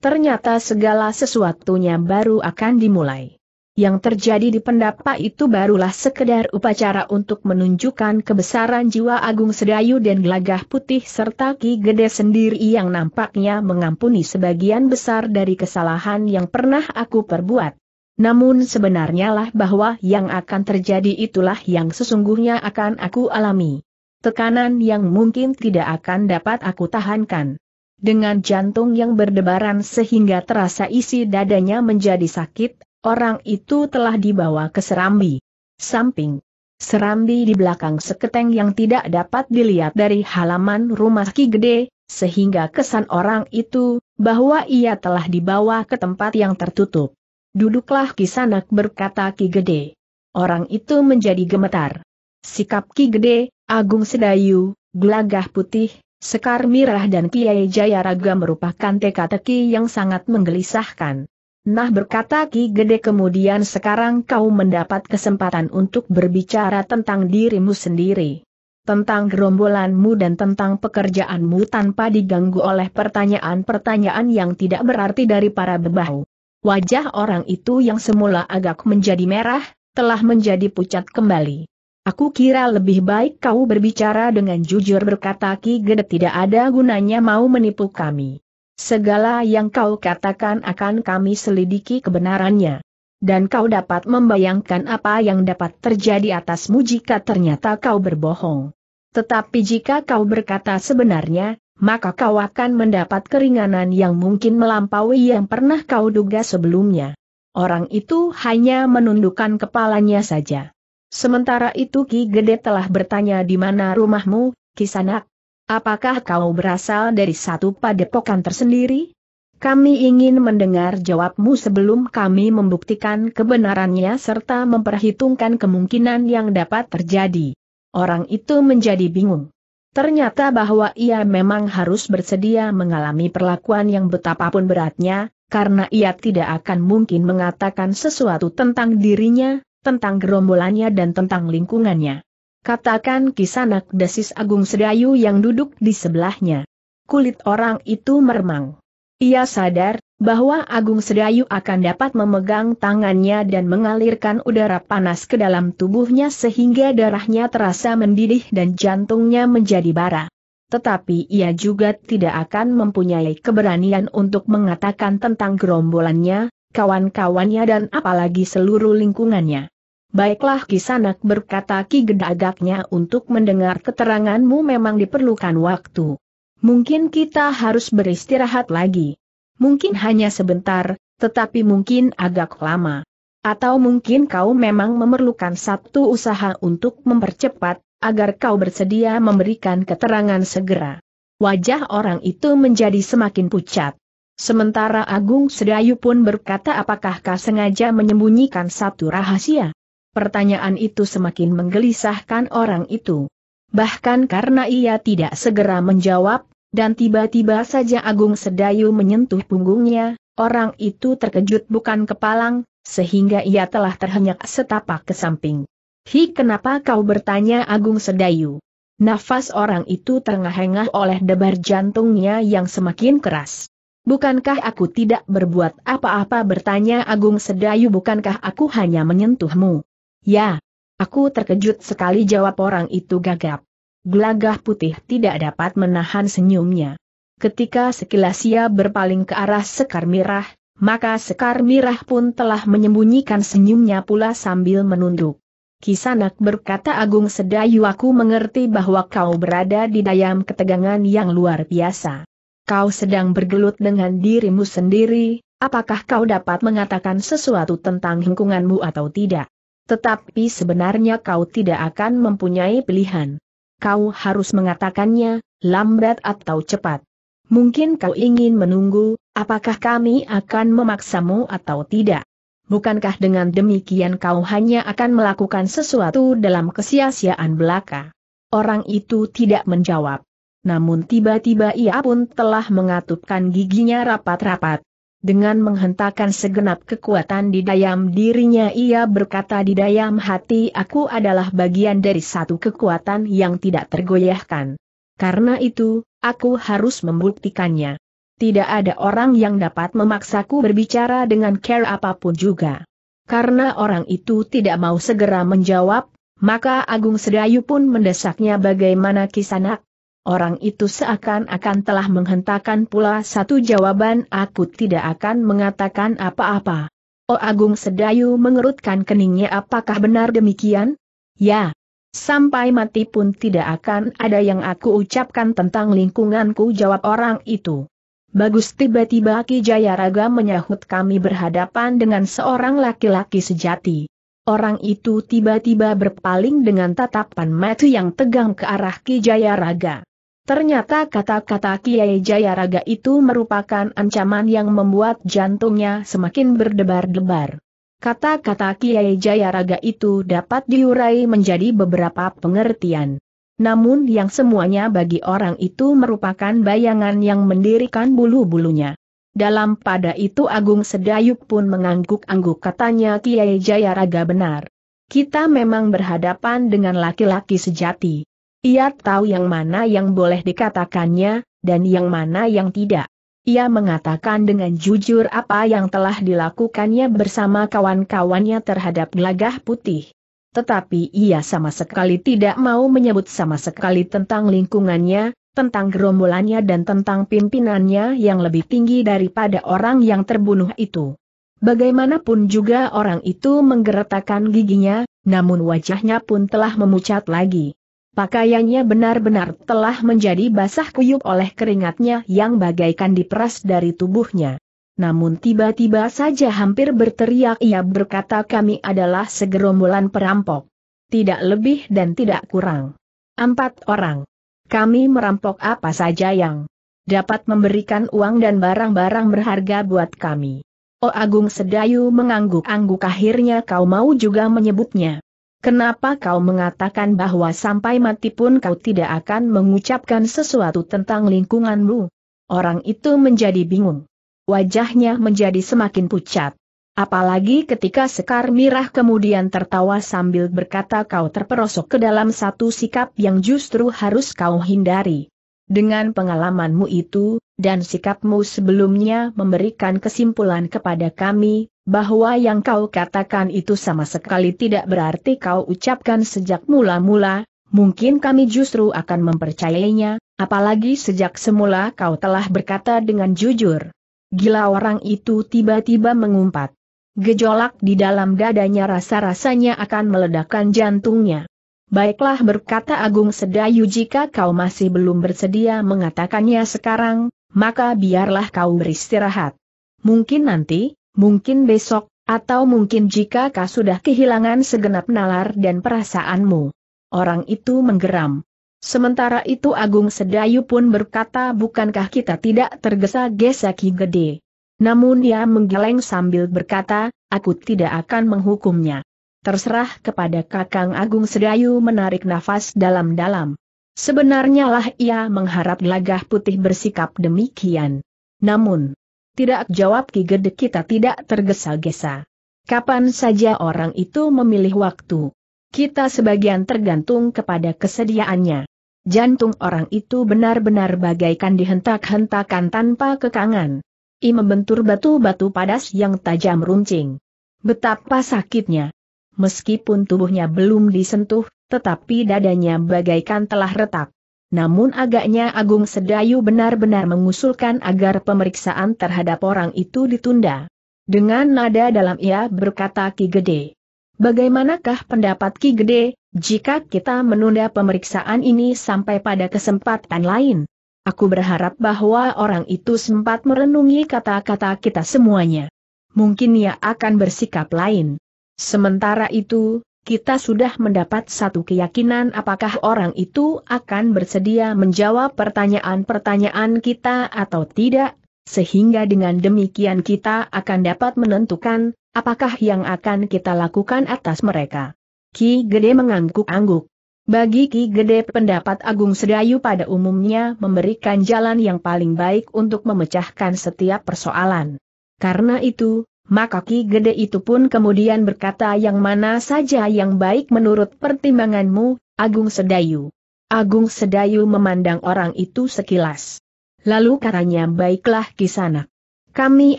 Ternyata segala sesuatunya baru akan dimulai yang terjadi di pendapa itu barulah sekedar upacara untuk menunjukkan kebesaran jiwa Agung Sedayu dan Gelagah Putih serta Ki Gede sendiri yang nampaknya mengampuni sebagian besar dari kesalahan yang pernah aku perbuat. Namun sebenarnya lah bahwa yang akan terjadi itulah yang sesungguhnya akan aku alami. Tekanan yang mungkin tidak akan dapat aku tahankan. Dengan jantung yang berdebaran sehingga terasa isi dadanya menjadi sakit, Orang itu telah dibawa ke Serambi. Samping. Serambi di belakang seketeng yang tidak dapat dilihat dari halaman rumah Ki Gede, sehingga kesan orang itu, bahwa ia telah dibawa ke tempat yang tertutup. Duduklah Kisanak berkata Ki Gede. Orang itu menjadi gemetar. Sikap Ki Gede, Agung Sedayu, Glagah Putih, Sekar Mirah dan Kiai Jayaraga merupakan teka-teki yang sangat menggelisahkan. Nah berkata Ki Gede kemudian sekarang kau mendapat kesempatan untuk berbicara tentang dirimu sendiri. Tentang gerombolanmu dan tentang pekerjaanmu tanpa diganggu oleh pertanyaan-pertanyaan yang tidak berarti dari para bebahu. Wajah orang itu yang semula agak menjadi merah, telah menjadi pucat kembali. Aku kira lebih baik kau berbicara dengan jujur berkata Ki Gede tidak ada gunanya mau menipu kami. Segala yang kau katakan akan kami selidiki kebenarannya. Dan kau dapat membayangkan apa yang dapat terjadi atasmu jika ternyata kau berbohong. Tetapi jika kau berkata sebenarnya, maka kau akan mendapat keringanan yang mungkin melampaui yang pernah kau duga sebelumnya. Orang itu hanya menundukkan kepalanya saja. Sementara itu Ki Gede telah bertanya di mana rumahmu, Kisanak. Apakah kau berasal dari satu padepokan tersendiri? Kami ingin mendengar jawabmu sebelum kami membuktikan kebenarannya serta memperhitungkan kemungkinan yang dapat terjadi. Orang itu menjadi bingung. Ternyata bahwa ia memang harus bersedia mengalami perlakuan yang betapapun beratnya, karena ia tidak akan mungkin mengatakan sesuatu tentang dirinya, tentang gerombolannya dan tentang lingkungannya katakan kisanak desis Agung Sedayu yang duduk di sebelahnya. Kulit orang itu meremang. Ia sadar, bahwa Agung Sedayu akan dapat memegang tangannya dan mengalirkan udara panas ke dalam tubuhnya sehingga darahnya terasa mendidih dan jantungnya menjadi bara. Tetapi ia juga tidak akan mempunyai keberanian untuk mengatakan tentang gerombolannya, kawan-kawannya dan apalagi seluruh lingkungannya. Baiklah Kisanak berkata Ki gedagaknya untuk mendengar keteranganmu memang diperlukan waktu. Mungkin kita harus beristirahat lagi. Mungkin hanya sebentar, tetapi mungkin agak lama. Atau mungkin kau memang memerlukan satu usaha untuk mempercepat, agar kau bersedia memberikan keterangan segera. Wajah orang itu menjadi semakin pucat. Sementara Agung Sedayu pun berkata apakah kau sengaja menyembunyikan satu rahasia? Pertanyaan itu semakin menggelisahkan orang itu. Bahkan karena ia tidak segera menjawab, dan tiba-tiba saja Agung Sedayu menyentuh punggungnya, orang itu terkejut bukan kepalang, sehingga ia telah terhenyak setapak ke samping. Hi kenapa kau bertanya Agung Sedayu? Nafas orang itu terengah-engah oleh debar jantungnya yang semakin keras. Bukankah aku tidak berbuat apa-apa bertanya Agung Sedayu bukankah aku hanya menyentuhmu? Ya. Aku terkejut sekali jawab orang itu gagap. Gelagah putih tidak dapat menahan senyumnya. Ketika sekilas ia berpaling ke arah Sekar Mirah, maka Sekar Mirah pun telah menyembunyikan senyumnya pula sambil menunduk. Kisanak berkata Agung Sedayu aku mengerti bahwa kau berada di dayam ketegangan yang luar biasa. Kau sedang bergelut dengan dirimu sendiri, apakah kau dapat mengatakan sesuatu tentang hengkunganmu atau tidak? Tetapi sebenarnya kau tidak akan mempunyai pilihan. Kau harus mengatakannya, lambat atau cepat. Mungkin kau ingin menunggu, apakah kami akan memaksamu atau tidak. Bukankah dengan demikian kau hanya akan melakukan sesuatu dalam kesia-siaan belaka? Orang itu tidak menjawab. Namun tiba-tiba ia pun telah mengatupkan giginya rapat-rapat dengan menghentakkan segenap kekuatan di dalam dirinya ia berkata di dalam hati aku adalah bagian dari satu kekuatan yang tidak tergoyahkan. Karena itu, aku harus membuktikannya. Tidak ada orang yang dapat memaksaku berbicara dengan care apapun juga. Karena orang itu tidak mau segera menjawab, maka Agung Sedayu pun mendesaknya bagaimana kisanak, Orang itu seakan-akan telah menghentakkan pula satu jawaban aku tidak akan mengatakan apa-apa. Oh Agung Sedayu mengerutkan keningnya apakah benar demikian? Ya. Sampai mati pun tidak akan ada yang aku ucapkan tentang lingkunganku jawab orang itu. Bagus tiba-tiba Ki Jayaraga menyahut kami berhadapan dengan seorang laki-laki sejati. Orang itu tiba-tiba berpaling dengan tatapan mata yang tegang ke arah Ki Jayaraga. Ternyata kata-kata Kiai Jayaraga itu merupakan ancaman yang membuat jantungnya semakin berdebar-debar. Kata-kata Kiai Jayaraga itu dapat diurai menjadi beberapa pengertian. Namun yang semuanya bagi orang itu merupakan bayangan yang mendirikan bulu-bulunya. Dalam pada itu Agung Sedayuk pun mengangguk-angguk katanya Kiai Jayaraga benar. Kita memang berhadapan dengan laki-laki sejati. Ia tahu yang mana yang boleh dikatakannya, dan yang mana yang tidak. Ia mengatakan dengan jujur apa yang telah dilakukannya bersama kawan-kawannya terhadap gelagah putih. Tetapi ia sama sekali tidak mau menyebut sama sekali tentang lingkungannya, tentang gerombolannya dan tentang pimpinannya yang lebih tinggi daripada orang yang terbunuh itu. Bagaimanapun juga orang itu menggeretakkan giginya, namun wajahnya pun telah memucat lagi. Pakaiannya benar-benar telah menjadi basah kuyup oleh keringatnya yang bagaikan diperas dari tubuhnya. Namun tiba-tiba saja hampir berteriak ia berkata kami adalah segerombolan perampok. Tidak lebih dan tidak kurang. Empat orang. Kami merampok apa saja yang dapat memberikan uang dan barang-barang berharga buat kami. Oh Agung Sedayu mengangguk-angguk akhirnya kau mau juga menyebutnya. Kenapa kau mengatakan bahwa sampai mati pun kau tidak akan mengucapkan sesuatu tentang lingkunganmu? Orang itu menjadi bingung. Wajahnya menjadi semakin pucat. Apalagi ketika Sekar Mirah kemudian tertawa sambil berkata kau terperosok ke dalam satu sikap yang justru harus kau hindari. Dengan pengalamanmu itu, dan sikapmu sebelumnya memberikan kesimpulan kepada kami, bahwa yang kau katakan itu sama sekali tidak berarti kau ucapkan sejak mula-mula, mungkin kami justru akan mempercayainya, apalagi sejak semula kau telah berkata dengan jujur. Gila orang itu tiba-tiba mengumpat. Gejolak di dalam dadanya rasa-rasanya akan meledakkan jantungnya. Baiklah berkata Agung Sedayu jika kau masih belum bersedia mengatakannya sekarang, maka biarlah kau beristirahat. Mungkin nanti, mungkin besok, atau mungkin jika kau sudah kehilangan segenap nalar dan perasaanmu. Orang itu menggeram. Sementara itu Agung Sedayu pun berkata bukankah kita tidak tergesa-gesa Ki Gede. Namun ia menggeleng sambil berkata, aku tidak akan menghukumnya. Terserah kepada Kakang Agung Sedayu menarik nafas dalam-dalam. Sebenarnya lah ia mengharap Lagah putih bersikap demikian. Namun, tidak jawab Ki Gede kita tidak tergesa-gesa. Kapan saja orang itu memilih waktu. Kita sebagian tergantung kepada kesediaannya. Jantung orang itu benar-benar bagaikan dihentak-hentakan tanpa kekangan. I membentur batu-batu padas yang tajam runcing. Betapa sakitnya. Meskipun tubuhnya belum disentuh, tetapi dadanya bagaikan telah retak namun agaknya Agung Sedayu benar-benar mengusulkan agar pemeriksaan terhadap orang itu ditunda. Dengan nada dalam ia berkata Ki Gede. Bagaimanakah pendapat Ki Gede, jika kita menunda pemeriksaan ini sampai pada kesempatan lain? Aku berharap bahwa orang itu sempat merenungi kata-kata kita semuanya. Mungkin ia akan bersikap lain. Sementara itu, kita sudah mendapat satu keyakinan apakah orang itu akan bersedia menjawab pertanyaan-pertanyaan kita atau tidak, sehingga dengan demikian kita akan dapat menentukan apakah yang akan kita lakukan atas mereka. Ki Gede mengangguk-angguk. Bagi Ki Gede pendapat Agung Sedayu pada umumnya memberikan jalan yang paling baik untuk memecahkan setiap persoalan. Karena itu, maka Ki Gede itu pun kemudian berkata yang mana saja yang baik menurut pertimbanganmu, Agung Sedayu. Agung Sedayu memandang orang itu sekilas. Lalu katanya baiklah kisana. Kami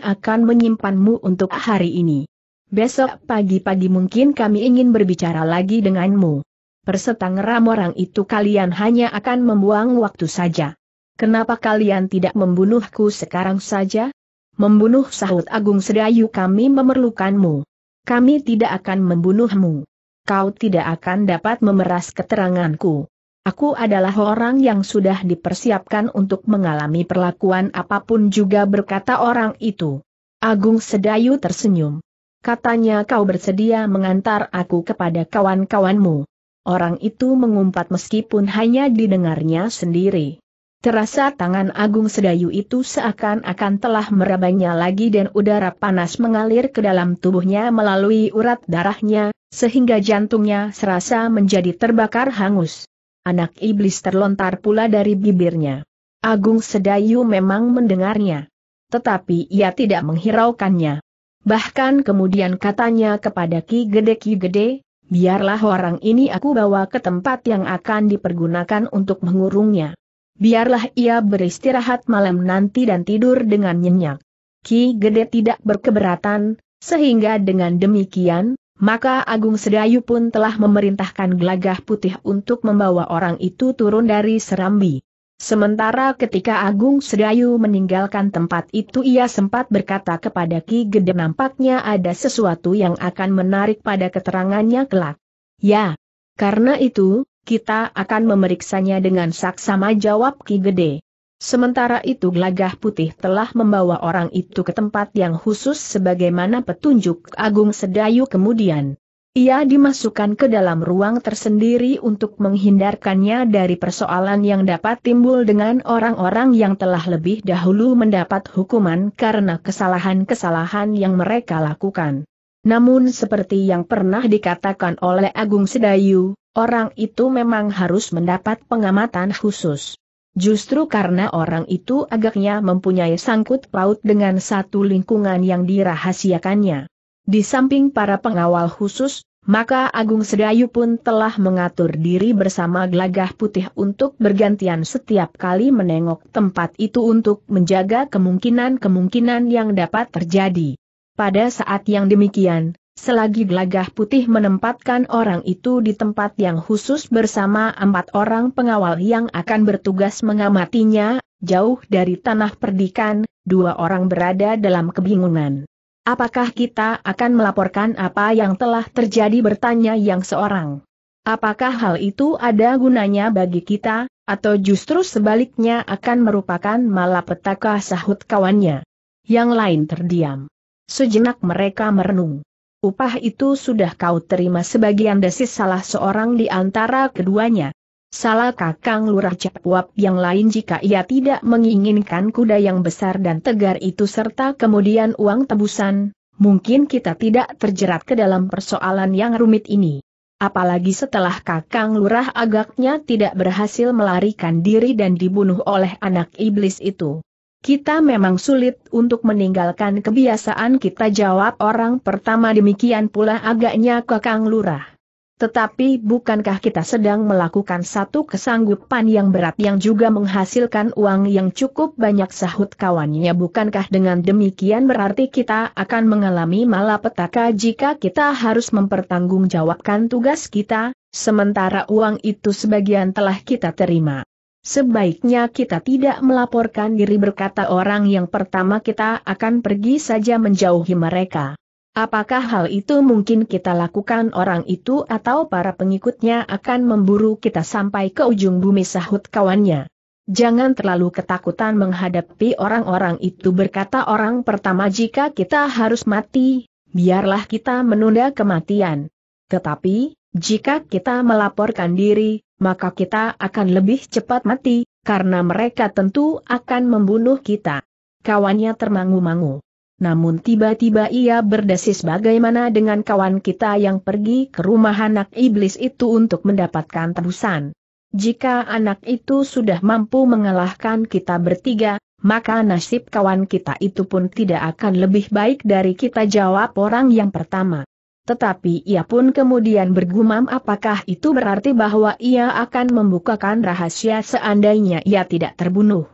akan menyimpanmu untuk hari ini. Besok pagi-pagi mungkin kami ingin berbicara lagi denganmu. Persetang orang itu kalian hanya akan membuang waktu saja. Kenapa kalian tidak membunuhku sekarang saja? Membunuh sahut Agung Sedayu kami memerlukanmu. Kami tidak akan membunuhmu. Kau tidak akan dapat memeras keteranganku. Aku adalah orang yang sudah dipersiapkan untuk mengalami perlakuan apapun juga berkata orang itu. Agung Sedayu tersenyum. Katanya kau bersedia mengantar aku kepada kawan-kawanmu. Orang itu mengumpat meskipun hanya didengarnya sendiri. Terasa tangan Agung Sedayu itu seakan-akan telah merabanya lagi dan udara panas mengalir ke dalam tubuhnya melalui urat darahnya, sehingga jantungnya serasa menjadi terbakar hangus. Anak iblis terlontar pula dari bibirnya. Agung Sedayu memang mendengarnya. Tetapi ia tidak menghiraukannya. Bahkan kemudian katanya kepada Ki Gede Ki Gede, biarlah orang ini aku bawa ke tempat yang akan dipergunakan untuk mengurungnya. Biarlah ia beristirahat malam nanti dan tidur dengan nyenyak. Ki Gede tidak berkeberatan, sehingga dengan demikian, maka Agung Sedayu pun telah memerintahkan gelagah putih untuk membawa orang itu turun dari serambi. Sementara ketika Agung Sedayu meninggalkan tempat itu ia sempat berkata kepada Ki Gede nampaknya ada sesuatu yang akan menarik pada keterangannya kelak. Ya, karena itu, kita akan memeriksanya dengan saksama jawab Ki Gede. Sementara itu gelagah putih telah membawa orang itu ke tempat yang khusus sebagaimana petunjuk Agung Sedayu kemudian. Ia dimasukkan ke dalam ruang tersendiri untuk menghindarkannya dari persoalan yang dapat timbul dengan orang-orang yang telah lebih dahulu mendapat hukuman karena kesalahan-kesalahan yang mereka lakukan. Namun seperti yang pernah dikatakan oleh Agung Sedayu, orang itu memang harus mendapat pengamatan khusus. Justru karena orang itu agaknya mempunyai sangkut paut dengan satu lingkungan yang dirahasiakannya. Di samping para pengawal khusus, maka Agung Sedayu pun telah mengatur diri bersama gelagah putih untuk bergantian setiap kali menengok tempat itu untuk menjaga kemungkinan-kemungkinan yang dapat terjadi. Pada saat yang demikian, Selagi gelagah putih menempatkan orang itu di tempat yang khusus bersama empat orang pengawal yang akan bertugas mengamatinya, jauh dari tanah perdikan, dua orang berada dalam kebingungan. Apakah kita akan melaporkan apa yang telah terjadi bertanya yang seorang? Apakah hal itu ada gunanya bagi kita, atau justru sebaliknya akan merupakan malapetaka sahut kawannya? Yang lain terdiam. Sejenak mereka merenung. Upah itu sudah kau terima sebagian desis salah seorang di antara keduanya. Salah kakang lurah cepuap yang lain jika ia tidak menginginkan kuda yang besar dan tegar itu serta kemudian uang tebusan, mungkin kita tidak terjerat ke dalam persoalan yang rumit ini. Apalagi setelah kakang lurah agaknya tidak berhasil melarikan diri dan dibunuh oleh anak iblis itu. Kita memang sulit untuk meninggalkan kebiasaan kita jawab orang pertama demikian pula agaknya kakang lurah. Tetapi bukankah kita sedang melakukan satu kesanggupan yang berat yang juga menghasilkan uang yang cukup banyak sahut kawannya bukankah dengan demikian berarti kita akan mengalami malapetaka jika kita harus mempertanggungjawabkan tugas kita, sementara uang itu sebagian telah kita terima. Sebaiknya kita tidak melaporkan diri berkata orang yang pertama kita akan pergi saja menjauhi mereka. Apakah hal itu mungkin kita lakukan orang itu atau para pengikutnya akan memburu kita sampai ke ujung bumi sahut kawannya? Jangan terlalu ketakutan menghadapi orang-orang itu berkata orang pertama jika kita harus mati, biarlah kita menunda kematian. Tetapi, jika kita melaporkan diri, maka kita akan lebih cepat mati, karena mereka tentu akan membunuh kita. Kawannya termangu-mangu. Namun tiba-tiba ia berdesis bagaimana dengan kawan kita yang pergi ke rumah anak iblis itu untuk mendapatkan tebusan. Jika anak itu sudah mampu mengalahkan kita bertiga, maka nasib kawan kita itu pun tidak akan lebih baik dari kita jawab orang yang pertama. Tetapi ia pun kemudian bergumam apakah itu berarti bahwa ia akan membukakan rahasia seandainya ia tidak terbunuh.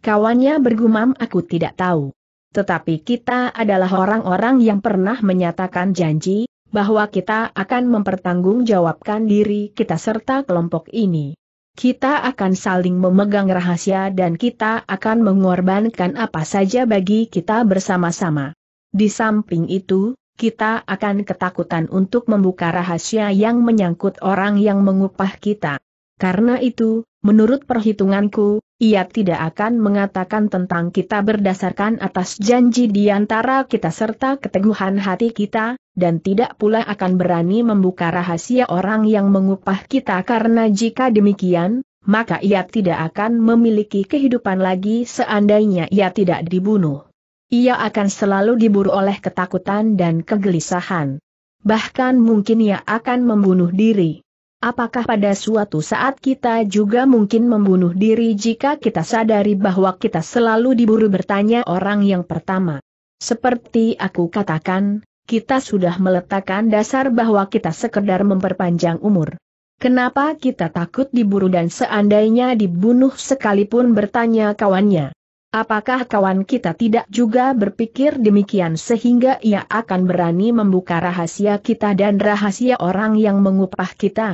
Kawannya bergumam aku tidak tahu. Tetapi kita adalah orang-orang yang pernah menyatakan janji, bahwa kita akan mempertanggungjawabkan diri kita serta kelompok ini. Kita akan saling memegang rahasia dan kita akan mengorbankan apa saja bagi kita bersama-sama. Di samping itu, kita akan ketakutan untuk membuka rahasia yang menyangkut orang yang mengupah kita. Karena itu, menurut perhitunganku, ia tidak akan mengatakan tentang kita berdasarkan atas janji di antara kita serta keteguhan hati kita, dan tidak pula akan berani membuka rahasia orang yang mengupah kita karena jika demikian, maka ia tidak akan memiliki kehidupan lagi seandainya ia tidak dibunuh. Ia akan selalu diburu oleh ketakutan dan kegelisahan. Bahkan mungkin ia akan membunuh diri. Apakah pada suatu saat kita juga mungkin membunuh diri jika kita sadari bahwa kita selalu diburu bertanya orang yang pertama. Seperti aku katakan, kita sudah meletakkan dasar bahwa kita sekedar memperpanjang umur. Kenapa kita takut diburu dan seandainya dibunuh sekalipun bertanya kawannya. Apakah kawan kita tidak juga berpikir demikian sehingga ia akan berani membuka rahasia kita dan rahasia orang yang mengupah kita?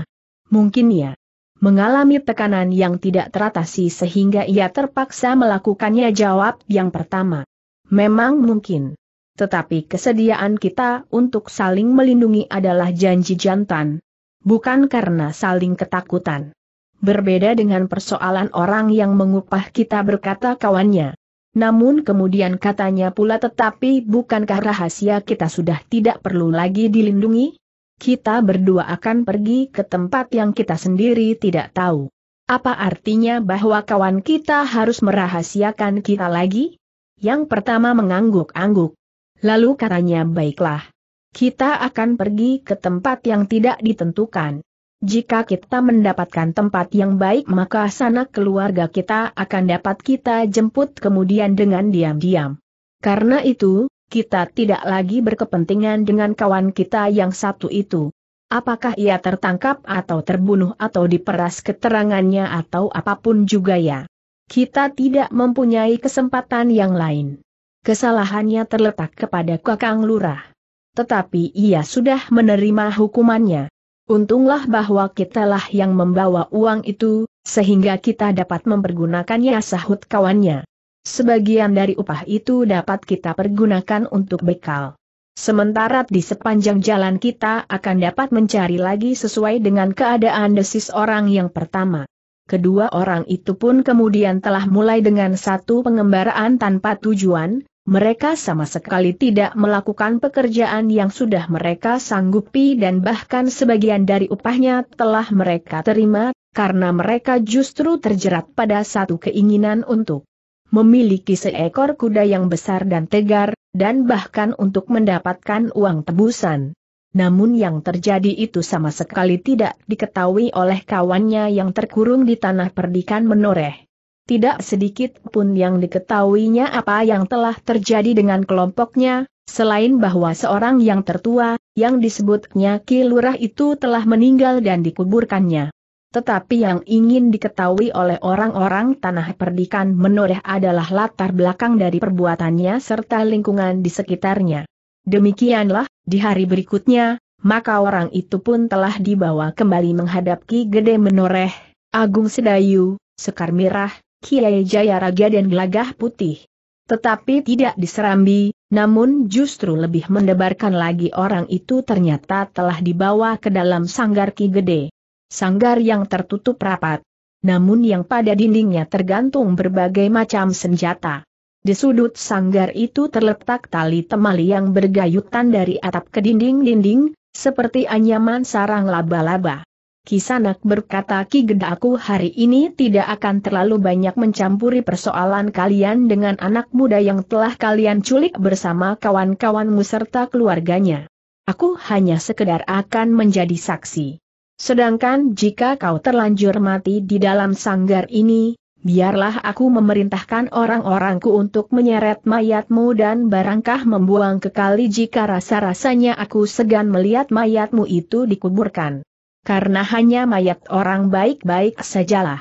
Mungkin ya. Mengalami tekanan yang tidak teratasi sehingga ia terpaksa melakukannya jawab yang pertama. Memang mungkin. Tetapi kesediaan kita untuk saling melindungi adalah janji jantan. Bukan karena saling ketakutan berbeda dengan persoalan orang yang mengupah kita berkata kawannya. Namun kemudian katanya pula tetapi bukankah rahasia kita sudah tidak perlu lagi dilindungi? Kita berdua akan pergi ke tempat yang kita sendiri tidak tahu. Apa artinya bahwa kawan kita harus merahasiakan kita lagi? Yang pertama mengangguk-angguk. Lalu katanya baiklah. Kita akan pergi ke tempat yang tidak ditentukan. Jika kita mendapatkan tempat yang baik maka sanak keluarga kita akan dapat kita jemput kemudian dengan diam-diam. Karena itu, kita tidak lagi berkepentingan dengan kawan kita yang satu itu. Apakah ia tertangkap atau terbunuh atau diperas keterangannya atau apapun juga ya. Kita tidak mempunyai kesempatan yang lain. Kesalahannya terletak kepada Kakang Lurah. Tetapi ia sudah menerima hukumannya. Untunglah bahwa kitalah yang membawa uang itu, sehingga kita dapat mempergunakannya sahut kawannya. Sebagian dari upah itu dapat kita pergunakan untuk bekal. Sementara di sepanjang jalan kita akan dapat mencari lagi sesuai dengan keadaan desis orang yang pertama. Kedua orang itu pun kemudian telah mulai dengan satu pengembaraan tanpa tujuan, mereka sama sekali tidak melakukan pekerjaan yang sudah mereka sanggupi dan bahkan sebagian dari upahnya telah mereka terima, karena mereka justru terjerat pada satu keinginan untuk memiliki seekor kuda yang besar dan tegar, dan bahkan untuk mendapatkan uang tebusan. Namun yang terjadi itu sama sekali tidak diketahui oleh kawannya yang terkurung di tanah perdikan menoreh tidak sedikit pun yang diketahuinya apa yang telah terjadi dengan kelompoknya, selain bahwa seorang yang tertua, yang disebutnya Ki Lurah itu telah meninggal dan dikuburkannya. Tetapi yang ingin diketahui oleh orang-orang tanah perdikan menoreh adalah latar belakang dari perbuatannya serta lingkungan di sekitarnya. Demikianlah, di hari berikutnya, maka orang itu pun telah dibawa kembali menghadapi Gede Menoreh, Agung Sedayu, Sekar Mirah, Kiai Jayaraga dan Gelagah Putih. Tetapi tidak diserambi, namun justru lebih mendebarkan lagi orang itu ternyata telah dibawa ke dalam sanggar Ki Gede. Sanggar yang tertutup rapat, namun yang pada dindingnya tergantung berbagai macam senjata. Di sudut sanggar itu terletak tali temali yang bergayutan dari atap ke dinding-dinding, seperti anyaman sarang laba-laba. Kisanak berkata Ki Gedaku, hari ini tidak akan terlalu banyak mencampuri persoalan kalian dengan anak muda yang telah kalian culik bersama kawan-kawanmu serta keluarganya. Aku hanya sekedar akan menjadi saksi. Sedangkan jika kau terlanjur mati di dalam sanggar ini, biarlah aku memerintahkan orang-orangku untuk menyeret mayatmu dan barangkah membuang ke kali jika rasa-rasanya aku segan melihat mayatmu itu dikuburkan karena hanya mayat orang baik-baik sajalah.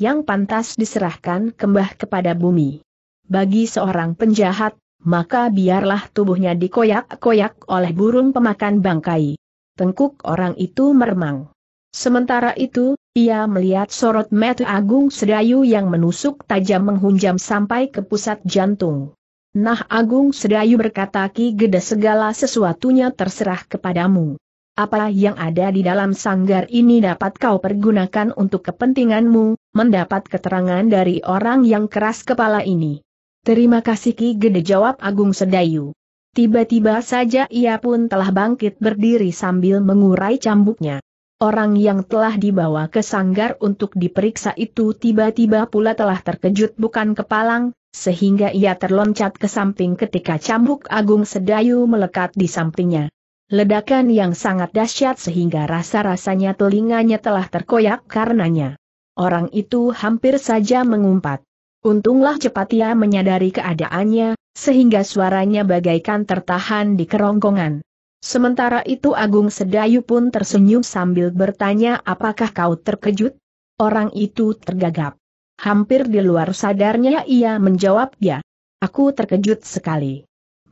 Yang pantas diserahkan kembah kepada bumi. Bagi seorang penjahat, maka biarlah tubuhnya dikoyak-koyak oleh burung pemakan bangkai. Tengkuk orang itu meremang. Sementara itu, ia melihat sorot mata Agung Sedayu yang menusuk tajam menghunjam sampai ke pusat jantung. Nah Agung Sedayu berkata Ki Gede segala sesuatunya terserah kepadamu apa yang ada di dalam sanggar ini dapat kau pergunakan untuk kepentinganmu, mendapat keterangan dari orang yang keras kepala ini. Terima kasih Ki Gede jawab Agung Sedayu. Tiba-tiba saja ia pun telah bangkit berdiri sambil mengurai cambuknya. Orang yang telah dibawa ke sanggar untuk diperiksa itu tiba-tiba pula telah terkejut bukan kepalang, sehingga ia terloncat ke samping ketika cambuk Agung Sedayu melekat di sampingnya. Ledakan yang sangat dahsyat sehingga rasa-rasanya telinganya telah terkoyak karenanya. Orang itu hampir saja mengumpat. Untunglah cepat ia menyadari keadaannya, sehingga suaranya bagaikan tertahan di kerongkongan. Sementara itu Agung Sedayu pun tersenyum sambil bertanya apakah kau terkejut? Orang itu tergagap. Hampir di luar sadarnya ia menjawab ya. Aku terkejut sekali.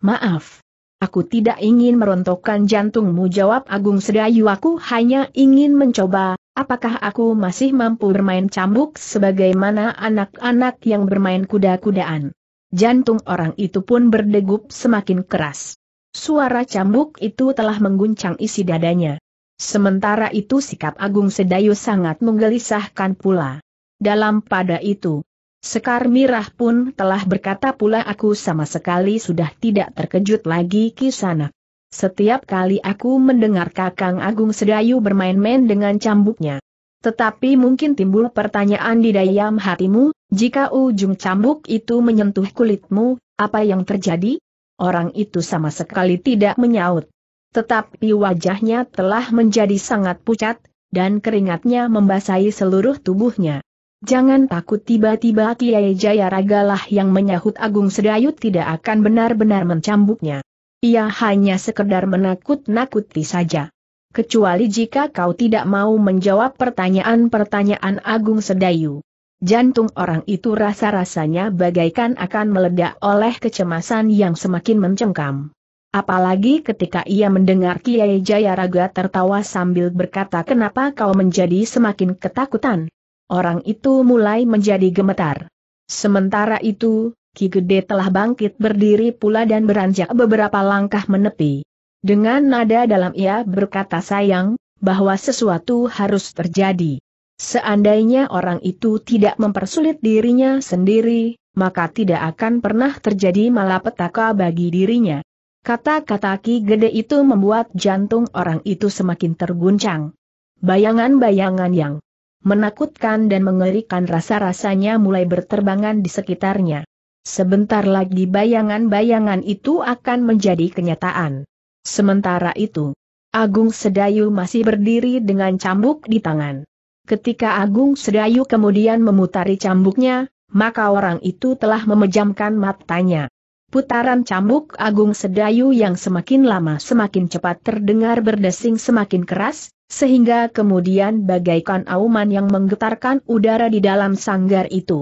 Maaf. Aku tidak ingin merontokkan jantungmu jawab Agung Sedayu aku hanya ingin mencoba, apakah aku masih mampu bermain cambuk sebagaimana anak-anak yang bermain kuda-kudaan. Jantung orang itu pun berdegup semakin keras. Suara cambuk itu telah mengguncang isi dadanya. Sementara itu sikap Agung Sedayu sangat menggelisahkan pula. Dalam pada itu, Sekar Mirah pun telah berkata pula aku sama sekali sudah tidak terkejut lagi kisanak. Setiap kali aku mendengar Kakang Agung Sedayu bermain-main dengan cambuknya. Tetapi mungkin timbul pertanyaan di dayam hatimu, jika ujung cambuk itu menyentuh kulitmu, apa yang terjadi? Orang itu sama sekali tidak menyaut. Tetapi wajahnya telah menjadi sangat pucat, dan keringatnya membasahi seluruh tubuhnya. Jangan takut tiba-tiba Kiai Jaya Ragalah yang menyahut Agung Sedayu tidak akan benar-benar mencambuknya. Ia hanya sekedar menakut-nakuti saja. Kecuali jika kau tidak mau menjawab pertanyaan-pertanyaan Agung Sedayu. Jantung orang itu rasa-rasanya bagaikan akan meledak oleh kecemasan yang semakin mencengkam. Apalagi ketika ia mendengar Kiai Jayaraga tertawa sambil berkata kenapa kau menjadi semakin ketakutan. Orang itu mulai menjadi gemetar. Sementara itu, Ki Gede telah bangkit berdiri pula dan beranjak beberapa langkah menepi. Dengan nada dalam ia berkata sayang, bahwa sesuatu harus terjadi. Seandainya orang itu tidak mempersulit dirinya sendiri, maka tidak akan pernah terjadi malapetaka bagi dirinya. Kata-kata Ki Gede itu membuat jantung orang itu semakin terguncang. Bayangan-bayangan yang menakutkan dan mengerikan rasa-rasanya mulai berterbangan di sekitarnya. Sebentar lagi bayangan-bayangan itu akan menjadi kenyataan. Sementara itu, Agung Sedayu masih berdiri dengan cambuk di tangan. Ketika Agung Sedayu kemudian memutari cambuknya, maka orang itu telah memejamkan matanya. Putaran cambuk Agung Sedayu yang semakin lama semakin cepat terdengar berdesing semakin keras, sehingga kemudian bagaikan auman yang menggetarkan udara di dalam sanggar itu.